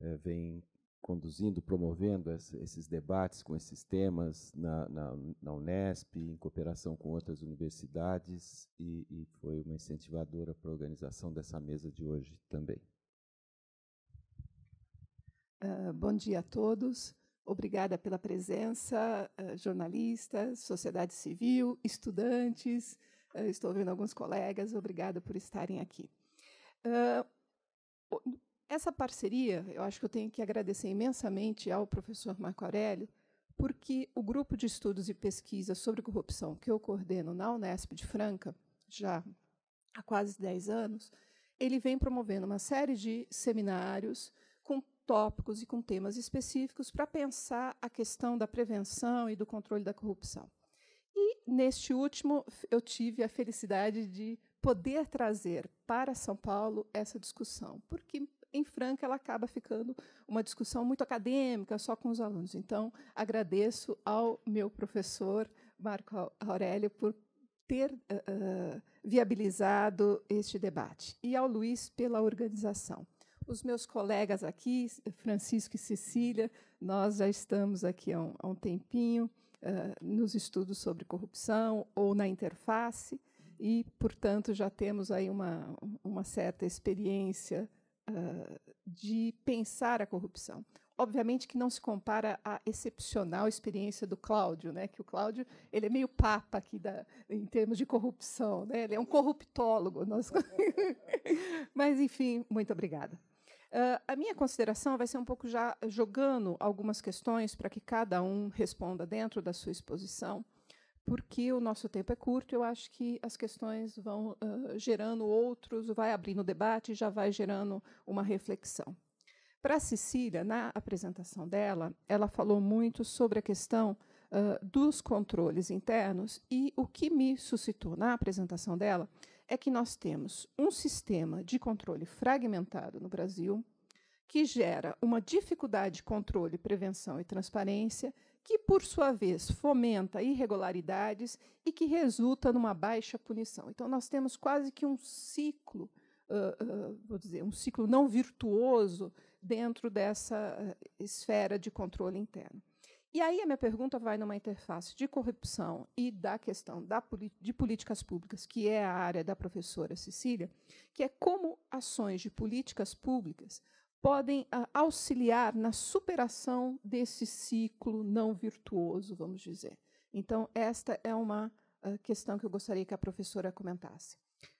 é, vem conduzindo, promovendo esses debates com esses temas na, na, na Unesp, em cooperação com outras universidades, e, e foi uma incentivadora para a organização dessa mesa de hoje também. Uh, bom dia a todos. Obrigada pela presença, uh, jornalistas, sociedade civil, estudantes, estou vendo alguns colegas, obrigada por estarem aqui. Uh, essa parceria, eu acho que eu tenho que agradecer imensamente ao professor Marco Aurélio, porque o grupo de estudos e pesquisa sobre corrupção que eu coordeno na Unesp de Franca, já há quase 10 anos, ele vem promovendo uma série de seminários com tópicos e com temas específicos para pensar a questão da prevenção e do controle da corrupção neste último, eu tive a felicidade de poder trazer para São Paulo essa discussão, porque em Franca ela acaba ficando uma discussão muito acadêmica, só com os alunos. Então, agradeço ao meu professor Marco Aurélio por ter uh, viabilizado este debate e ao Luiz pela organização. Os meus colegas aqui, Francisco e Cecília, nós já estamos aqui há um, há um tempinho nos estudos sobre corrupção ou na interface, e, portanto, já temos aí uma, uma certa experiência uh, de pensar a corrupção. Obviamente que não se compara à excepcional experiência do Cláudio, né? Que o Cláudio ele é meio papa aqui da, em termos de corrupção, né? Ele é um corruptólogo. Nós... Mas enfim, muito obrigada. Uh, a minha consideração vai ser um pouco já jogando algumas questões para que cada um responda dentro da sua exposição, porque o nosso tempo é curto. Eu acho que as questões vão uh, gerando outros, vai abrindo debate, já vai gerando uma reflexão. Para a Cecília, na apresentação dela, ela falou muito sobre a questão uh, dos controles internos e o que me suscitou na apresentação dela é que nós temos um sistema de controle fragmentado no Brasil, que gera uma dificuldade de controle, prevenção e transparência, que, por sua vez, fomenta irregularidades e que resulta numa baixa punição. Então, nós temos quase que um ciclo, uh, uh, vou dizer, um ciclo não virtuoso dentro dessa ah, esfera de controle interno. E aí a minha pergunta vai numa interface de corrupção e da questão da, de políticas públicas, que é a área da professora Cecília, que é como ações de políticas públicas podem ah, auxiliar na superação desse ciclo não virtuoso, vamos dizer. Então, esta é uma ah, questão que eu gostaria que a professora comentasse.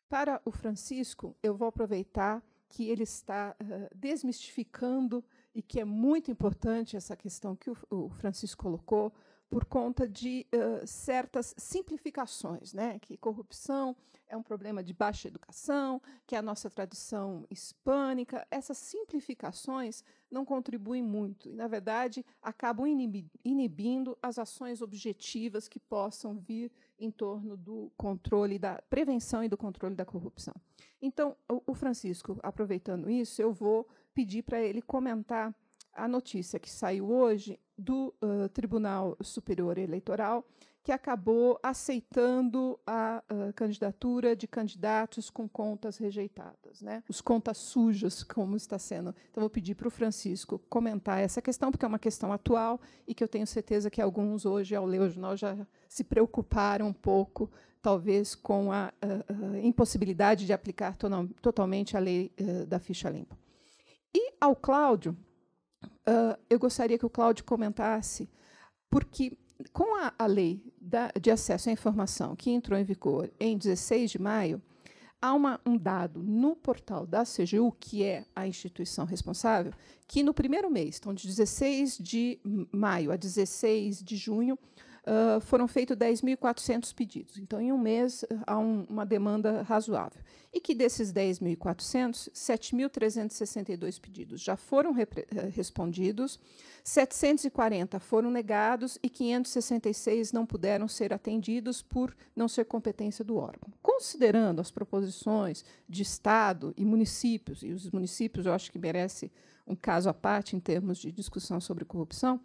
Para o Francisco, eu vou aproveitar que ele está uh, desmistificando e que é muito importante essa questão que o Francisco colocou, por conta de uh, certas simplificações, né? que corrupção é um problema de baixa educação, que é a nossa tradição hispânica. Essas simplificações não contribuem muito e, na verdade, acabam inibindo as ações objetivas que possam vir em torno do controle da prevenção e do controle da corrupção. Então, o Francisco, aproveitando isso, eu vou pedi para ele comentar a notícia que saiu hoje do uh, Tribunal Superior Eleitoral, que acabou aceitando a uh, candidatura de candidatos com contas rejeitadas, né? Os contas sujas, como está sendo. Então vou pedir para o Francisco comentar essa questão, porque é uma questão atual e que eu tenho certeza que alguns hoje ao ler o jornal já se preocuparam um pouco, talvez com a, impossibilidade de aplicar to totalmente a lei uh, da ficha limpa. E ao Cláudio, uh, eu gostaria que o Cláudio comentasse, porque com a, a lei da, de acesso à informação que entrou em vigor em 16 de maio, há uma, um dado no portal da CGU, que é a instituição responsável, que no primeiro mês, então de 16 de maio a 16 de junho, foram feitos 10.400 pedidos. Então, em um mês, há um, uma demanda razoável. E que desses 10.400, 7.362 pedidos já foram respondidos, 740 foram negados e 566 não puderam ser atendidos por não ser competência do órgão. Considerando as proposições de Estado e municípios, e os municípios eu acho que merece um caso à parte em termos de discussão sobre corrupção,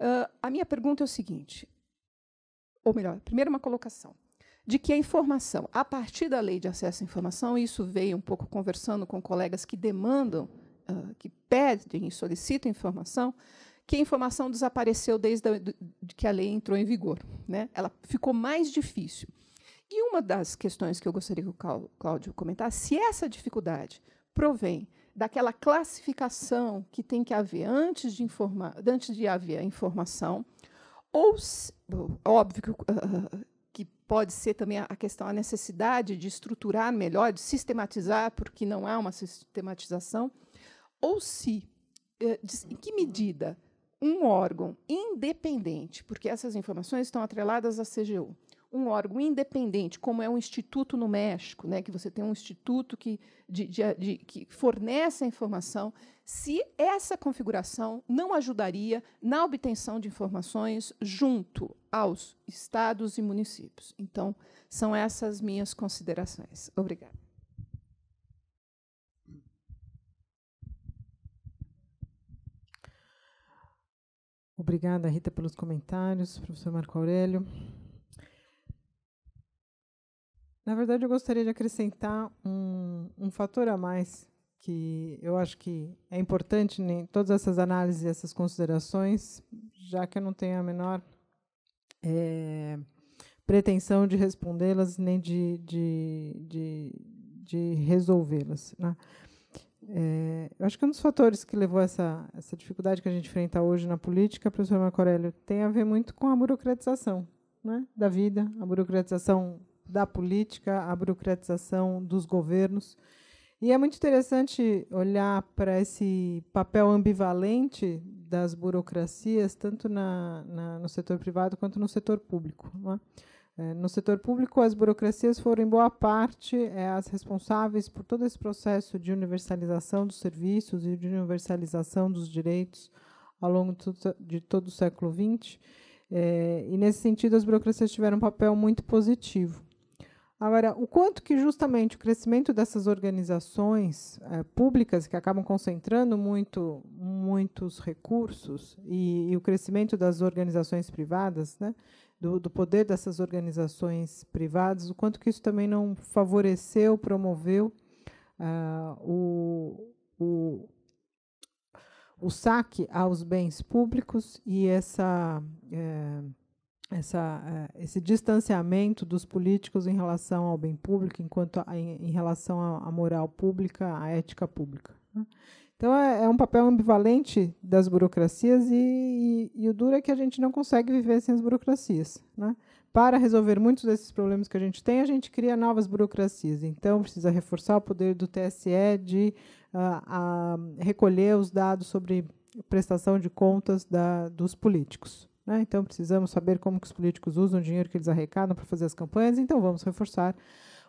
uh, a minha pergunta é o seguinte: ou melhor, primeiro uma colocação, de que a informação, a partir da lei de acesso à informação, isso veio um pouco conversando com colegas que demandam, uh, que pedem e solicitam informação, que a informação desapareceu desde a, de que a lei entrou em vigor. Né? Ela ficou mais difícil. E uma das questões que eu gostaria que o Cláudio comentasse, se essa dificuldade provém daquela classificação que tem que haver antes de, informar, antes de haver a informação, ou, óbvio que, uh, que pode ser também a questão, a necessidade de estruturar melhor, de sistematizar, porque não há uma sistematização, ou se, eh, em que medida um órgão independente, porque essas informações estão atreladas à CGU, um órgão independente, como é um instituto no México, né, que você tem um instituto que, de, de, de, que fornece a informação, se essa configuração não ajudaria na obtenção de informações junto aos estados e municípios. Então, são essas minhas considerações. Obrigada. Obrigada, Rita, pelos comentários, professor Marco Aurélio. Na verdade, eu gostaria de acrescentar um, um fator a mais que eu acho que é importante em todas essas análises e essas considerações, já que eu não tenho a menor é, pretensão de respondê-las nem de, de, de, de resolvê-las. Né? É, eu acho que um dos fatores que levou essa, essa dificuldade que a gente enfrenta hoje na política, professor Macorélio, tem a ver muito com a burocratização né, da vida, a burocratização da política, a burocratização dos governos. E é muito interessante olhar para esse papel ambivalente das burocracias, tanto na, na, no setor privado quanto no setor público. É? É, no setor público, as burocracias foram, em boa parte, é, as responsáveis por todo esse processo de universalização dos serviços e de universalização dos direitos ao longo de todo o século XX. É, e, nesse sentido, as burocracias tiveram um papel muito positivo. Agora, o quanto que justamente o crescimento dessas organizações é, públicas que acabam concentrando muito, muitos recursos e, e o crescimento das organizações privadas, né, do, do, poder dessas organizações privadas, o quanto que isso também não favoreceu, promoveu ah, o, o, o, saque aos bens públicos e essa eh, essa, eh, esse distanciamento dos políticos em relação ao bem público, enquanto a, em, relação à moral pública, à ética pública. Né? Então, é, é um papel ambivalente das burocracias e, e, e, o duro é que a gente não consegue viver sem as burocracias. Né? Para resolver muitos desses problemas que a gente tem, a gente cria novas burocracias. Então, precisa reforçar o poder do TSE de uh, recolher os dados sobre prestação de contas da, dos políticos. Né? Então, precisamos saber como que os políticos usam o dinheiro que eles arrecadam para fazer as campanhas, então vamos reforçar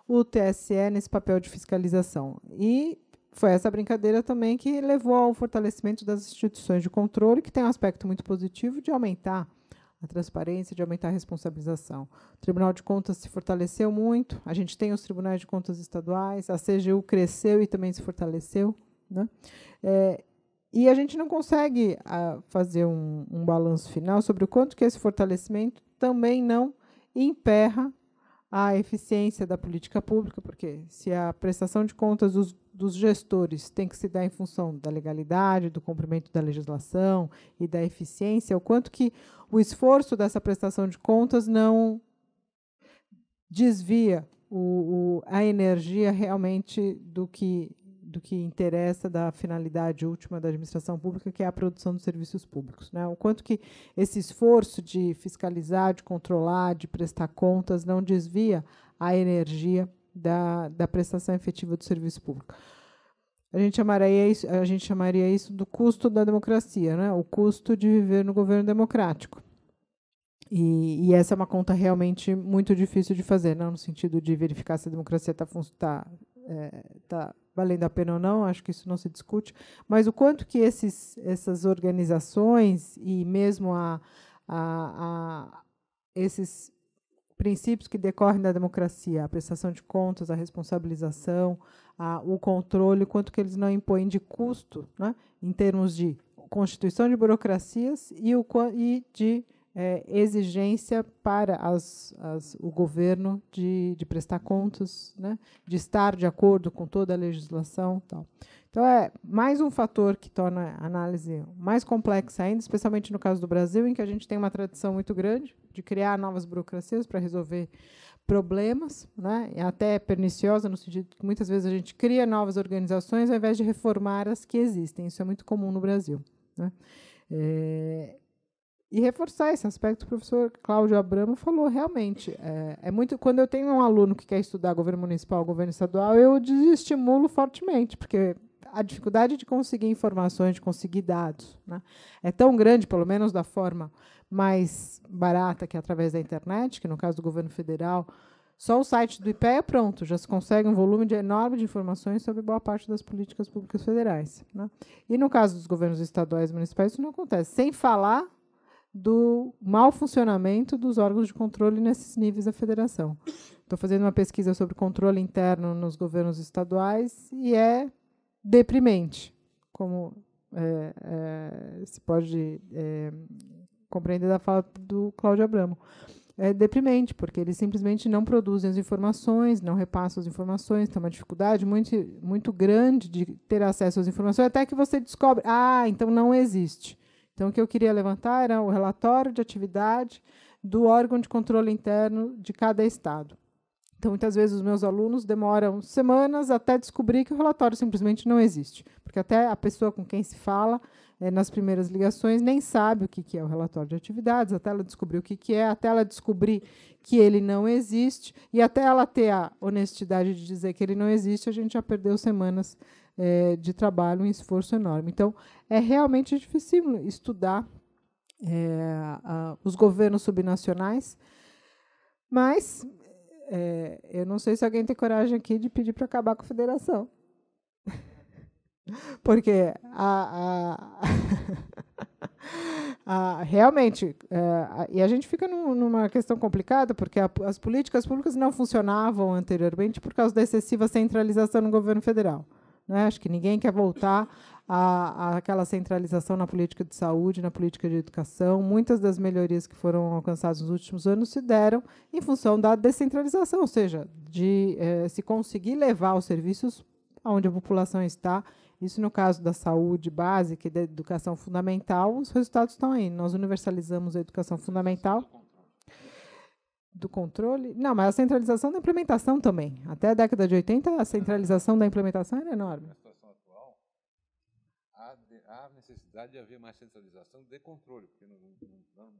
o TSE nesse papel de fiscalização. E foi essa brincadeira também que levou ao fortalecimento das instituições de controle, que tem um aspecto muito positivo de aumentar a transparência, de aumentar a responsabilização. O Tribunal de Contas se fortaleceu muito, a gente tem os tribunais de contas estaduais, a CGU cresceu e também se fortaleceu. Né? É, e a gente não consegue ah, fazer um, um balanço final sobre o quanto que esse fortalecimento também não emperra a eficiência da política pública, porque se a prestação de contas dos, dos, gestores tem que se dar em função da legalidade, do cumprimento da legislação e da eficiência, o quanto que o esforço dessa prestação de contas não desvia o, o, a energia realmente do que do que interessa da finalidade última da administração pública, que é a produção dos serviços públicos. Né? O quanto que esse esforço de fiscalizar, de controlar, de prestar contas, não desvia a energia da, da prestação efetiva do serviço público. A gente chamaria isso, a gente chamaria isso do custo da democracia, né? o custo de viver no governo democrático. E, e, essa é uma conta realmente muito difícil de fazer, não? Né? no sentido de verificar se a democracia está tá, é, tá valendo a pena ou não, acho que isso não se discute, mas o quanto que esses, essas organizações e mesmo a, a, a esses princípios que decorrem da democracia, a prestação de contas, a responsabilização, a, o controle, quanto que eles não impõem de custo, né, em termos de constituição de burocracias e, o, e de é, exigência para as, as, o governo de, de prestar contas, né, de estar de acordo com toda a legislação. Tal. Então, é mais um fator que torna a análise mais complexa ainda, especialmente no caso do Brasil, em que a gente tem uma tradição muito grande de criar novas burocracias para resolver problemas, né, até é perniciosa, no sentido que muitas vezes a gente cria novas organizações ao invés de reformar as que existem. Isso é muito comum no Brasil. Né. É, e reforçar esse aspecto o professor Cláudio Abramo falou realmente. É, é, muito quando eu tenho um aluno que quer estudar governo municipal, governo estadual, eu desestimulo fortemente, porque a dificuldade de conseguir informações, de conseguir dados, né, é tão grande, pelo menos da forma mais barata que é através da internet, que no caso do governo federal, só o site do é pronto, já se consegue um volume de enorme de informações sobre boa parte das políticas públicas federais. Né. E no caso dos governos estaduais e municipais, isso não acontece. Sem falar do mau funcionamento dos órgãos de controle nesses níveis da federação. Estou fazendo uma pesquisa sobre controle interno nos governos estaduais e é deprimente, como é, é, se pode é, compreender da fala do Cláudio Abramo. É deprimente, porque eles simplesmente não produzem as informações, não repassam as informações, tem uma dificuldade muito, muito grande de ter acesso às informações, até que você descobre, ah, então não existe. Então, o que eu queria levantar era o relatório de atividade do órgão de controle interno de cada estado. Então, muitas vezes os meus alunos demoram semanas até descobrir que o relatório simplesmente não existe, porque até a pessoa com quem se fala eh, nas primeiras ligações nem sabe o que, que é o relatório de atividades, até ela descobrir o que, que é, até ela descobrir que ele não existe, e até ela ter a honestidade de dizer que ele não existe, a gente já perdeu semanas é, de trabalho, um esforço enorme. Então, é realmente difícil estudar é, a, os governos subnacionais, mas é, eu não sei se alguém tem coragem aqui de pedir para acabar com a federação. Porque a, a, realmente, é, e a gente fica num, numa questão complicada, porque as políticas públicas não funcionavam anteriormente por causa da excessiva centralização no governo federal. Né? Acho que ninguém quer voltar à, àquela centralização na política de saúde, na política de educação. Muitas das melhorias que foram alcançadas nos últimos anos se deram em função da descentralização, ou seja, de eh, se conseguir levar os serviços aonde a população está. Isso no caso da saúde básica e da educação fundamental, os resultados estão aí. Nós universalizamos a educação fundamental do controle. Não, mas a centralização da implementação também. Até a década de 80, a centralização da implementação era enorme. Na situação atual, há, de, há necessidade de haver mais centralização de controle, porque no, no, no,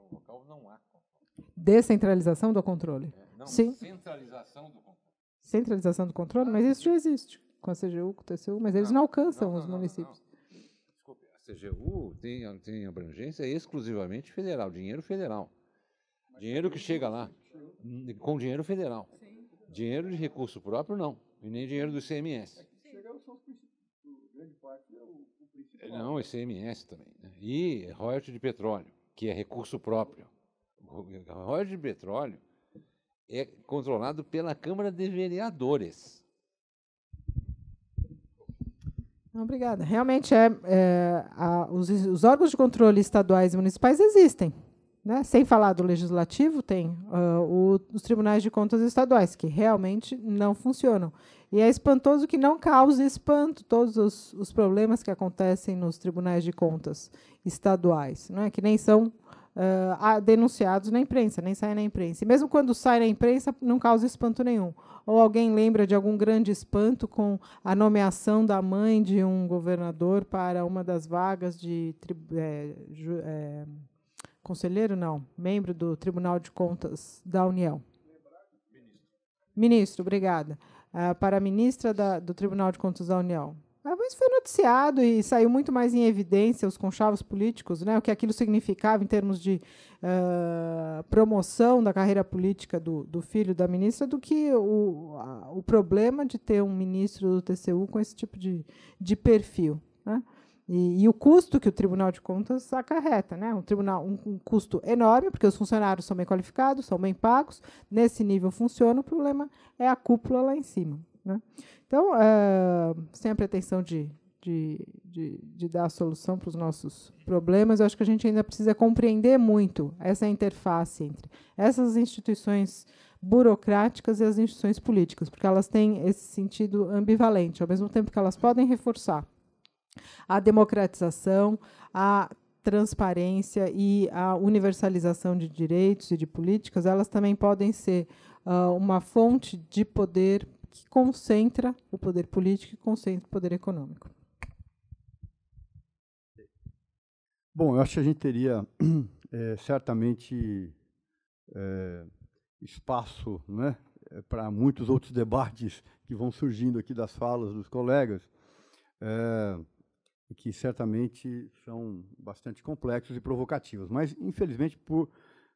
no local não há controle. Descentralização do controle. É, não, Sim. centralização do controle. Centralização do controle, mas ah, isso já existe com a CGU, com o TCU, mas eles não, alcançam não, os não, municípios. Desculpe, a CGU tem, tem abrangência exclusivamente federal, dinheiro federal. Tá dinheiro que chega lá, com dinheiro federal. Dinheiro de recurso próprio, não. E nem dinheiro do ICMS. É é não, ICMS também. Né? E royalties de petróleo, que é recurso próprio. royalties de petróleo é controlado pela Câmara de Vereadores. Obrigada. Realmente, é, é a, os, os órgãos de controle estaduais e municipais existem. Né? Sem falar do legislativo, tem uh, o, os tribunais de contas estaduais, que realmente não funcionam. E é espantoso que não cause espanto todos os, os problemas que acontecem nos tribunais de contas estaduais, é que nem são uh, denunciados na imprensa, nem saem na imprensa. E mesmo quando sai na imprensa, não causa espanto nenhum. Ou alguém lembra de algum grande espanto com a nomeação da mãe de um governador para uma das vagas de. É, é, conselheiro não, membro do Tribunal de Contas da União. Ministro, Ministro obrigada. Uh, para a ministra da, do Tribunal de Contas da União. Ah, mas foi noticiado e saiu muito mais em evidência os conchavos políticos, né? o que aquilo significava em termos de uh, promoção da carreira política do, do, filho da ministra, do que o, a, o problema de ter um ministro do TCU com esse tipo de, de perfil. Né? E, e, o custo que o Tribunal de Contas acarreta, né? Um tribunal, um, um, custo enorme, porque os funcionários são bem qualificados, são bem pagos, nesse nível funciona, o problema é a cúpula lá em cima. Né? Então, uh, sem a pretensão de, de, de, de dar a solução para os nossos problemas, eu acho que a gente ainda precisa compreender muito essa interface entre essas instituições burocráticas e as instituições políticas, porque elas têm esse sentido ambivalente, ao mesmo tempo que elas podem reforçar a democratização, a transparência e a universalização de direitos e de políticas, elas também podem ser uh, uma fonte de poder que concentra o poder político e concentra o poder econômico. Bom, eu acho que a gente teria eh, eh, é, certamente eh, é, espaço né, para muitos outros debates que vão surgindo aqui das falas dos colegas. É, e que certamente são bastante complexos e provocativos. Mas, infelizmente, por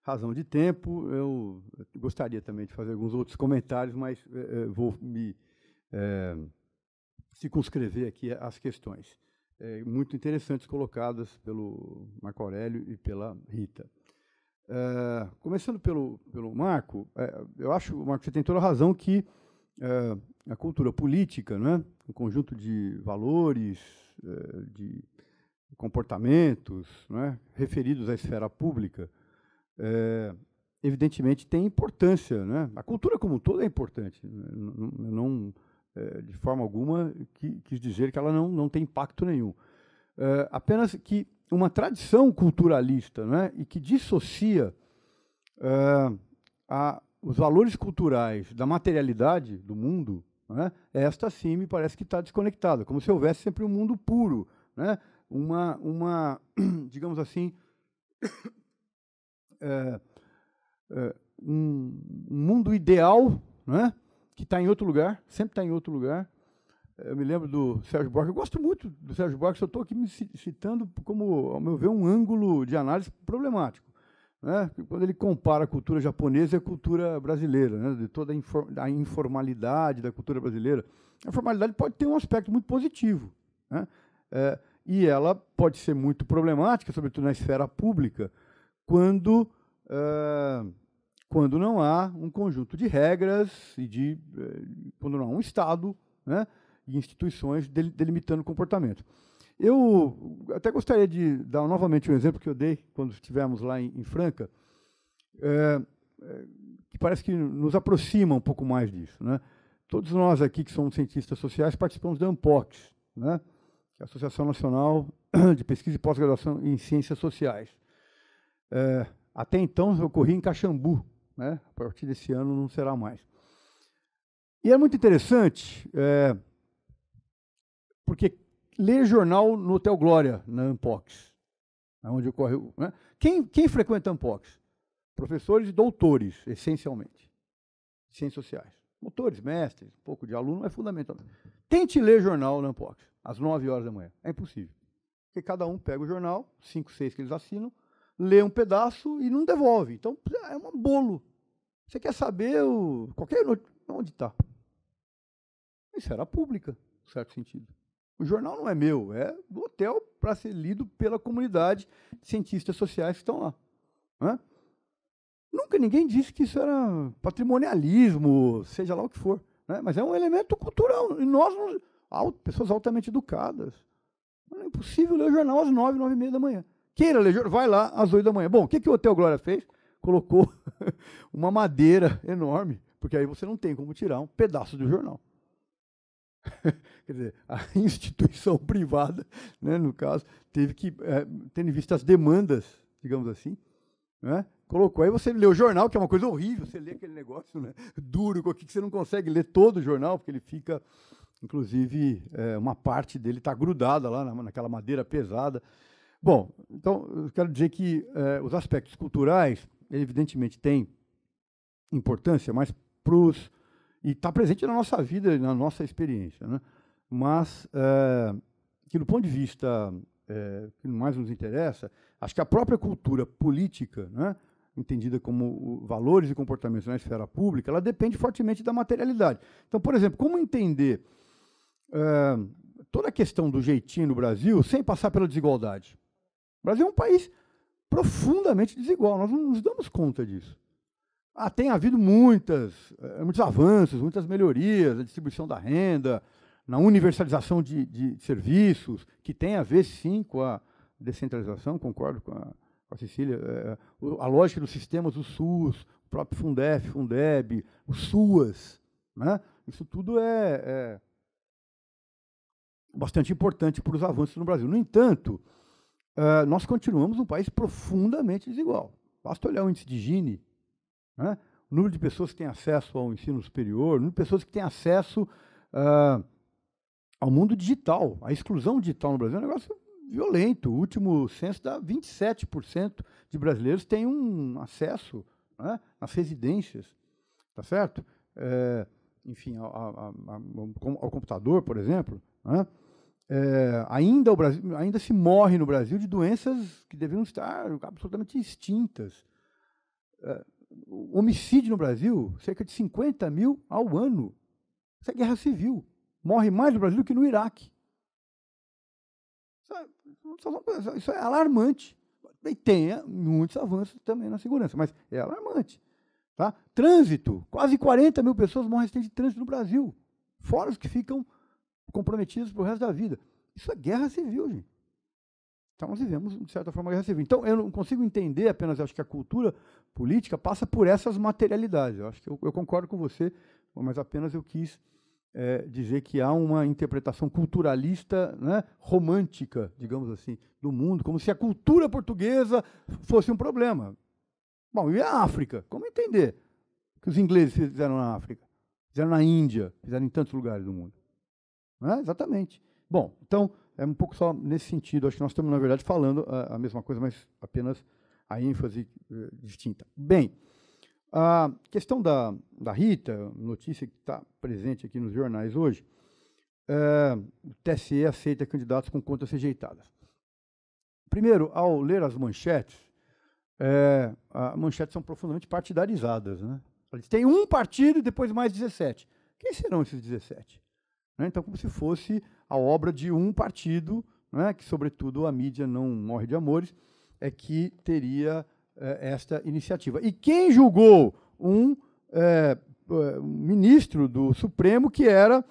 razão de tempo, eu gostaria também de fazer alguns outros comentários, mas eh, eh, vou me eh, circunscrever aqui às questões é muito interessantes colocadas pelo Marco Aurélio e pela Rita. Eh, começando pelo, pelo Marco, eu acho, Marco, você tem toda a razão que a cultura política, né, um conjunto de valores, eh, de comportamentos né, referidos à esfera pública, é, evidentemente tem importância. Né? A cultura como um todo é importante. Não, não eh, é, de forma alguma que, quis dizer que ela não, não tem impacto nenhum. É, apenas que uma tradição culturalista né, e que dissocia a, os valores culturais da materialidade do mundo né? Esta sim me parece que está desconectada, como se houvesse sempre um mundo puro, né? uma, uma, digamos assim, é, é, um mundo ideal né? que está em outro lugar, sempre está em outro lugar. Eu me lembro do Sérgio Borges, eu gosto muito do Sérgio Borges, eu estou aqui me citando como, ao meu ver, um ângulo de análise problemático né? quando ele compara a cultura japonesa e a cultura brasileira, né? de toda a, infor a, informalidade da cultura brasileira. A formalidade pode ter um aspecto muito positivo, né? é, e ela pode ser muito problemática, sobretudo na esfera pública, quando, é, quando não há um conjunto de regras e de, é, quando não há um Estado né? e instituições delimitando o comportamento. Eu até gostaria de dar novamente um exemplo que eu dei quando estivemos lá em, em Franca, é, é, que parece que nos aproxima um pouco mais disso. Né? Todos nós aqui que somos cientistas sociais participamos da ANPOX, né? é a Associação Nacional de Pesquisa e Pós-Graduação em Ciências Sociais. É, até então eu corri em Caxambu, né? a partir desse ano não será mais. E é muito interessante, é, porque ler jornal no Hotel Glória, na Ampox, né, onde ocorre. Né? Quem, quem frequenta Ampox? Professores e doutores, essencialmente, ciências sociais. Doutores, mestres, um pouco de aluno, é fundamental. Tente ler jornal na Ampox, às 9 horas da manhã. É impossível. Porque cada um pega o jornal, cinco, seis que eles assinam, lê um pedaço e não devolve. Então, é um bolo. Você quer saber o, qualquer onde está. Isso era pública, em certo sentido. O jornal não é meu, é do hotel para ser lido pela comunidade de cientistas sociais que estão lá. Né? Nunca ninguém disse que isso era patrimonialismo, seja lá o que for. Né? Mas é um elemento cultural. E nós, pessoas altamente educadas, não é impossível ler o jornal às nove, nove e meia da manhã. Queira ler jornal, vai lá às oito da manhã. Bom, o que, que o Hotel Glória fez? Colocou uma madeira enorme, porque aí você não tem como tirar um pedaço do jornal. Quer dizer, a instituição privada, né, no caso, teve que, é, tendo em vista as demandas, digamos assim, né, colocou. Aí você lê o jornal, que é uma coisa horrível, você lê aquele negócio né, duro, que você não consegue ler todo o jornal, porque ele fica, inclusive, é, uma parte dele está grudada lá na, naquela madeira pesada. Bom, então, eu quero dizer que é, os aspectos culturais, evidentemente, têm importância, mas para os e está presente na nossa vida, na nossa experiência. Né? Mas é, que, do ponto de vista é, que mais nos interessa, acho que a própria cultura política, né, entendida como valores e comportamentos na esfera pública, ela depende fortemente da materialidade. Então, por exemplo, como entender é, toda a questão do jeitinho no Brasil sem passar pela desigualdade? O Brasil é um país profundamente desigual, nós não nos damos conta disso. Ah, tem havido muitas, eh, muitos avanços, muitas melhorias na distribuição da renda, na universalização de, de serviços, que tem a ver, sim, com a descentralização, concordo com a, com a Cecília, é, a lógica dos sistemas, o SUS, o próprio Fundef, Fundeb, o SUAS, né? isso tudo é, é bastante importante para os avanços no Brasil. No entanto, é, nós continuamos um país profundamente desigual. Basta olhar o índice de Gini, né? O número de pessoas que têm acesso ao ensino superior, o número de pessoas que têm acesso uh, ao mundo digital. A exclusão digital no Brasil é um negócio violento. O último censo dá 27% de brasileiros têm um acesso né, nas residências, tá certo? É, enfim, a, a, a, ao computador, por exemplo. Né? É, ainda, o Brasil, ainda se morre no Brasil de doenças que deveriam estar absolutamente extintas. É, homicídio no Brasil, cerca de 50 mil ao ano. Isso é guerra civil. Morre mais no Brasil do que no Iraque. Isso é, é, é, é alarmante. E tem muitos avanços também na segurança, mas é alarmante. Tá? Trânsito. Quase 40 mil pessoas morrem acidente de trânsito no Brasil. Fora os que ficam comprometidos para o resto da vida. Isso é guerra civil, gente. Então, nós vivemos, de certa forma, guerra civil. Então, eu não consigo entender apenas, acho que a cultura política passa por essas materialidades. Eu acho que eu, eu concordo com você, mas apenas eu quis é, dizer que há uma interpretação culturalista, né, romântica, digamos assim, do mundo, como se a cultura portuguesa fosse um problema. Bom, e a África? Como entender que os ingleses fizeram na África? Fizeram na Índia, fizeram em tantos lugares do mundo. Não é? Exatamente. Bom, então, é um pouco só nesse sentido. Acho que nós estamos, na verdade, falando a, a mesma coisa, mas apenas a ênfase eh, distinta. Bem, a questão da, da Rita, notícia que está presente aqui nos jornais hoje, é, o TSE aceita candidatos com contas rejeitadas. Primeiro, ao ler as manchetes, é, eh, as manchetes são profundamente partidarizadas. Né? Eles têm um partido e depois mais 17. Quem serão esses 17? Né? Então, como se fosse a obra de um partido, né? que, sobretudo, a mídia não morre de amores, é que teria é, esta iniciativa. E quem julgou um é, ministro do Supremo que era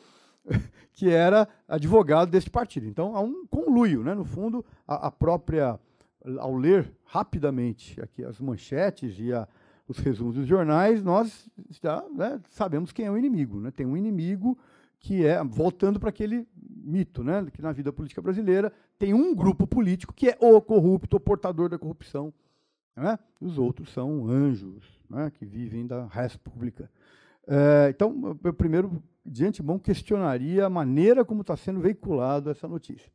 que era advogado deste partido. Então há um conluio, né? No fundo, a, a própria ao ler rapidamente aqui as manchetes e a, os resumos dos jornais, nós já né, sabemos quem é o inimigo. Né? Tem um inimigo que é, voltando para aquele mito, né, que na vida política brasileira tem um grupo político que é o corrupto, o portador da corrupção, né? os outros são anjos né, que vivem da res pública. É, então, eu primeiro, de antemão, questionaria a maneira como está sendo veiculada essa notícia.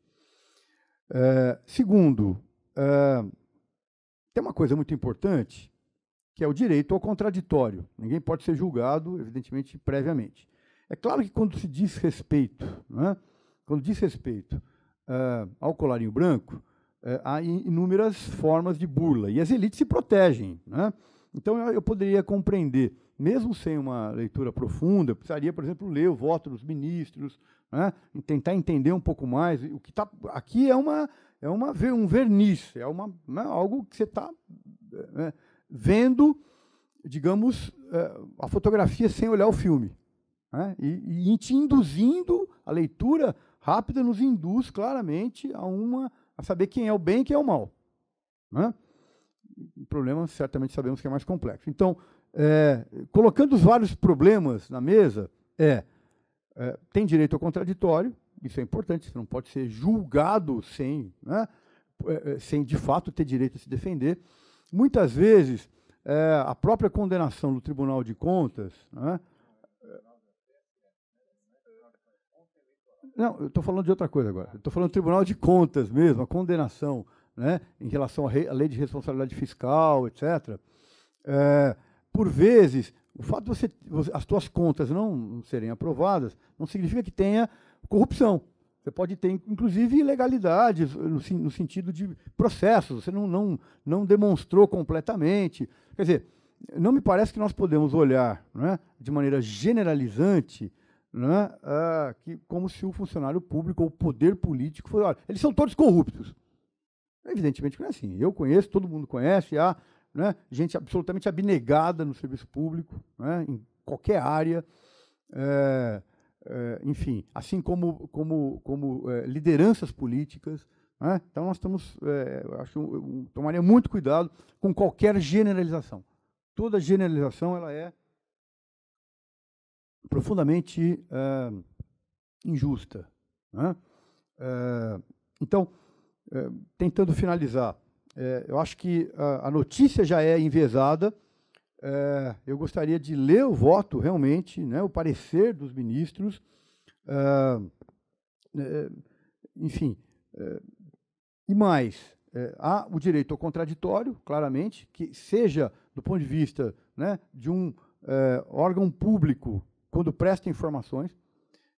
É, segundo, é, tem uma coisa muito importante, que é o direito ao contraditório. Ninguém pode ser julgado, evidentemente, previamente. É claro que quando se diz respeito, né, quando diz respeito uh, ao colarinho branco, uh, há inúmeras formas de burla e as elites se protegem. Né? Então eu, eu poderia compreender, mesmo sem uma leitura profunda, eu precisaria, por exemplo, ler o voto dos ministros, né, tentar entender um pouco mais o que está aqui é uma é uma um verniz, é uma né, algo que você está eh, né, vendo, digamos, a fotografia sem olhar o filme. Né? E, e te induzindo, a leitura rápida nos induz claramente a uma a saber quem é o bem e quem é o mal. Né? O problema, certamente, sabemos que é mais complexo. Então, é, colocando os vários problemas na mesa, é, é, tem direito ao contraditório, isso é importante, você não pode ser julgado sem, né, é, é, sem de fato ter direito a se defender. Muitas vezes, é, a própria condenação do Tribunal de Contas, né, Não, eu estou falando de outra coisa agora. Estou falando do Tribunal de Contas mesmo, a condenação né, em relação à, lei de responsabilidade fiscal, etc. É, por vezes, o fato de você, as suas contas não serem aprovadas não significa que tenha corrupção. Você pode ter, inclusive, ilegalidades no, no sentido de processos. Você não, não, não demonstrou completamente. Quer dizer, não me parece que nós podemos olhar né, de maneira generalizante né, ah, que, como se o funcionário público ou o poder político fosse, olha, eles são todos corruptos. Evidentemente que não é assim. Eu conheço, todo mundo conhece, há né, gente absolutamente abnegada no serviço público, né, em qualquer área. É, é, enfim, assim como, como, como é, lideranças políticas. Né? Então, nós estamos, é, acho, eu tomaria muito cuidado com qualquer generalização. Toda generalização ela é profundamente eh, injusta. Né? Eh, então, eh, tentando finalizar, eu acho que a, a notícia já é enviesada. eu gostaria de ler o voto realmente, né, o parecer dos ministros. enfim, e mais, há o direito ao contraditório, claramente, que seja do ponto de vista né, de um órgão público quando presta informações.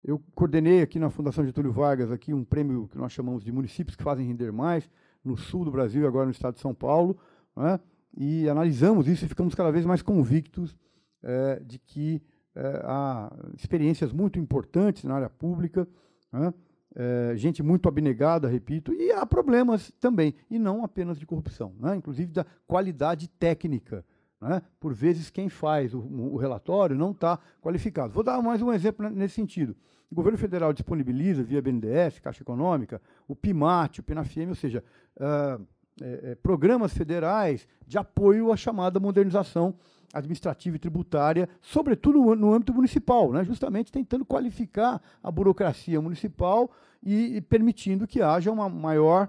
Eu coordenei aqui na Fundação Getúlio Vargas aqui um prêmio que nós chamamos de municípios que fazem render mais no sul do Brasil e agora no estado de São Paulo, né? e analisamos isso e ficamos cada vez mais convictos é, de que é, há experiências muito importantes na área pública, né? é, gente muito abnegada, repito, e há problemas também, e não apenas de corrupção, né? inclusive da qualidade técnica né? Por vezes, quem faz o, o relatório não está qualificado. Vou dar mais um exemplo nesse sentido. O governo federal disponibiliza, via BNDES, Caixa Econômica, o PIMAT, o PNAFM, ou seja, uh, é, é, programas federais de apoio à chamada modernização administrativa e tributária, sobretudo no, no âmbito municipal, né? justamente tentando qualificar a burocracia municipal e, e permitindo que haja uma maior.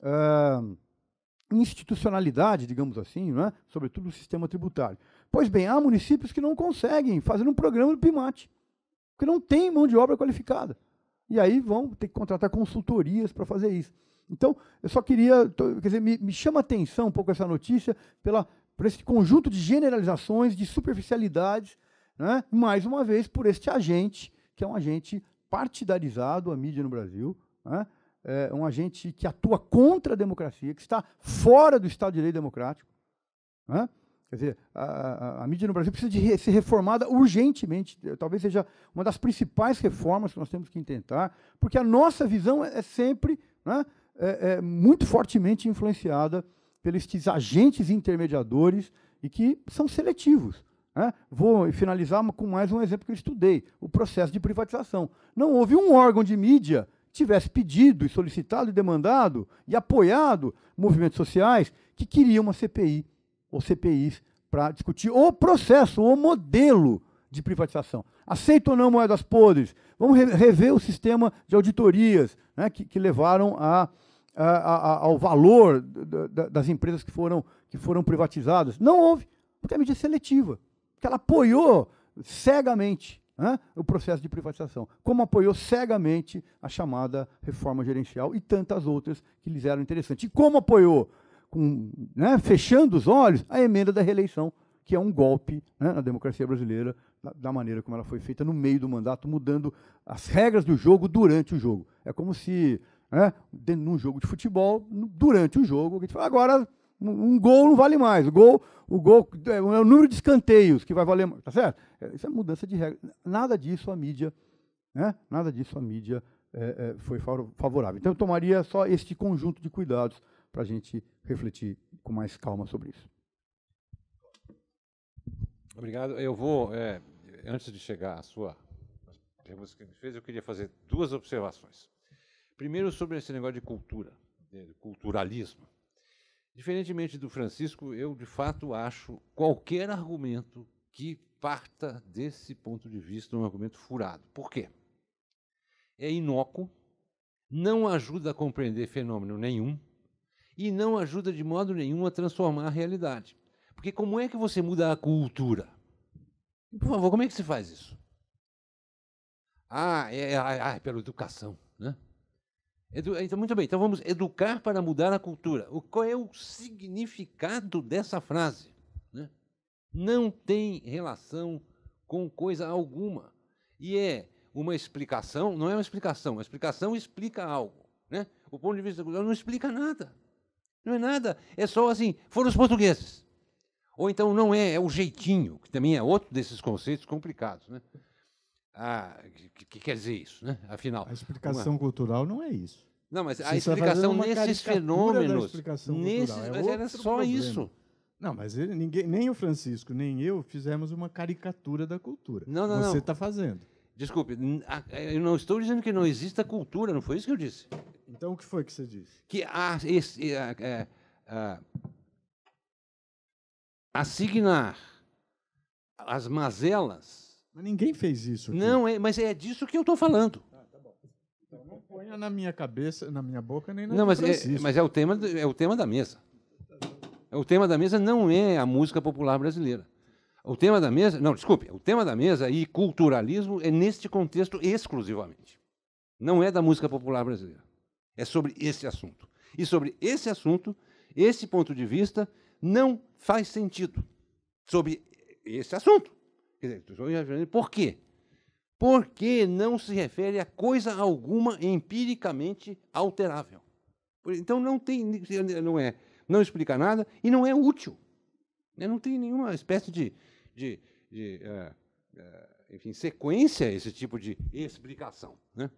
Uh, institucionalidade, digamos assim, né? sobretudo o sistema tributário. Pois bem, há municípios que não conseguem fazer um programa do PIMAT, porque não tem mão de obra qualificada. E aí vão ter que contratar consultorias para fazer isso. Então, eu só queria, quer dizer, me, me chama a atenção um pouco essa notícia pela, por esse conjunto de generalizações, de superficialidades, né? mais uma vez por este agente, que é um agente partidarizado, a mídia no Brasil, né? é, um agente que atua contra a democracia, que está fora do Estado de Direito democrático. Né? Quer dizer, a, a, a, mídia no Brasil precisa de re, ser reformada urgentemente. Talvez seja uma das principais reformas que nós temos que tentar, porque a nossa visão é, é sempre né, é, é muito fortemente influenciada pelos agentes intermediadores e que são seletivos. Né? vou finalizar com mais um exemplo que eu estudei: o processo de privatização. Não houve um órgão de mídia tivesse pedido e solicitado e demandado e apoiado movimentos sociais que queriam uma CPI ou CPIs para discutir o processo, o modelo de privatização. Aceita ou não moedas podres? Vamos rever o sistema de auditorias né, que, que, levaram a, a, a, ao valor das empresas que foram, que foram privatizadas. Não houve, porque a medida é seletiva, porque ela apoiou cegamente né, o processo de privatização, como apoiou cegamente a chamada reforma gerencial e tantas outras que lhes eram interessantes. E como apoiou, com, né, fechando os olhos, a emenda da reeleição, que é um golpe né, na democracia brasileira, da, da maneira como ela foi feita no meio do mandato, mudando as regras do jogo durante o jogo. É como se, né, num jogo de futebol, durante o jogo, a gente fala, agora um gol não vale mais. O gol, o gol é, é o número de escanteios que vai valer mais. Tá certo? É, isso é mudança de regra. Nada disso a mídia, né? Nada disso a mídia é, é, foi favorável. Então eu tomaria só este conjunto de cuidados para a gente refletir com mais calma sobre isso. Obrigado. Eu vou, é, antes de chegar à sua pergunta que me fez, eu queria fazer duas observações. Primeiro, sobre esse negócio de cultura, de culturalismo. Diferentemente do Francisco, eu de fato acho qualquer argumento que parta desse ponto de vista um argumento furado. Por quê? É inócuo, não ajuda a compreender fenômeno nenhum e não ajuda de modo nenhum a transformar a realidade. Porque como é que você muda a cultura? Por favor, como é que se faz isso? Ah, é, é, é, é pela educação, né? Edu, então, muito bem, então vamos educar para mudar a cultura. O, qual é o significado dessa frase? Né? Não tem relação com coisa alguma. E é uma explicação, não é uma explicação, a explicação explica algo. Né? O ponto de vista cultura não explica nada. Não é nada, é só assim, foram os portugueses. Ou então não é, é o jeitinho, que também é outro desses conceitos complicados. Né? Ah, que, que quer dizer isso, né? Afinal. A explicação uma... cultural não é isso. Não, mas Você a explicação nesses fenômenos. Explicação nesses, é mas era só problema. isso. Não, mas ele, ninguém, nem o Francisco, nem eu fizemos uma caricatura da cultura. Não, não, Você está fazendo. Desculpe, eu não estou dizendo que não exista cultura, não foi isso que eu disse. Então o que foi que você disse? Que a, esse, a, a, é, a, assignar as mazelas mas ninguém fez isso. Aqui. Não, é, mas é disso que eu estou falando. Ah, tá bom. Então não ponha na minha cabeça, na minha boca, nem na Não, mas é, mas é o tema, é o tema da mesa. É o tema da mesa não é a música popular brasileira. O tema da mesa, não, desculpe, o tema da mesa e culturalismo é neste contexto exclusivamente. Não é da música popular brasileira. É sobre esse assunto. E sobre esse assunto, esse ponto de vista não faz sentido sobre esse assunto por quê? Porque não se refere a coisa alguma empiricamente alterável. Então não tem, não é, não explica nada e não é útil. Né, não tem nenhuma espécie de, de, de eh, eh, enfim, sequência esse tipo de explicação. Né?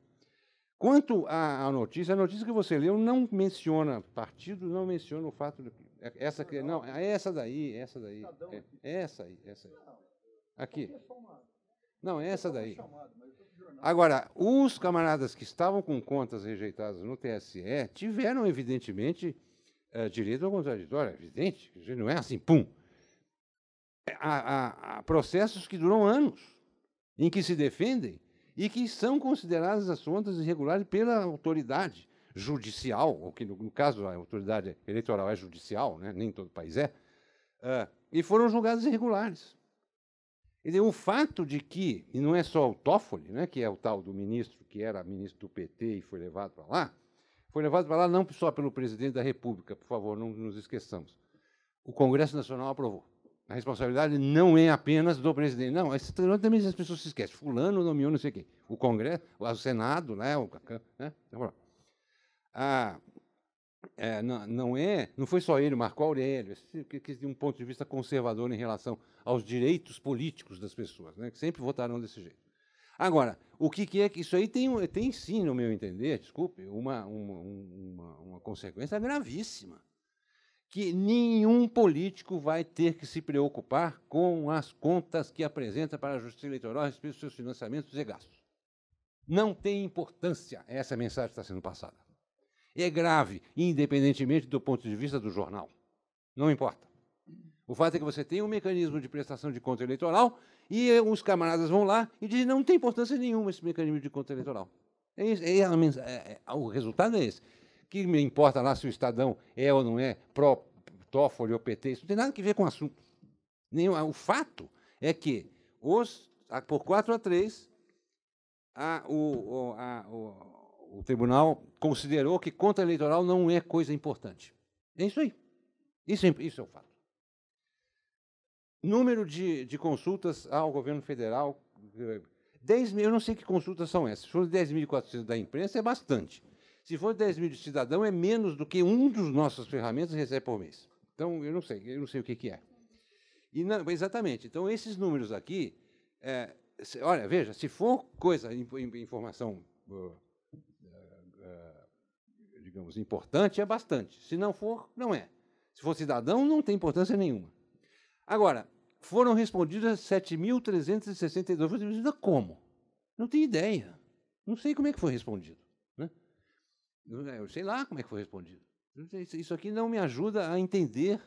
Quanto à, à, notícia, a notícia que você leu não menciona partido, não menciona o fato de essa que não, essa daí, essa daí, é, essa aí, essa aí. Aqui. Não, é essa daí. Agora, os camaradas que estavam com contas rejeitadas no TSE tiveram, evidentemente, é, direito ao contraditório, é evidente, não é assim, pum. É, há, há, há processos que duram anos, em que se defendem e que são consideradas as contas irregulares pela autoridade judicial, ou que no, no caso a autoridade eleitoral é judicial, né, nem todo país é, uh, e foram julgadas irregulares. Dizer, o fato de que, e não é só o Toffoli, né, que é o tal do ministro que era ministro do PT e foi levado para lá, foi levado para lá não só pelo presidente da República, por favor, não nos esqueçamos. O Congresso Nacional aprovou. A responsabilidade não é apenas do presidente. Não, também as pessoas se esquecem. Fulano nomeou não sei quem. O Congresso, o Senado, né, o, né, então, ah, é, não, não, é, não foi só ele, Marco Aurélio, tipo que de um ponto de vista conservador em relação aos direitos políticos das pessoas, né, que sempre votaram desse jeito. Agora, o que, que é que isso aí tem, tem sim, no meu entender, desculpe, uma, uma, uma, uma consequência gravíssima, que nenhum político vai ter que se preocupar com as contas que apresenta para a Justiça Eleitoral a respeito dos seus financiamentos e gastos. Não tem importância. Essa mensagem está sendo passada é grave, independentemente do ponto de vista do jornal. Não importa. O fato é que você tem um mecanismo de prestação de conta eleitoral e os camaradas vão lá e dizem não tem importância nenhuma esse mecanismo de conta eleitoral. É isso, é, é, é, o resultado é esse. O Que me importa lá se o Estadão é ou não é pró Toffoli ou PT, isso não tem nada a ver com o assunto. Nenhum, o fato é que os, por 4 a 3, a, o, a, o, o tribunal considerou que conta eleitoral não é coisa importante. É isso aí. Isso, é isso é o fato. Número de, de consultas ao governo federal. 10 mil, eu não sei que consultas são essas. Se for 10.400 da imprensa, é bastante. Se for 10 mil de cidadão, é menos do que um dos nossos ferramentas recebe por mês. Então, eu não sei, eu não sei o que, que é. E não, exatamente. Então, esses números aqui, é, se, olha, veja, se for coisa, informação uh, digamos, importante, é bastante. Se não for, não é. Se for cidadão, não tem importância nenhuma. Agora, foram respondidas 7.362. perguntas. como? Não tenho ideia. Não sei como é que foi respondido. Né? Eu é, sei lá como é que foi respondido. Isso aqui não me ajuda a entender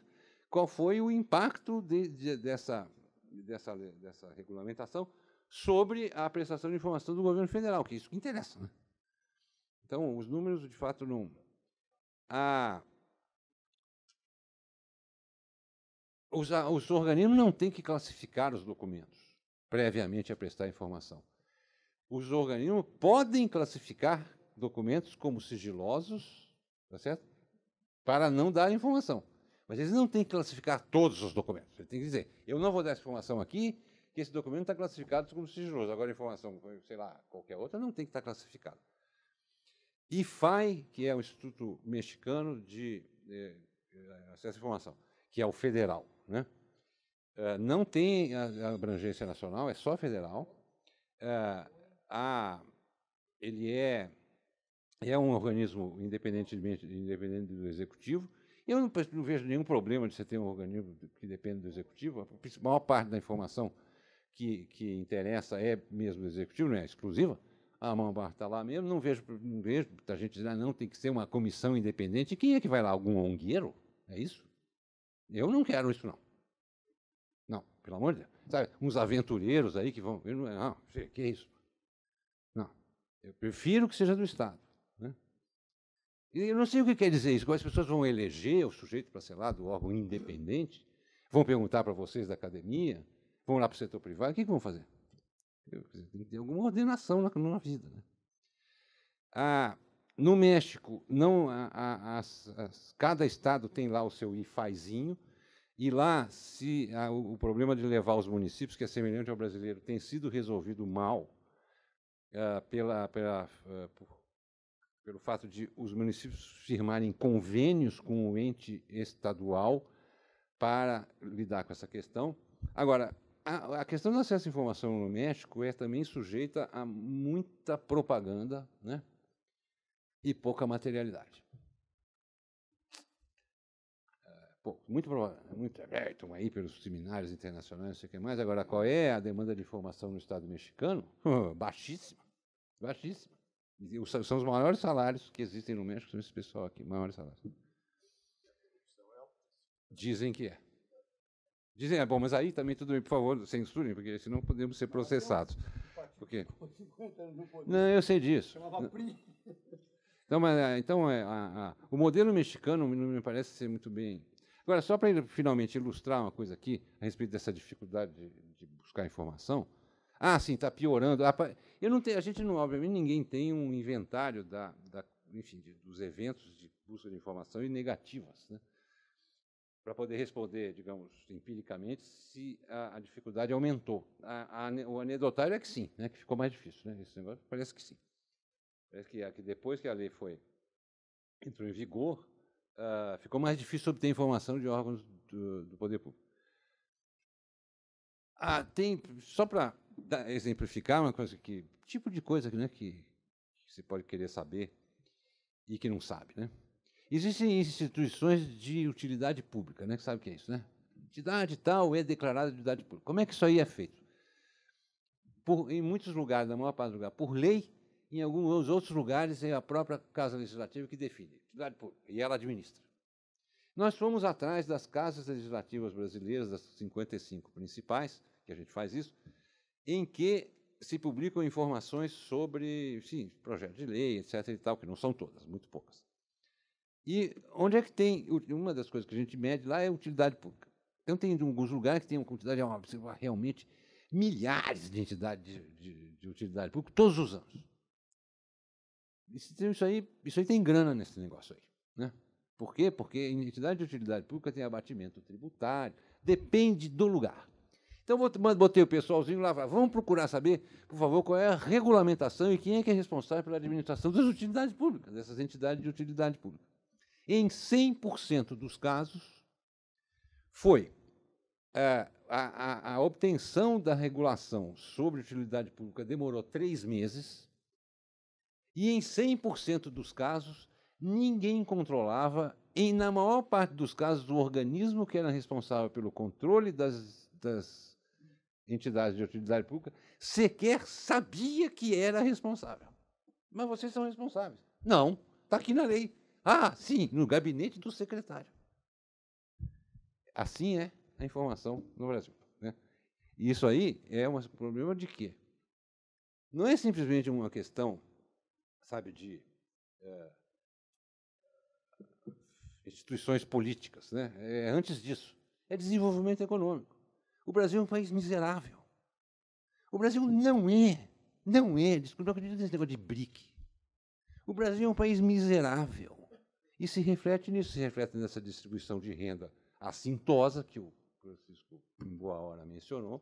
qual foi o impacto de, de, dessa, dessa, dessa regulamentação sobre a prestação de informação do governo federal, que é isso que interessa. Né? Então, os números, de fato, não. os, os organismos não têm que classificar os documentos previamente a prestar informação. Os organismos podem classificar documentos como sigilosos, tá certo? Para não dar informação. Mas eles não têm que classificar todos os documentos. Ele tem que dizer, eu não vou dar essa informação aqui, que esse documento está classificado como sigiloso. Agora, informação, sei lá, qualquer outra, não tem que estar classificada. IFAI, que é o Instituto Mexicano de eh, eh, Acesso à Informação, que é o federal. Né? Eh, não tem abrangência nacional, é só federal. ele é, é um organismo independentemente, independente do executivo. Eu não, não, vejo nenhum problema de você ter um organismo que depende do executivo. A maior parte da informação que, que interessa é mesmo do executivo, não é exclusiva a ah, Mambar está lá mesmo, não vejo, não vejo, a gente diz, ah, não, tem que ser uma comissão independente. Quem é que vai lá? Algum ongueiro? É isso? Eu não quero isso, não. Não, pelo amor de Deus. Sabe, uns aventureiros aí que vão. Não, não que é isso? Não. Eu prefiro que seja do Estado. Né? E eu não sei o que quer dizer isso. As pessoas vão eleger o sujeito para, sei lá, do órgão independente, vão perguntar para vocês da academia, vão lá para o setor privado, o que, que vão fazer? Tem que ter alguma ordenação na, na vida. Né? Ah, no México, não, a, a, cada estado tem lá o seu IFAzinho, e lá, se a, o, o problema de levar os municípios, que é semelhante ao brasileiro, tem sido resolvido mal ah, pela, pela ah, por, pelo fato de os municípios firmarem convênios com o ente estadual para lidar com essa questão. Agora, a, questão do acesso à informação no México é também sujeita a muita propaganda né? e pouca materialidade. É, muito muito aberto aí pelos seminários internacionais, não sei o que mais. Agora, qual é a demanda de informação no Estado mexicano? baixíssima, baixíssima. são os maiores salários que existem no México, são esse pessoal aqui, maiores salários. É Dizem que é. Dizem, ah, bom, mas aí também tudo bem, por favor, censurem, porque senão podemos ser processados. Porque... Não, eu sei disso. Então, mas, ah, então é, a, a, o modelo mexicano não me parece ser muito bem. Agora, só para finalmente ilustrar uma coisa aqui a respeito dessa dificuldade de, de buscar informação. Ah, sim, está piorando. eu não tenho, a gente não, obviamente, ninguém tem um inventário da, da enfim, de, dos eventos de busca de informação e negativas, né? para poder responder, digamos, empiricamente, se a, a dificuldade aumentou. A, a, o anedotário é que sim, né, que ficou mais difícil. Né, esse negócio parece que sim. Parece que, que depois que a lei foi entrou em vigor, uh, ficou mais difícil obter informação de órgãos do, do poder público. Ah, tem, só para exemplificar uma coisa que tipo de coisa né, que, que você pode querer saber e que não sabe, né? Existem instituições de utilidade pública, né? Que sabe o que é isso, né? Entidade tal é declarada de utilidade pública. Como é que isso aí é feito? Por, em muitos lugares, na maior parte do lugar, por lei, em alguns outros lugares é a própria Casa Legislativa que define, utilidade pública, e ela administra. Nós fomos atrás das casas legislativas brasileiras, das 55 principais, que a gente faz isso, em que se publicam informações sobre, sim, projetos de lei, etc. e tal, que não são todas, muito poucas. E onde é que tem. Uma das coisas que a gente mede lá é a utilidade pública. Então, tem alguns lugares que tem uma quantidade, é realmente, milhares de entidades de, de, de utilidade pública todos os anos. Isso, isso, aí, isso aí tem grana nesse negócio aí. Né? Por quê? Porque entidade de utilidade pública tem abatimento tributário, depende do lugar. Então, botei o pessoalzinho lá, vamos procurar saber, por favor, qual é a regulamentação e quem é que é responsável pela administração das utilidades públicas, dessas entidades de utilidade pública em 100% dos casos, foi é, a, a, a obtenção da regulação sobre utilidade pública demorou três meses, e em 100% dos casos, ninguém controlava, e na maior parte dos casos, o organismo que era responsável pelo controle das, das entidades de utilidade pública sequer sabia que era responsável. Mas vocês são responsáveis. Não, está aqui na lei. Ah, sim, no gabinete do secretário. Assim é a informação no Brasil. Né? E isso aí é um problema de quê? Não é simplesmente uma questão, sabe, de é, instituições políticas. Né? É antes disso. É desenvolvimento econômico. O Brasil é um país miserável. O Brasil não é, não é, desculpa, não acredito nesse negócio de BRIC. O Brasil é um país miserável. E se reflete nisso, se reflete nessa distribuição de renda assintosa, que o Francisco, em boa hora, mencionou,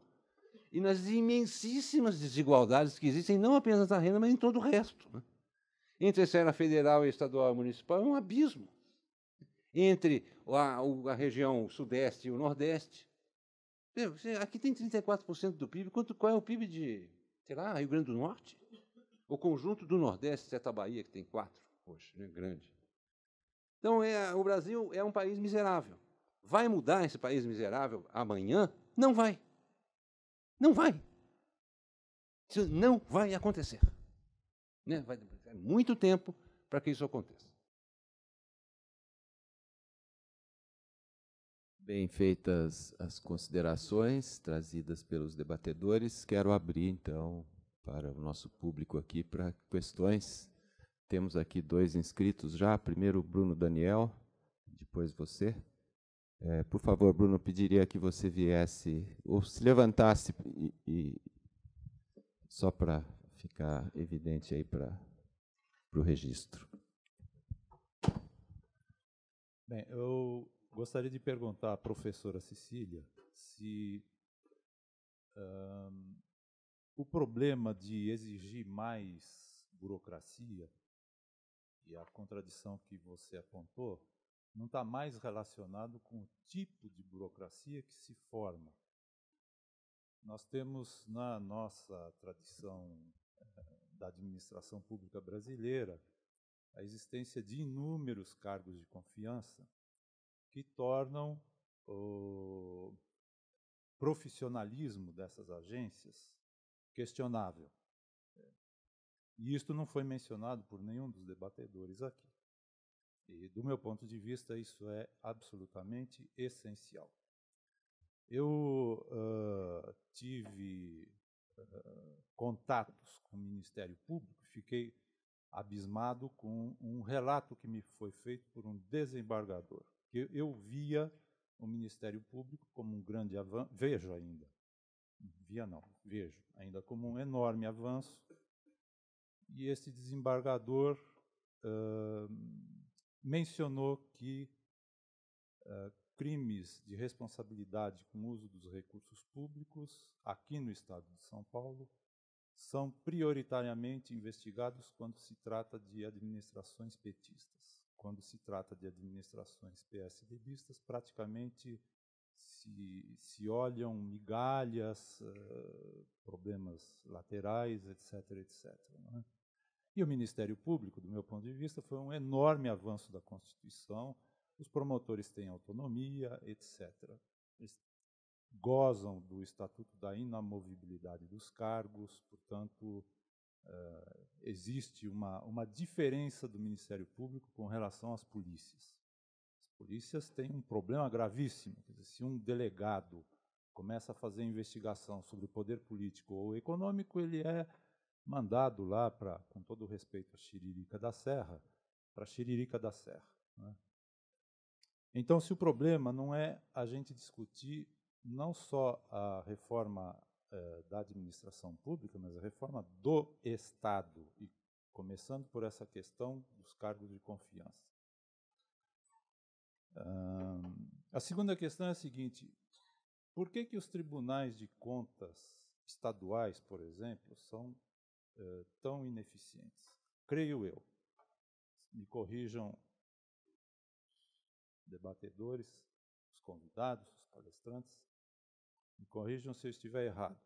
e nas imensíssimas desigualdades que existem, não apenas na renda, mas em todo o resto. Né? Entre a esfera federal e estadual e municipal é um abismo. Entre a, a região sudeste e o nordeste. Aqui tem 34% do PIB. Quanto, qual é o PIB de, sei lá, Rio Grande do Norte? O conjunto do Nordeste, exceto a Bahia, que tem quatro hoje, né, grande. Então, é, o Brasil é um país miserável. Vai mudar esse país miserável amanhã? Não vai. Não vai. Isso não vai acontecer. Né? Vai demorar muito tempo para que isso aconteça. Bem feitas as considerações trazidas pelos debatedores, quero abrir então para o nosso público aqui para questões. Temos aqui dois inscritos já. Primeiro o Bruno Daniel, depois você. É, por favor, Bruno, pediria que você viesse ou se levantasse e, e só para ficar evidente aí para o registro. Bem, eu gostaria de perguntar à professora Cecília se um, o problema de exigir mais burocracia e a contradição que você apontou não está mais relacionado com o tipo de burocracia que se forma. Nós temos na nossa tradição eh, da administração pública brasileira a existência de inúmeros cargos de confiança que tornam o profissionalismo dessas agências questionável. E isto não foi mencionado por nenhum dos debatedores aqui. E, do meu ponto de vista, isso é absolutamente essencial. Eu uh, tive uh, contatos com o Ministério Público, fiquei abismado com um relato que me foi feito por um desembargador, que eu via o Ministério Público como um grande avanço, vejo ainda, via não, vejo ainda como um enorme avanço e esse desembargador uh, mencionou que uh, crimes de responsabilidade com o uso dos recursos públicos, aqui no estado de São Paulo, são prioritariamente investigados quando se trata de administrações petistas. Quando se trata de administrações PSDBistas, praticamente se, se olham migalhas, uh, problemas laterais, etc. etc. Não é? E o Ministério Público, do meu ponto de vista, foi um enorme avanço da Constituição. Os promotores têm autonomia, etc. Eles gozam do Estatuto da Inamovibilidade dos Cargos, portanto, eh, existe uma, uma diferença do Ministério Público com relação às polícias. As polícias têm um problema gravíssimo. Dizer, se um delegado começa a fazer investigação sobre o poder político ou econômico, ele é mandado lá para, com todo o respeito à Xiririca da Serra, para a Xiririca da Serra. Né? Então, se o problema não é a gente discutir não só a reforma eh, da administração pública, mas a reforma do Estado, e começando por essa questão dos cargos de confiança. a segunda questão é a seguinte: por que, que os tribunais de contas estaduais, por exemplo, são eh, tão ineficientes. Creio eu. Me corrijam os debatedores, os convidados, os palestrantes. Me corrijam se eu estiver errado.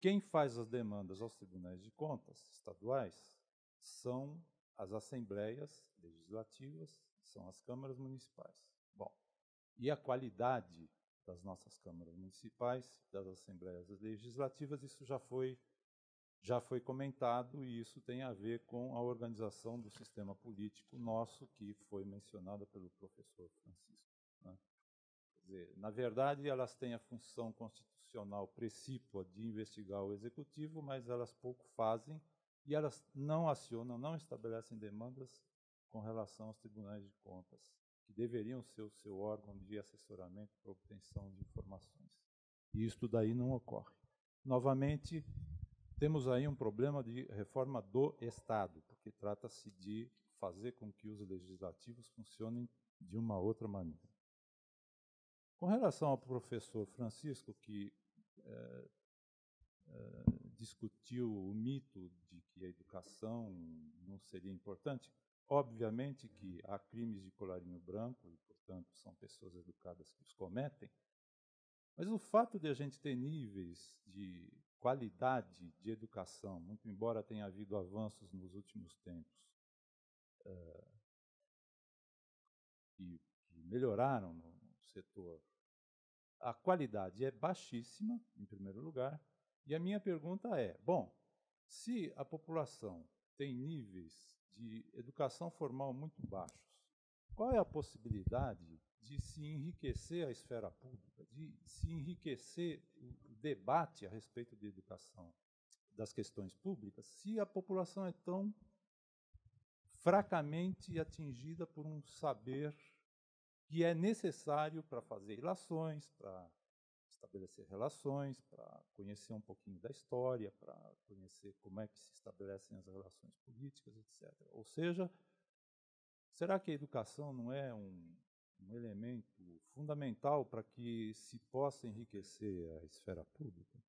Quem faz as demandas aos tribunais de contas estaduais são as assembleias legislativas, são as câmaras municipais. Bom, e a qualidade das nossas câmaras municipais, das assembleias legislativas, isso já foi já foi comentado e isso tem a ver com a organização do sistema político nosso, que foi mencionada pelo professor Francisco. Né? Dizer, na verdade, elas têm a função constitucional precípua de investigar o executivo, mas elas pouco fazem e elas não acionam, não estabelecem demandas com relação aos tribunais de contas, que deveriam ser o seu órgão de assessoramento para obtenção de informações. E isto daí não ocorre. Novamente, temos aí um problema de reforma do Estado, porque trata-se de fazer com que os legislativos funcionem de uma outra maneira. Com relação ao professor Francisco, que é, é, discutiu o mito de que a educação não seria importante, obviamente que há crimes de colarinho branco, e, portanto, são pessoas educadas que os cometem, mas o fato de a gente ter níveis de qualidade de educação, muito embora tenha havido avanços nos últimos tempos, eh, e melhoraram no, no setor, a qualidade é baixíssima, em primeiro lugar, e a minha pergunta é: bom, se a população tem níveis de educação formal muito baixos, qual é a possibilidade de se enriquecer a esfera pública, de se enriquecer o debate a respeito de educação, das questões públicas, se a população é tão fracamente atingida por um saber que é necessário para fazer relações, para estabelecer relações, para conhecer um pouquinho da história, para conhecer como é que se estabelecem as relações políticas, etc. Ou seja, será que a educação não é um, um elemento fundamental para que se possa enriquecer a esfera pública.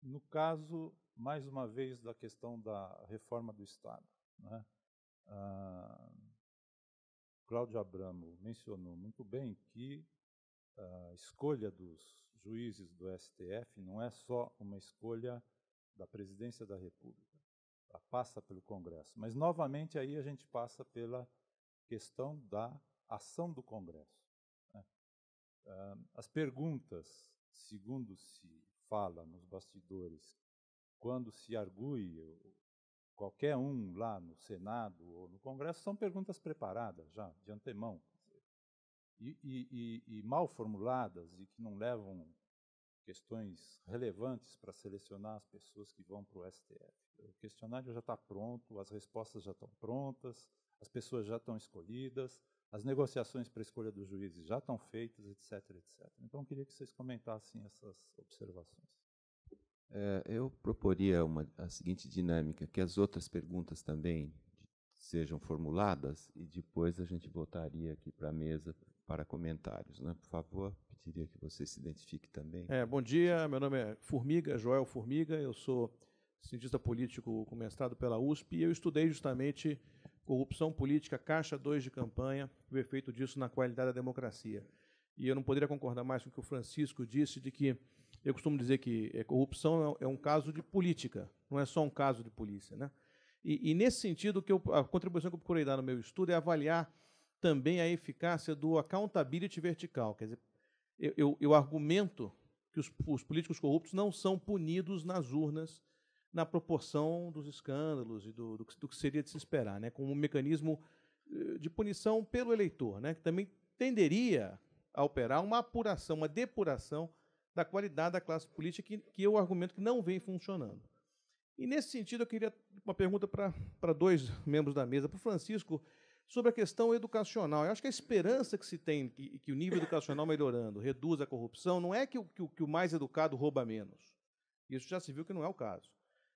no caso, mais uma vez, da questão da reforma do Estado. Né? Cláudio Abramo mencionou muito bem que a escolha dos juízes do STF não é só uma escolha da presidência da República, ela passa pelo Congresso. Mas, novamente, aí a gente passa pela questão da ação do Congresso. Né? Ah, as perguntas, segundo se fala nos bastidores, quando se argue qualquer um lá no Senado ou no Congresso, são perguntas preparadas já, de antemão, e, e, e mal formuladas e que não levam questões relevantes para selecionar as pessoas que vão para o STF. O questionário já está pronto, as respostas já estão prontas, as pessoas já estão escolhidas, as negociações para a escolha dos juízes já estão feitas, etc, etc. Então, eu queria que vocês comentassem essas observações. É, eu proporia uma, a seguinte dinâmica, que as outras perguntas também sejam formuladas e depois a gente voltaria aqui para a mesa para comentários. Né? Por favor, pediria que você se identifique também. É, bom dia, meu nome é Formiga, Joel Formiga, eu sou cientista político com mestrado pela USP e eu estudei justamente corrupção política, caixa 2 de campanha, o efeito disso na qualidade da democracia. E eu não poderia concordar mais com o que o Francisco disse de que eu costumo dizer que eh, corrupção é, é um caso de política, não é só um caso de polícia, né? E, e nesse sentido, que eu, a contribuição que eu procurei dar no meu estudo é avaliar também a eficácia do accountability vertical. Quer dizer, eu, eu, eu argumento que os, os, políticos corruptos não são punidos nas urnas na proporção dos escândalos e do, do, do que seria de se esperar, né? como um mecanismo eh, de punição pelo eleitor, né? que também tenderia a operar uma apuração, uma depuração da qualidade da classe política que, que eu é argumento que não vem funcionando. E, nesse sentido, eu queria uma pergunta para dois membros da mesa. Para o Francisco, sobre a questão educacional. Eu acho que a esperança que se tem que, que o nível educacional melhorando reduz a corrupção não é que o, que, que o mais educado rouba menos. Isso já se viu que não é o caso.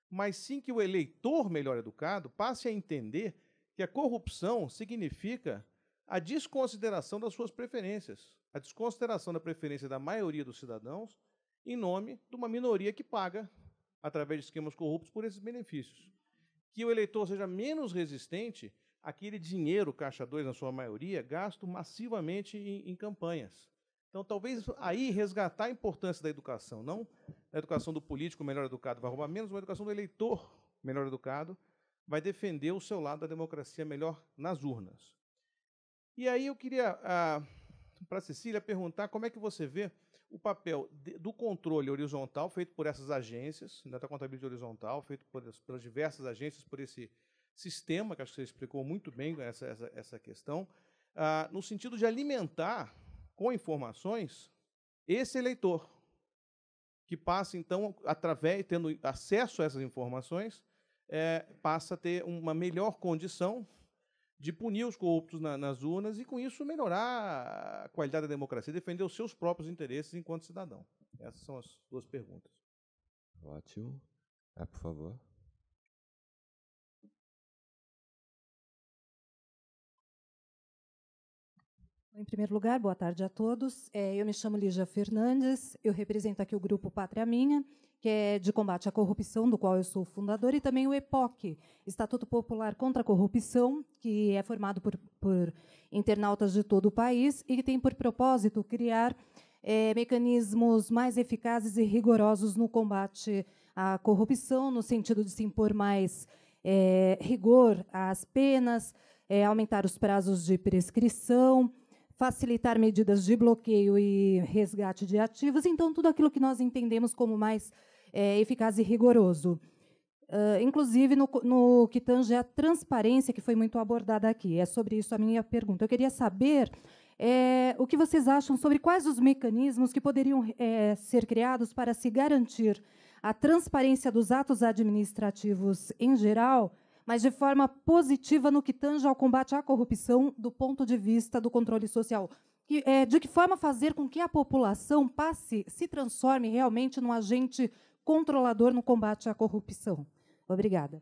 Mas sim que o eleitor melhor educado passe a entender que a corrupção significa a desconsideração das suas preferências, a desconsideração da preferência da maioria dos cidadãos em nome de uma minoria que paga, através de esquemas corruptos, por esses benefícios. Que o eleitor seja menos resistente aquele dinheiro, caixa 2, na sua maioria, gasto massivamente em, em, campanhas. Então, talvez aí resgatar a importância da educação, não a educação do político melhor educado vai roubar menos, mas a educação do eleitor melhor educado vai defender o seu lado da democracia melhor nas urnas. E aí eu queria, ah, para a Cecília, perguntar como é que você vê o papel de, do controle horizontal feito por essas agências, né, da contabilidade horizontal, feito por, pelas diversas agências, por esse sistema, que acho que você explicou muito bem essa, essa, essa questão, ah, no sentido de alimentar com informações esse eleitor, que passa, então, através, tendo acesso a essas informações, é, passa a ter uma melhor condição de punir os corruptos na, nas urnas e, com isso, melhorar a qualidade da democracia, defender os seus próprios interesses enquanto cidadão. Essas são as duas perguntas. Ótimo. é por favor. Em primeiro lugar, boa tarde a todos. É, eu me chamo Lígia Fernandes, eu represento aqui o grupo Pátria Minha, que é de combate à corrupção, do qual eu sou fundadora, e também o EPOC, Estatuto Popular contra a Corrupção, que é formado por, por internautas de todo o país e que tem por propósito criar é, mecanismos mais eficazes e rigorosos no combate à corrupção, no sentido de se impor mais é, rigor às penas, é, aumentar os prazos de prescrição, facilitar medidas de bloqueio e resgate de ativos, então tudo aquilo que nós entendemos como mais é, eficaz e rigoroso. Uh, inclusive no, no que tange a transparência, que foi muito abordada aqui. É sobre isso a minha pergunta. Eu queria saber é, o que vocês acham sobre quais os mecanismos que poderiam é, ser criados para se garantir a transparência dos atos administrativos em geral mas de forma positiva no que tange ao combate à corrupção do ponto de vista do controle social. é, de que forma fazer com que a população passe, se transforme realmente num agente controlador no combate à corrupção? Obrigada.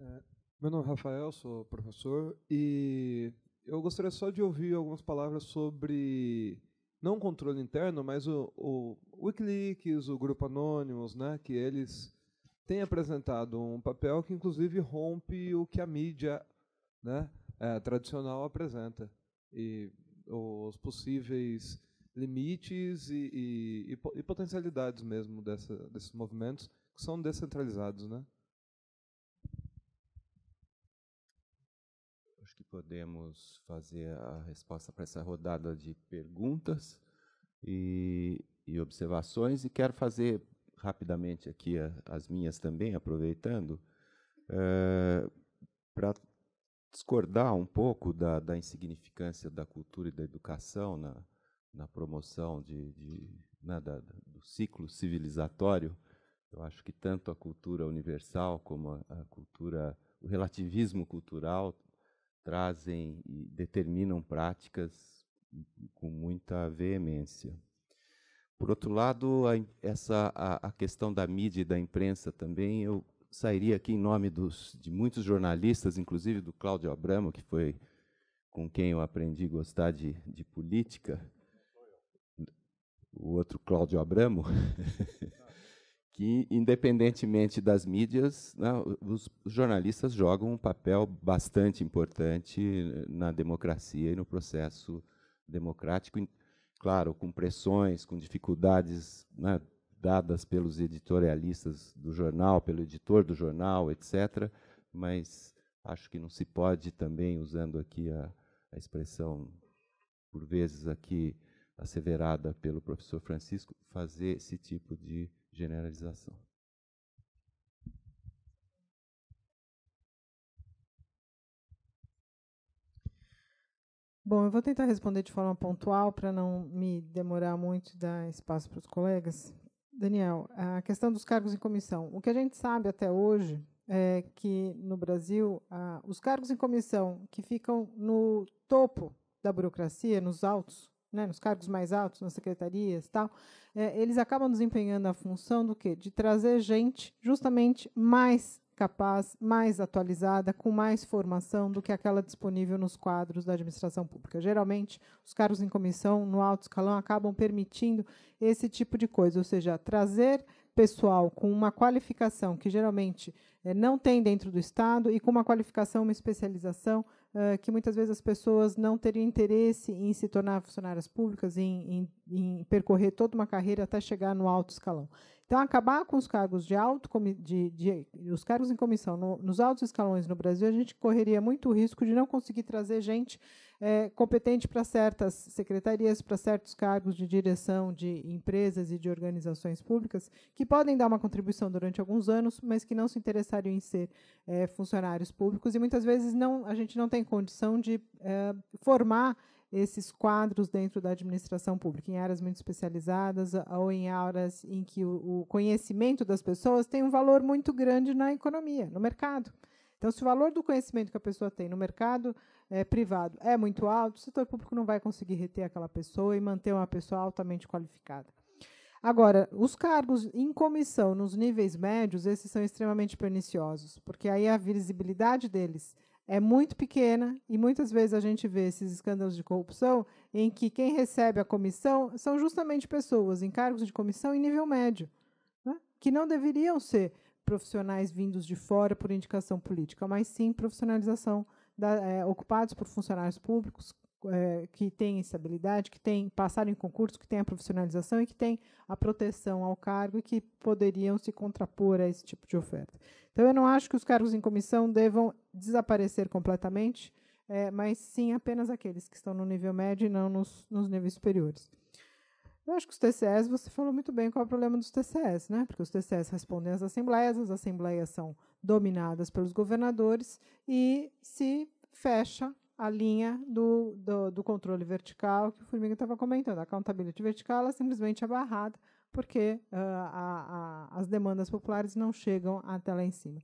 É, meu nome é Rafael, sou professor e eu gostaria só de ouvir algumas palavras sobre não controle interno, mas o, o Wikileaks, o Grupo anônimos né, que eles têm apresentado um papel que inclusive rompe o que a mídia né, é, tradicional apresenta e os possíveis limites e, e, e potencialidades mesmo dessa, desses movimentos que são descentralizados, né? podemos fazer a resposta para essa rodada de perguntas e, e observações. E quero fazer rapidamente aqui a, as minhas também, aproveitando, é, para discordar um pouco da, da, insignificância da cultura e da educação na, na promoção de, de né, da, do ciclo civilizatório. Eu acho que tanto a cultura universal como a, a cultura, o relativismo cultural trazem e determinam práticas com muita veemência. Por outro lado, a, essa, a, a questão da mídia e da imprensa também, eu sairia aqui em nome dos, de muitos jornalistas, inclusive do Cláudio Abramo, que foi com quem eu aprendi a gostar de, de política. O outro Cláudio Abramo. que, independentemente das mídias, né, os jornalistas jogam um papel bastante importante eh, na democracia e no processo democrático. Claro, com pressões, com dificuldades né, dadas pelos editorialistas do jornal, pelo editor do jornal, etc. Mas acho que não se pode também, usando aqui a, a expressão, por vezes aqui asseverada pelo professor Francisco, fazer esse tipo de generalização. Bom, eu vou tentar responder de forma pontual para não me demorar muito e dar espaço para os colegas. Daniel, a questão dos cargos em comissão. O que a gente sabe até hoje é que no Brasil os cargos em comissão que ficam no topo da burocracia, nos altos, né, nos cargos mais altos, nas secretarias tal, é, eles acabam desempenhando a função do quê? De trazer gente justamente mais capaz, mais atualizada, com mais formação do que aquela disponível nos quadros da administração pública. Geralmente, os cargos em comissão no alto escalão acabam permitindo esse tipo de coisa, ou seja, trazer pessoal com uma qualificação que geralmente é, não tem dentro do Estado e com uma qualificação, uma especialização que muitas vezes as pessoas não teriam interesse em se tornar funcionárias públicas, em, em em percorrer toda uma carreira até chegar no alto escalão. Então, acabar com os cargos de alto de, de, os cargos em comissão no, nos altos escalões no Brasil, a gente correria muito risco de não conseguir trazer gente é, competente para certas secretarias, para certos cargos de direção de empresas e de organizações públicas, que podem dar uma contribuição durante alguns anos, mas que não se interessariam em ser é, funcionários públicos. E muitas vezes não, a gente não tem condição de é, formar esses quadros dentro da administração pública, em áreas muito especializadas ou em áreas em que o, conhecimento das pessoas tem um valor muito grande na economia, no mercado. Então, se o valor do conhecimento que a pessoa tem no mercado é, privado é muito alto, o setor público não vai conseguir reter aquela pessoa e manter uma pessoa altamente qualificada. Agora, os cargos em comissão nos níveis médios, esses são extremamente perniciosos, porque aí a visibilidade deles é muito pequena e muitas vezes a gente vê esses escândalos de corrupção em que quem recebe a comissão são justamente pessoas em cargos de comissão em nível médio, né? que não deveriam ser profissionais vindos de fora por indicação política, mas sim profissionalização da, é, ocupados por funcionários públicos é, que tem estabilidade, que tem passar em concurso, que tem a profissionalização e que tem a proteção ao cargo e que poderiam se contrapor a esse tipo de oferta. Então, eu não acho que os cargos em comissão devam desaparecer completamente, é, mas sim apenas aqueles que estão no nível médio e não nos, nos níveis superiores. Eu acho que os TCS, você falou muito bem qual é o problema dos TCS, né? Porque os TCS respondem às assembleias, as assembleias são dominadas pelos governadores e se fecha a linha do, do, do controle vertical que o Formiga estava comentando. A accountability vertical ela é simplesmente é barrada porque uh, a, a, as demandas populares não chegam até lá em cima.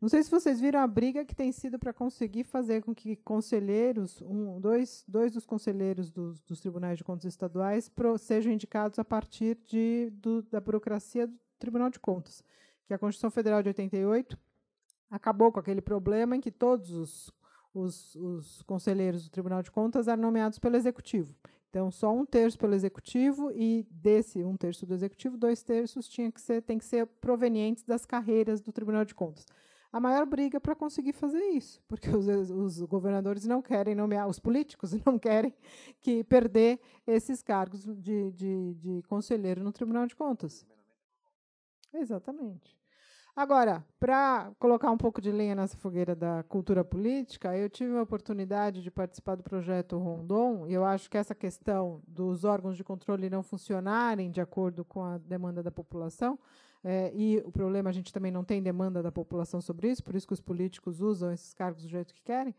Não sei se vocês viram a briga que tem sido para conseguir fazer com que conselheiros, um, dois, dois dos conselheiros dos, dos tribunais de contas estaduais pro, sejam indicados a partir de, do, da burocracia do Tribunal de Contas, que a Constituição Federal de 88 acabou com aquele problema em que todos os os, os conselheiros do Tribunal de Contas eram nomeados pelo Executivo. Então, só um terço pelo executivo e desse um terço do executivo, dois terços tinha que ser, tem que ser provenientes das carreiras do Tribunal de Contas. A maior briga é para conseguir fazer isso, porque os, os, governadores não querem nomear, os políticos não querem que perder esses cargos de, de, de conselheiro no Tribunal de Contas. Exatamente. Agora, para colocar um pouco de lenha nessa fogueira da cultura política, eu tive a oportunidade de participar do projeto Rondon, e eu acho que essa questão dos órgãos de controle não funcionarem de acordo com a demanda da população, é, e o problema a gente também não tem demanda da população sobre isso, por isso que os políticos usam esses cargos do jeito que querem.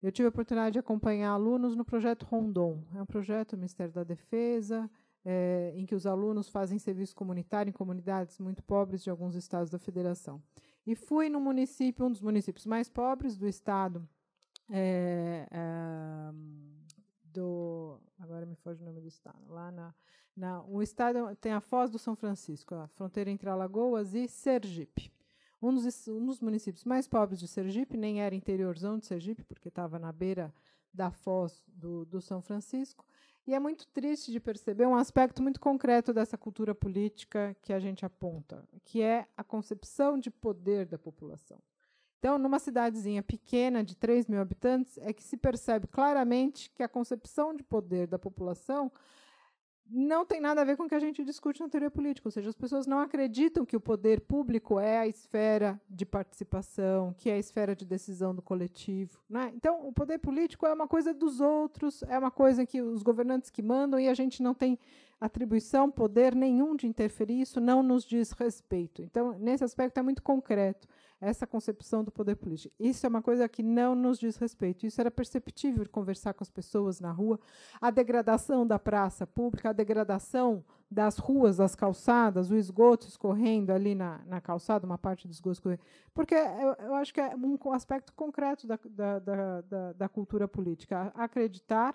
Eu tive a oportunidade de acompanhar alunos no projeto Rondon. É um projeto do Ministério da Defesa, é, em que os alunos fazem serviço comunitário em comunidades muito pobres de alguns estados da federação. E fui no município, um dos municípios mais pobres do estado é, é, do. Agora me foge o nome do estado. Lá na, na. O estado tem a Foz do São Francisco, a fronteira entre Alagoas e Sergipe. Um dos, um dos municípios mais pobres de Sergipe, nem era interiorzão de Sergipe, porque estava na beira da Foz do, do São Francisco, e é muito triste de perceber um aspecto muito concreto dessa cultura política que a gente aponta, que é a concepção de poder da população. Então, numa cidadezinha pequena de 3 mil habitantes, é que se percebe claramente que a concepção de poder da população não tem nada a ver com o que a gente discute na teoria política. Ou seja, as pessoas não acreditam que o poder público é a esfera de participação, que é a esfera de decisão do coletivo. Né? Então, o poder político é uma coisa dos outros, é uma coisa que os governantes que mandam e a gente não tem atribuição, poder nenhum de interferir, isso não nos diz respeito. Então, nesse aspecto é muito concreto essa concepção do poder político. Isso é uma coisa que não nos diz respeito. Isso era perceptível conversar com as pessoas na rua. A degradação da praça pública, a degradação das ruas, das calçadas, o esgoto escorrendo ali na, na calçada, uma parte do esgoto escorrendo. Porque eu, eu acho que é um aspecto concreto da, da, da, da cultura política. Acreditar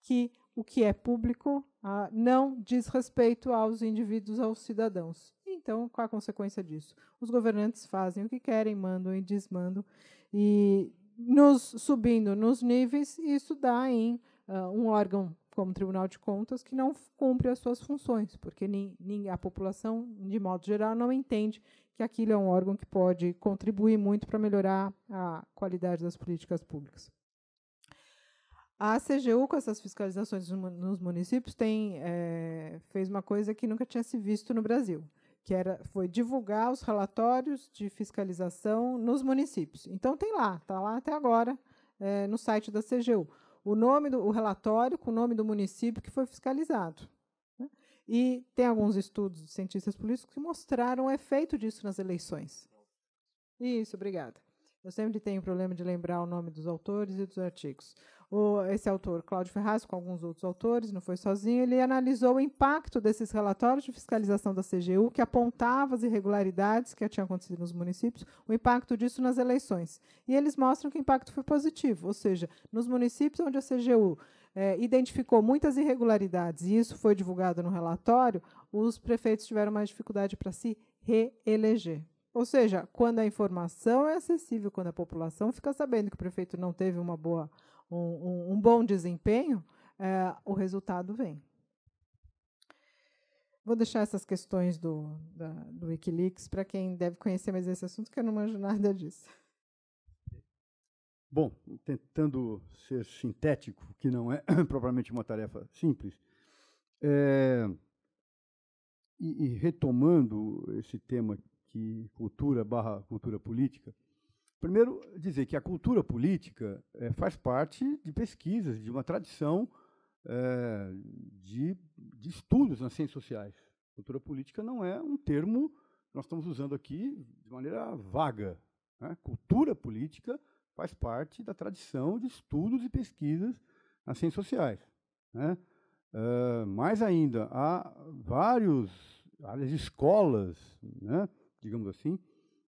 que o que é público ah, não diz respeito aos indivíduos, aos cidadãos. Então, qual a consequência disso? Os governantes fazem o que querem, mandam e desmandam. E nos subindo nos níveis, isso dá em uh, um órgão como o Tribunal de Contas que não cumpre as suas funções, porque nem, nem a população, de modo geral, não entende que aquilo é um órgão que pode contribuir muito para melhorar a qualidade das políticas públicas. A CGU, com essas fiscalizações nos municípios, tem, é, fez uma coisa que nunca tinha se visto no Brasil que era, foi divulgar os relatórios de fiscalização nos municípios. Então tem lá, está lá até agora é, no site da CGU. O nome do o relatório com o nome do município que foi fiscalizado. Né? E tem alguns estudos de cientistas políticos que mostraram o efeito disso nas eleições. Isso, obrigada. Eu sempre tenho problema de lembrar o nome dos autores e dos artigos o, esse autor, Cláudio Ferraz, com alguns outros autores, não foi sozinho, ele analisou o impacto desses relatórios de fiscalização da CGU, que apontava as irregularidades que tinham acontecido nos municípios, o impacto disso nas eleições. E eles mostram que o impacto foi positivo, ou seja, nos municípios onde a CGU é, identificou muitas irregularidades, e isso foi divulgado no relatório, os prefeitos tiveram mais dificuldade para se reeleger. Ou seja, quando a informação é acessível, quando a população fica sabendo que o prefeito não teve uma boa um, um, um bom desempenho, é, o resultado vem. Vou deixar essas questões do, da, do Wikileaks para quem deve conhecer mais esse assunto, que eu não manjo nada disso. Bom, tentando ser sintético, que não é propriamente uma tarefa simples, é, e, e, retomando esse tema que cultura barra cultura política, Primeiro, dizer que a cultura política é, faz parte de pesquisas, de uma tradição é, de, de, estudos nas ciências sociais. Cultura política não é um termo que nós estamos usando aqui de maneira vaga. Né? Cultura política faz parte da tradição de estudos e pesquisas nas ciências sociais. Né? Eh, mais ainda, há vários, várias escolas, né, digamos assim,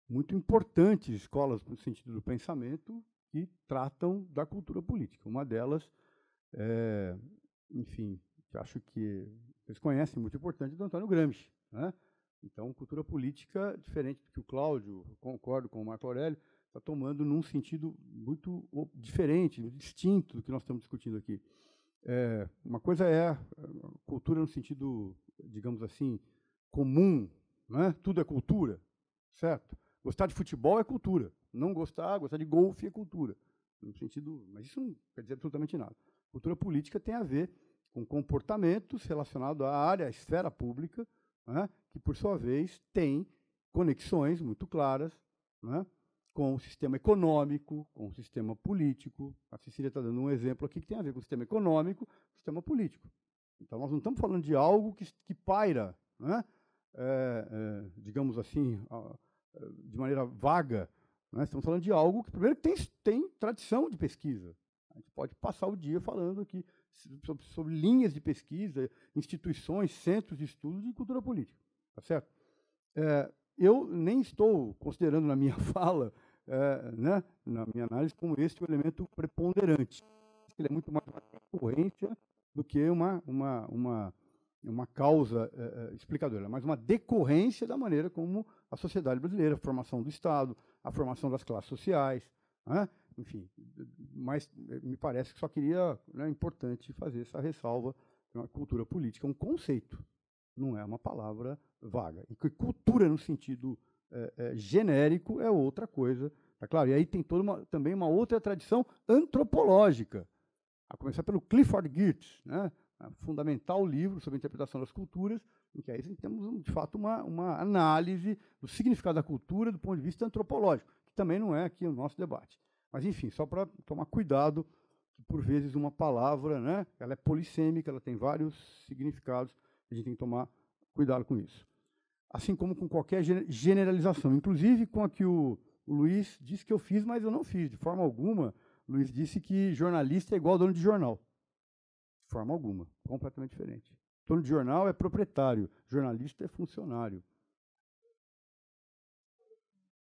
muito importantes, escolas no sentido do pensamento, que tratam da cultura política. Uma delas, é, enfim, que acho que vocês conhecem, muito importante, é do Antônio Gramsci. Né? Então, cultura política, diferente do que o Cláudio, concordo com o Marco Aurélio, está tomando num sentido muito diferente, distinto do que nós estamos discutindo aqui. É, uma coisa é eh, cultura no sentido, digamos assim, comum, né? tudo é cultura, certo? Gostar de futebol é cultura. Não gostar, gostar de golfe é cultura. No sentido, mas isso não quer dizer absolutamente nada. Cultura política tem a ver com comportamentos relacionados à área, à esfera pública, né, que, por sua vez, tem conexões muito claras né, com o sistema econômico, com o sistema político. A Cecília está dando um exemplo aqui que tem a ver com o sistema econômico, o sistema político. Então, nós não estamos falando de algo que, que paira, né, é, é, digamos assim, a, de maneira vaga. Né? Estamos falando de algo que, primeiro, tem, tem tradição de pesquisa. A gente pode passar o dia falando aqui sobre, sobre linhas de pesquisa, instituições, centros de estudo de cultura política. Tá certo? É, eu nem estou considerando na minha fala, é, né, na minha análise, como este o elemento preponderante. Ele é muito mais uma decorrência do que uma, uma, uma, uma causa é, é explicadora, mas uma decorrência da maneira como a sociedade brasileira, a formação do Estado, a formação das classes sociais, né? enfim. Mas eh, me parece que só queria, é né, importante fazer essa ressalva. Uma cultura política é um conceito, não é uma palavra vaga. E cultura, no sentido é, é, genérico, é outra coisa. Tá claro? E aí tem toda uma, também uma outra tradição antropológica, a começar pelo Clifford Geertz, né? fundamental livro sobre a interpretação das culturas, porque aí temos, de fato, uma, uma análise do significado da cultura do ponto de vista antropológico, que também não é aqui o nosso debate. Mas, enfim, só para tomar cuidado, que por vezes uma palavra né, ela é polissêmica, ela tem vários significados, a gente tem que tomar cuidado com isso. Assim como com qualquer generalização, inclusive com a que o, o Luiz disse que eu fiz, mas eu não fiz, de forma alguma. Luiz disse que jornalista é igual dono de jornal. De forma alguma, completamente diferente. Dono então, de jornal é proprietário, jornalista é funcionário.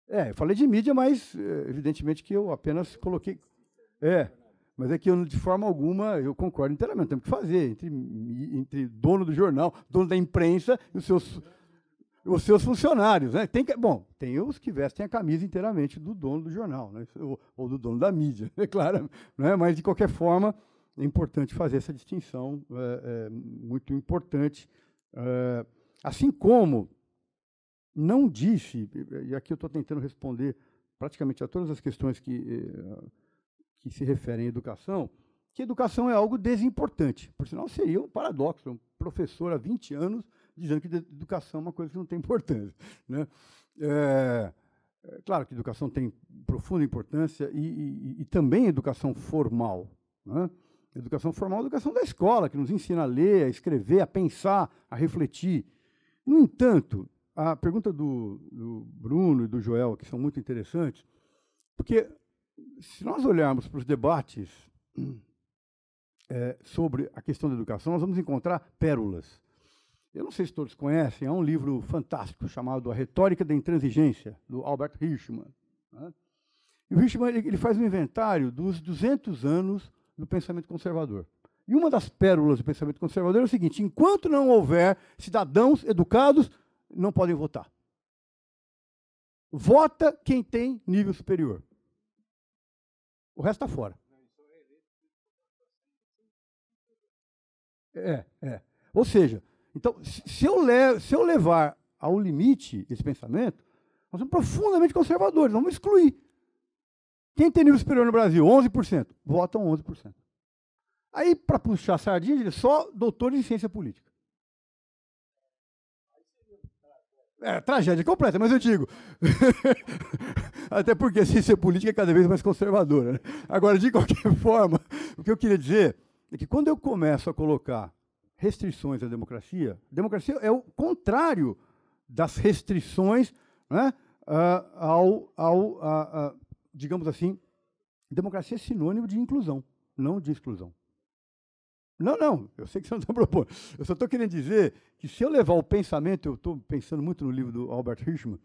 É, eu falei de mídia, mas eh, evidentemente que eu apenas coloquei. É, mas é que eu, de forma alguma, eu concordo inteiramente. Temos que fazer entre, entre dono do jornal, dono da imprensa e os seus, os seus funcionários. Né? Tem que, bom, tem os que vestem a camisa inteiramente do dono do jornal, né? ou, ou do dono da mídia, é claro. Né? Mas, de qualquer forma, é importante fazer essa distinção, é, é muito importante. É, assim como não disse, e aqui eu estou tentando responder praticamente a todas as questões que, é, que se referem à educação, que educação é algo desimportante. Por sinal, seria um paradoxo, um professor há 20 anos dizendo que educação é uma coisa que não tem importância. Né? É, é, claro que educação tem profunda importância e, e, e também educação formal. Né? Educação formal é a educação da escola, que nos ensina a ler, a escrever, a pensar, a refletir. No entanto, a pergunta do, do Bruno e do Joel, que são muito interessantes, porque se nós olharmos para os debates é, sobre a questão da educação, nós vamos encontrar pérolas. Eu não sei se todos conhecem, há um livro fantástico chamado A Retórica da Intransigência, do Albert Hirschman. Né? E o Hirschman ele, ele, faz um inventário dos 200 anos no pensamento conservador. E uma das pérolas do pensamento conservador é o seguinte: enquanto não houver cidadãos educados, não podem votar. Vota quem tem nível superior. O resto está fora. É, é. Ou seja, então, se eu, le se eu levar ao limite esse pensamento, nós somos profundamente conservadores, vamos excluir. Quem tem nível superior no Brasil? 11%. Votam 11%. Aí, para puxar a sardinha, só doutores em ciência política. É, tragédia completa, mas eu digo. Até porque a ciência política é cada vez mais conservadora. Né? Agora, de qualquer forma, o que eu queria dizer é que quando eu começo a colocar restrições à democracia, a democracia é o contrário das restrições né, ah, ao, ao, digamos assim, democracia é sinônimo de inclusão, não de exclusão. Não, não, eu sei que você não está propondo. Eu só estou querendo dizer que se eu levar o pensamento, eu estou pensando muito no livro do Albert Hirschman,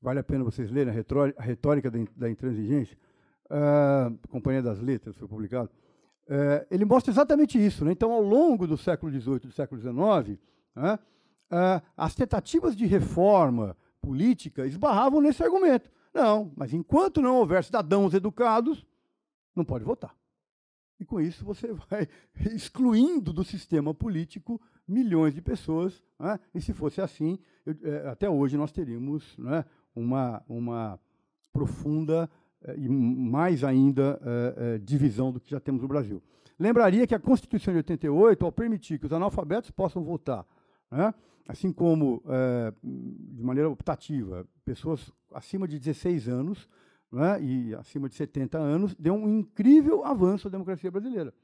vale a pena vocês lerem, A Retórica da Intransigência, uh, Companhia das Letras, foi publicado. Eh, ele mostra exatamente isso. Né? Então, ao longo do século XVIII e do século XIX, né, ah, as tentativas de reforma política esbarravam nesse argumento. Não, mas enquanto não houver cidadãos educados, não pode votar. E com isso você vai excluindo do sistema político milhões de pessoas. Né? E se fosse assim, eu, é, até hoje nós teríamos né, uma, uma profunda é, e mais ainda é, é, divisão do que já temos no Brasil. Lembraria que a Constituição de 88, ao permitir que os analfabetos possam votar, né, assim como é, de maneira optativa pessoas acima de 16 anos né, e acima de 70 anos, deu um incrível avanço à democracia brasileira.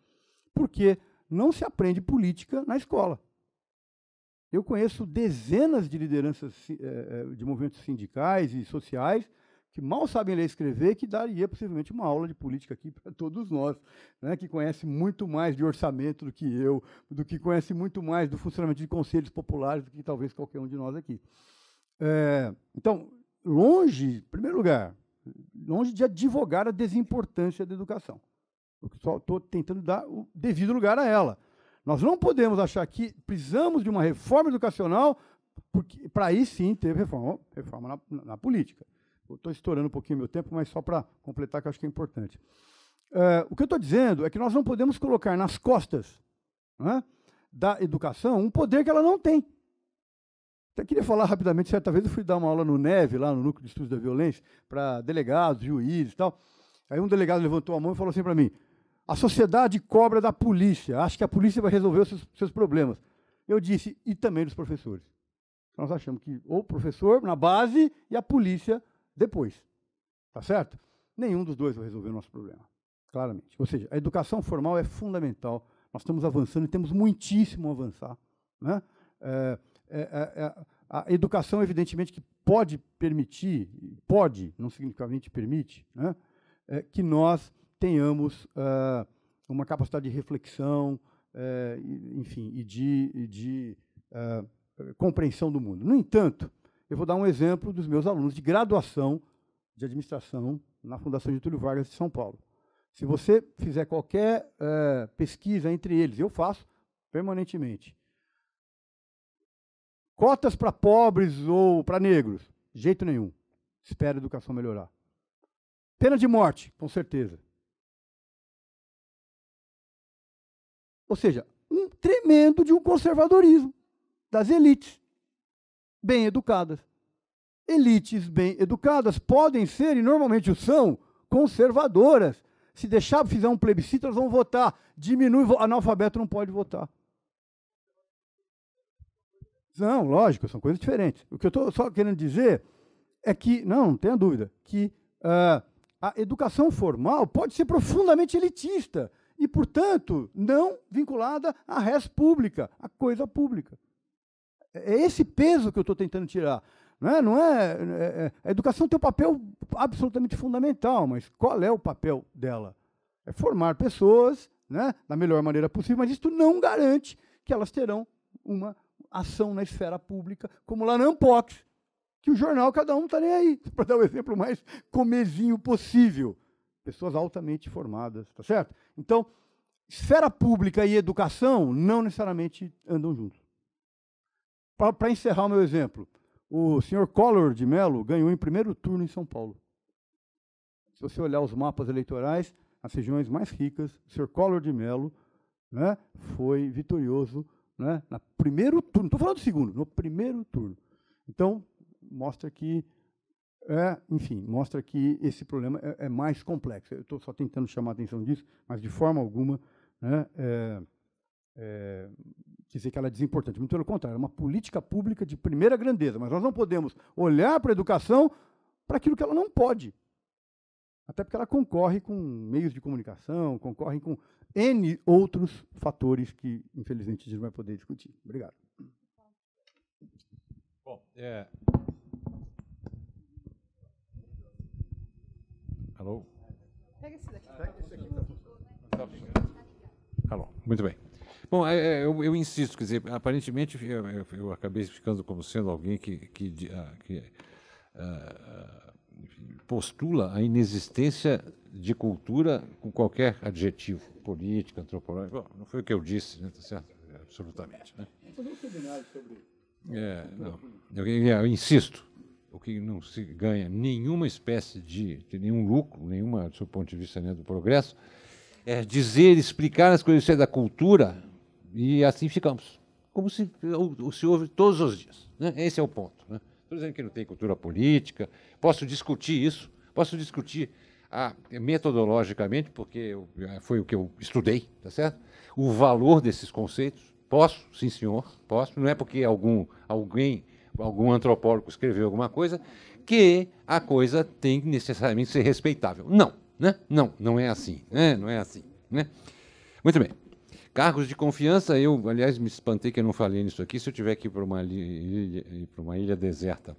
Porque não se aprende política na escola. Eu conheço dezenas de lideranças eh, eh, de movimentos sindicais e sociais que mal sabem ler e escrever, que daria possivelmente uma aula de política aqui para todos nós, né, que conhece muito mais de orçamento do que eu, do que conhece muito mais do funcionamento de conselhos populares do que talvez qualquer um de nós aqui. É, então, longe, em primeiro lugar, longe de advogar a desimportância da educação. Eu só estou tentando dar o devido lugar a ela. Nós não podemos achar que precisamos de uma reforma educacional, porque para aí sim teve reforma, reforma na, na política. Estou estourando um pouquinho meu tempo, mas só para completar, que eu acho que é importante. Eh, o que eu estou dizendo é que nós não podemos colocar nas costas né, da educação um poder que ela não tem. Até então, queria falar rapidamente, certa vez eu fui dar uma aula no Neve, lá no Núcleo de Estudos da Violência, para delegados, juízes e tal. Aí um delegado levantou a mão e falou assim para mim, a sociedade cobra da polícia, acha que a polícia vai resolver os seus, seus problemas. Eu disse, e também dos professores. Nós achamos que ou o professor na base e a polícia depois. Tá certo? Nenhum dos dois vai resolver o nosso problema, claramente. Ou seja, a educação formal é fundamental. Nós estamos avançando e temos muitíssimo a avançar. Né? É, é, é, é, a educação, evidentemente, que pode permitir, pode, não significativamente permite, né, é, que nós tenhamos uma capacidade de reflexão, enfim, e de, e de compreensão do mundo. No entanto, eu vou dar um exemplo dos meus alunos de graduação de administração na Fundação Getúlio Vargas de São Paulo. Se você fizer qualquer pesquisa entre eles, eu faço permanentemente, Cotas para pobres ou para negros? Jeito nenhum. Espera a educação melhorar. Pena de morte, com certeza. Ou seja, um tremendo de um conservadorismo das elites bem educadas. Elites bem educadas podem ser, e normalmente o são, conservadoras. Se deixar, fizer um plebiscito, elas vão votar. Diminui, analfabeto não pode votar. Não, lógico, são coisas diferentes. O que eu estou só querendo dizer é que, não, não tenha dúvida, que uh, a educação formal pode ser profundamente elitista e, portanto, não vinculada à res pública, à coisa pública. É esse peso que eu estou tentando tirar. Não é? Não é, é, é, a educação tem um papel absolutamente fundamental, mas qual é o papel dela? É formar pessoas né, da melhor maneira possível, mas isso não garante que elas terão uma ação na esfera pública, como lá na Ampox, que o jornal cada um está nem aí, para dar o exemplo mais comezinho possível. Pessoas altamente formadas, tá certo? Então, esfera pública e educação não necessariamente andam juntos. Para encerrar o meu exemplo, o senhor Collor de Mello ganhou em primeiro turno em São Paulo. Se você olhar os mapas eleitorais, as regiões mais ricas, o senhor Collor de Mello né, foi vitorioso né, no primeiro turno, estou falando do segundo, no primeiro turno. Então, mostra que, é, enfim, mostra que esse problema é, é mais complexo. Eu estou só tentando chamar a atenção disso, mas de forma alguma né, é, é, dizer que ela é desimportante. Muito pelo contrário, é uma política pública de primeira grandeza, mas nós não podemos olhar para a educação para aquilo que ela não pode. Até porque ela concorre com meios de comunicação, concorre com N outros fatores que, infelizmente, a gente não vai poder discutir. Obrigado. Bom, é... Alô? Pega esse daqui. Pega esse então. Alô, muito bem. Bom, é, é, eu, eu, insisto, quer dizer, aparentemente eu, eu, acabei ficando como sendo alguém que, que, ah, que uh, postula a inexistência de cultura com qualquer adjetivo, política, antropológico. Bom, não foi o que eu disse, né? Tá certo? É, absolutamente. Né? Fazer um seminário sobre. É, não. Eu, eu, insisto, o que não se ganha nenhuma espécie de, de nenhum lucro, nenhuma, do seu ponto de vista né, do progresso, é dizer, explicar as coisas é da cultura e assim ficamos. Como se, se ouve todos os dias. Né? Esse é o ponto. Né? Estou dizendo que não tem cultura política. Posso discutir isso, posso discutir a, ah, metodologicamente, porque eh, foi o que eu estudei, tá certo? O valor desses conceitos. Posso, sim, senhor, posso. Não é porque algum, alguém, algum antropólogo escreveu alguma coisa que a coisa tem que necessariamente ser respeitável. Não, né? Não, não é assim, né? Não é assim, né? Muito bem. Cargos de confiança, eu, aliás, me espantei que eu não falei nisso aqui. Se eu tiver que ir para uma, ilha, uma ilha deserta,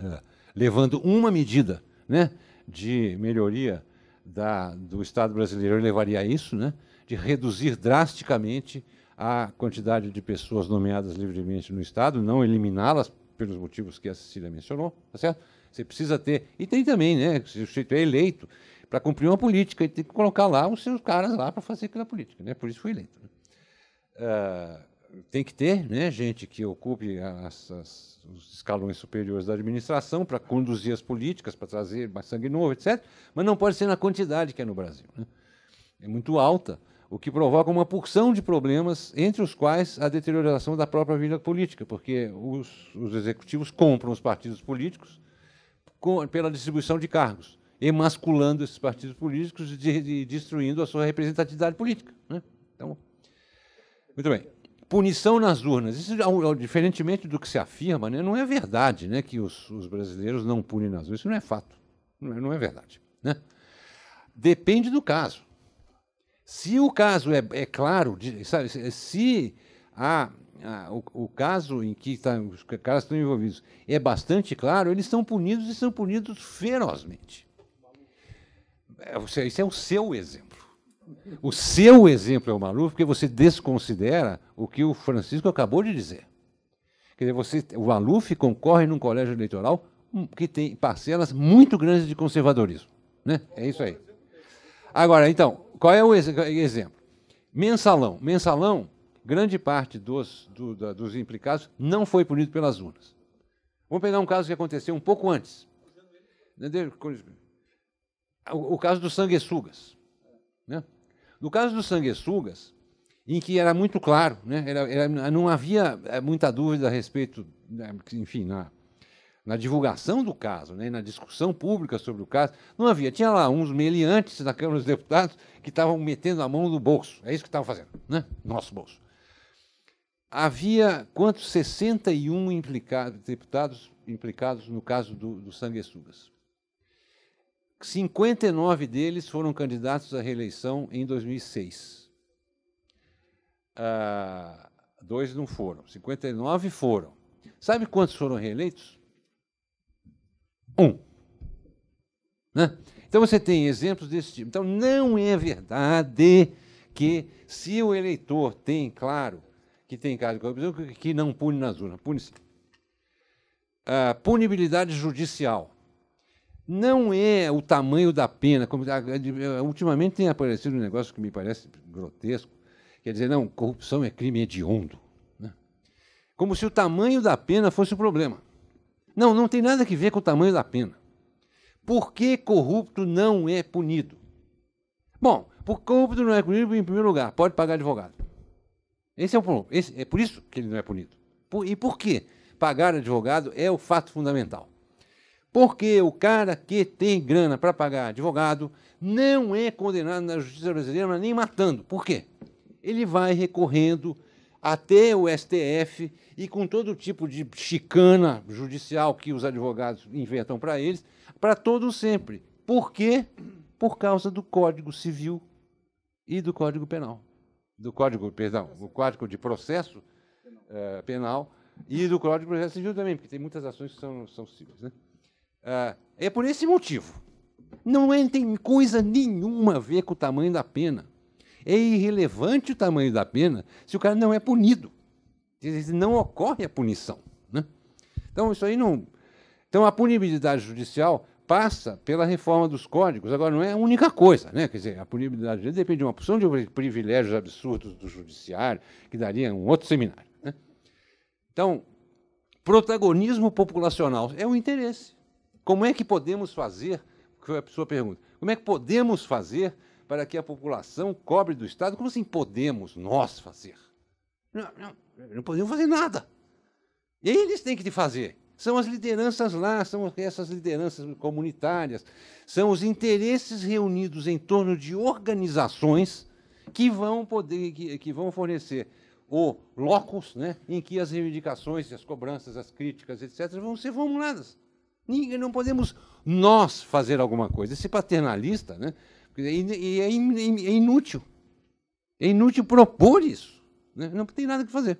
é, levando uma medida né, de melhoria da, do Estado brasileiro, eu levaria isso, né, de reduzir drasticamente a quantidade de pessoas nomeadas livremente no Estado, não eliminá-las pelos motivos que a Cecília mencionou, tá certo? Você precisa ter. E tem também, né? Se o sujeito é eleito, para cumprir uma política, ele tem que colocar lá os seus caras lá para fazer aquela política, né? Por isso foi eleito. Né? Uh, tem que ter, né, gente que ocupe as, as, os escalões superiores da administração para conduzir as políticas, para trazer mais sangue novo, etc. Mas não pode ser na quantidade que é no Brasil, né? É muito alta, o que provoca uma porção de problemas, entre os quais a deterioração da própria vida política, porque os, os executivos compram os partidos políticos com, pela distribuição de cargos emasculando esses partidos políticos e destruindo a sua representatividade política. Né? Então, muito bem. Punição nas urnas. Isso, diferentemente do que se afirma, né, não é verdade né, que os, os, brasileiros não punem nas urnas. Isso não é fato. Não é, não é verdade. Né? Depende do caso. Se o caso é, é claro, de, sabe, se o, o, caso em que tá, os caras estão envolvidos é bastante claro, eles são punidos e são punidos ferozmente. É, esse é o seu exemplo. O seu exemplo é o Maluf, porque você desconsidera o que o Francisco acabou de dizer. Quer dizer, você, o Maluf concorre num colégio eleitoral hum, que tem parcelas muito grandes de conservadorismo. Né? É isso aí. Agora, então, qual é o ex exemplo? Mensalão. Mensalão, grande parte dos, do, da, dos implicados não foi punido pelas urnas. Vamos pegar um caso que aconteceu um pouco antes. Entendeu? o, caso dos sanguessugas. Né? No caso dos sanguessugas, em que era muito claro, né? era, era, não havia eh, muita dúvida a respeito, né, enfim, na, na divulgação do caso, né? na discussão pública sobre o caso, não havia. Tinha lá uns meliantes na Câmara dos Deputados que estavam metendo a mão no bolso, é isso que estavam fazendo, né? nosso bolso. Havia quantos? 61 implicados, deputados implicados no caso dos do Sanguessugas. 59 deles foram candidatos à reeleição em 2006. Ah, dois não foram, 59 foram. Sabe quantos foram reeleitos? Um. Né? Então você tem exemplos desse tipo. Então não é verdade que se o eleitor tem claro que tem caso de corrupção que não pune nas urnas, pune-se. Ah, punibilidade judicial não é o tamanho da pena. Como, ultimamente tem aparecido um negócio que me parece grotesco, quer dizer, não, corrupção é crime hediondo. Né? Como se o tamanho da pena fosse o problema. Não, não tem nada que ver com o tamanho da pena. Por que corrupto não é punido? Bom, por corrupto não é punido, em primeiro lugar, pode pagar advogado. Esse é o problema. Esse, é por isso que ele não é punido. Por, e por quê? Pagar advogado é o fato fundamental. Porque o cara que tem grana para pagar advogado não é condenado na justiça brasileira, mas nem matando. Por quê? Ele vai recorrendo até o STF e com todo tipo de chicana judicial que os advogados inventam para eles, para todo sempre. Por quê? Por causa do Código Civil e do Código Penal. Do Código, perdão, do Código de Processo Penal, eh, penal e do Código de Processo Civil também, porque tem muitas ações que são, são cíveis, né? É, é por esse motivo. Não é, tem coisa nenhuma a ver com o tamanho da pena. É irrelevante o tamanho da pena se o cara não é punido. não ocorre a punição. Né? Então, isso aí não. Então, a punibilidade judicial passa pela reforma dos códigos. Agora, não é a única coisa, né? Quer dizer, a punibilidade depende de uma porção de privilégios absurdos do judiciário, que daria um outro seminário. Né? Então, protagonismo populacional é o interesse. Como é que podemos fazer? Foi a pessoa pergunta. Como é que podemos fazer para que a população cobre do Estado? Como assim podemos nós fazer? Não, não, não podemos fazer nada. Eles têm que fazer. São as lideranças lá, são essas lideranças comunitárias, são os interesses reunidos em torno de organizações que vão poder, que, que vão fornecer o locus né, em que as reivindicações, as cobranças, as críticas, etc., vão ser formuladas. Ninguém, não podemos nós fazer alguma coisa. Esse paternalista, né? E é, é, é inútil. É inútil propor isso. Né? Não tem nada que fazer.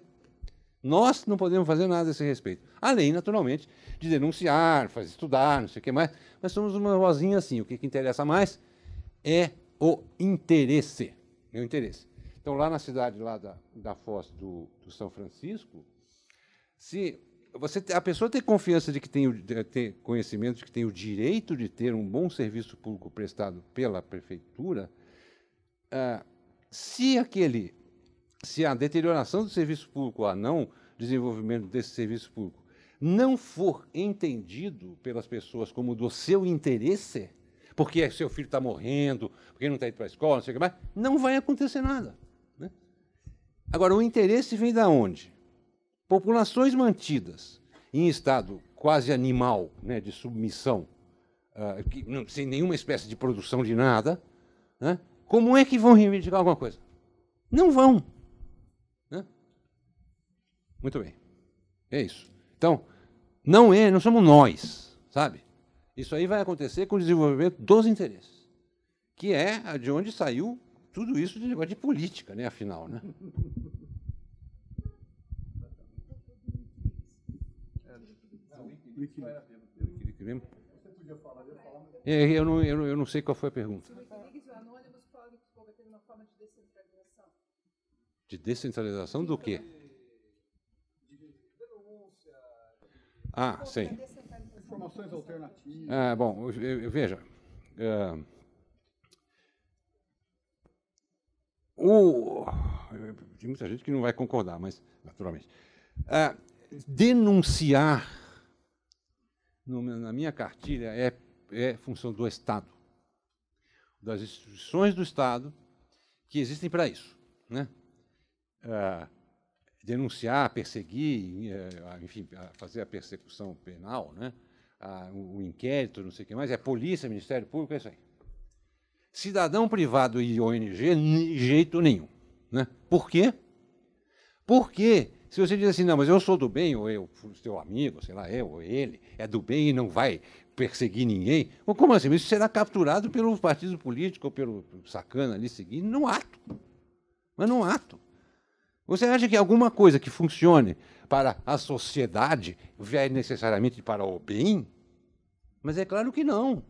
Nós não podemos fazer nada a esse respeito. Além, naturalmente, de denunciar, fazer estudar, não sei o que mais. Mas somos uma vozinha assim. O que, que interessa mais é o interesse. É o interesse. Então, lá na cidade lá da, da Foz do, do São Francisco, se você, a pessoa ter confiança de que tem ter conhecimento de que tem o direito de ter um bom serviço público prestado pela prefeitura, ah, se aquele, se a deterioração do serviço público, a não desenvolvimento desse serviço público, não for entendido pelas pessoas como do seu interesse, porque é, seu filho está morrendo, porque não está indo para a escola, não sei o que mais, não vai acontecer nada. Né? Agora, o interesse vem da onde? Populações mantidas em estado quase animal, né, de submissão, uh, que, não, sem nenhuma espécie de produção de nada, né, como é que vão reivindicar alguma coisa? Não vão. Né? Muito bem. É isso. Então, não é, não somos nós, sabe? Isso aí vai acontecer com o desenvolvimento dos interesses, que é de onde saiu tudo isso de negócio de política, né, afinal, né? eu É, eu, não, eu, eu não sei qual foi a pergunta. De descentralização do quê? Ah, sim. Informações alternativas. Ah, bom, veja. Uh, o, tem muita gente que não vai concordar, mas naturalmente. Uh, denunciar na minha cartilha, é, é função do Estado, das instituições do Estado que existem para isso. Né? É, denunciar, perseguir, é, enfim, fazer a persecução penal, né? o inquérito, não sei o que mais, é polícia, Ministério Público, é isso aí. Cidadão privado e ONG, de jeito nenhum. Né? Por quê? Porque se você diz assim, não, mas eu sou do bem, ou eu, seu amigo, sei lá, eu, ou ele, é do bem e não vai perseguir ninguém, ou como assim? Isso será capturado pelo partido político ou pelo sacana ali seguindo, num ato. Mas num ato. Você acha que alguma coisa que funcione para a sociedade vai necessariamente para o bem? Mas é claro que não.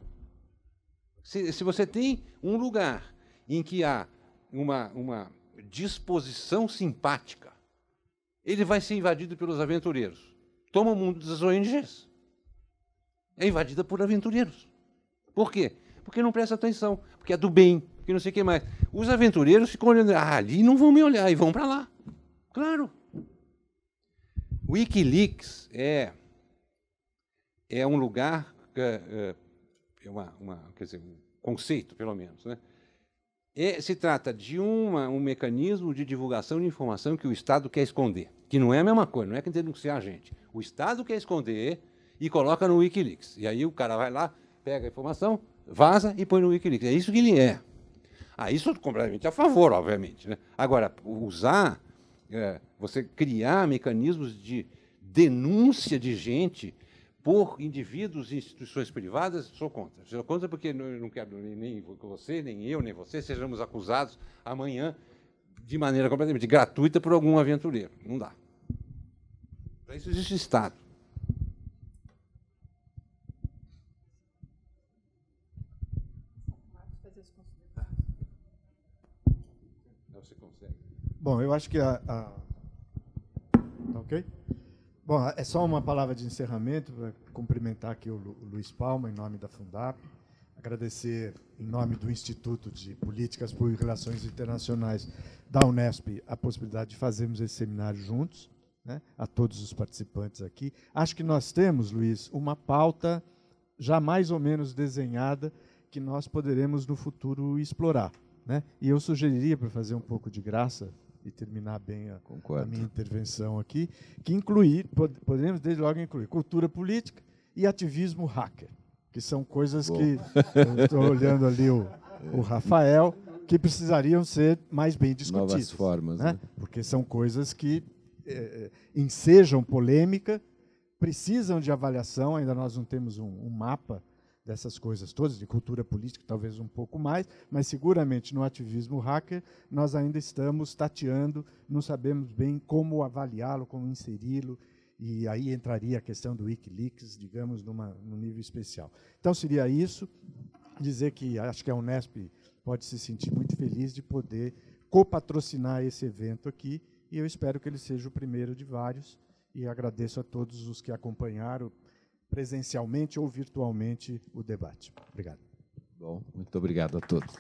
Se, se você tem um lugar em que há uma, uma disposição simpática ele vai ser invadido pelos aventureiros. Toma o mundo das ONGs. É invadida por aventureiros. Por quê? Porque não presta atenção, porque é do bem, porque não sei o que mais. Os aventureiros ficam olhando, ah, ali não vão me olhar, e vão para lá. Claro. Wikileaks é, é um lugar, é, é, é uma, uma, quer dizer, um conceito, pelo menos, né? É, se trata de uma, um mecanismo de divulgação de informação que o Estado quer esconder que não é a mesma coisa, não é que denunciar a gente. O Estado quer esconder e coloca no Wikileaks. E aí o cara vai lá, pega a informação, vaza e põe no Wikileaks. É isso que ele é. Ah, isso completamente a favor, obviamente. Né? Agora, usar, é, você criar mecanismos de denúncia de gente por indivíduos e instituições privadas, sou contra. Sou contra porque não, não quero nem você, nem eu, nem você sejamos acusados amanhã de maneira completamente gratuita por algum aventureiro. Não dá. Para isso existe Estado. Bom, eu acho que a. a... Tá ok? Bom, é só uma palavra de encerramento para cumprimentar aqui o Luiz Palma, em nome da Fundap, agradecer em nome do Instituto de Políticas por Relações Internacionais da Unesp a possibilidade de fazermos esse seminário juntos né, a todos os participantes aqui. Acho que nós temos, Luiz, uma pauta já mais ou menos desenhada que nós poderemos no futuro explorar. Né? E eu sugeriria, para fazer um pouco de graça e terminar bem a, a minha intervenção aqui, que incluir, pod poderemos desde logo incluir cultura política e ativismo hacker, que são coisas Bom. que estou olhando ali o, o é. Rafael, que precisariam ser mais bem discutidas. Novas formas. Né? Né? Porque são coisas que é, é, ensejam polêmica, precisam de avaliação, ainda nós não temos um, um mapa dessas coisas todas, de cultura política, talvez um pouco mais, mas seguramente no ativismo hacker nós ainda estamos tateando, não sabemos bem como avaliá-lo, como inseri-lo, e aí entraria a questão do Wikileaks, digamos, numa, num nível especial. Então seria isso, dizer que acho que a Unesp pode se sentir muito feliz de poder copatrocinar esse evento aqui e eu espero que ele seja o primeiro de vários. E agradeço a todos os que acompanharam presencialmente ou virtualmente o debate. Obrigado. Bom, muito obrigado a todos.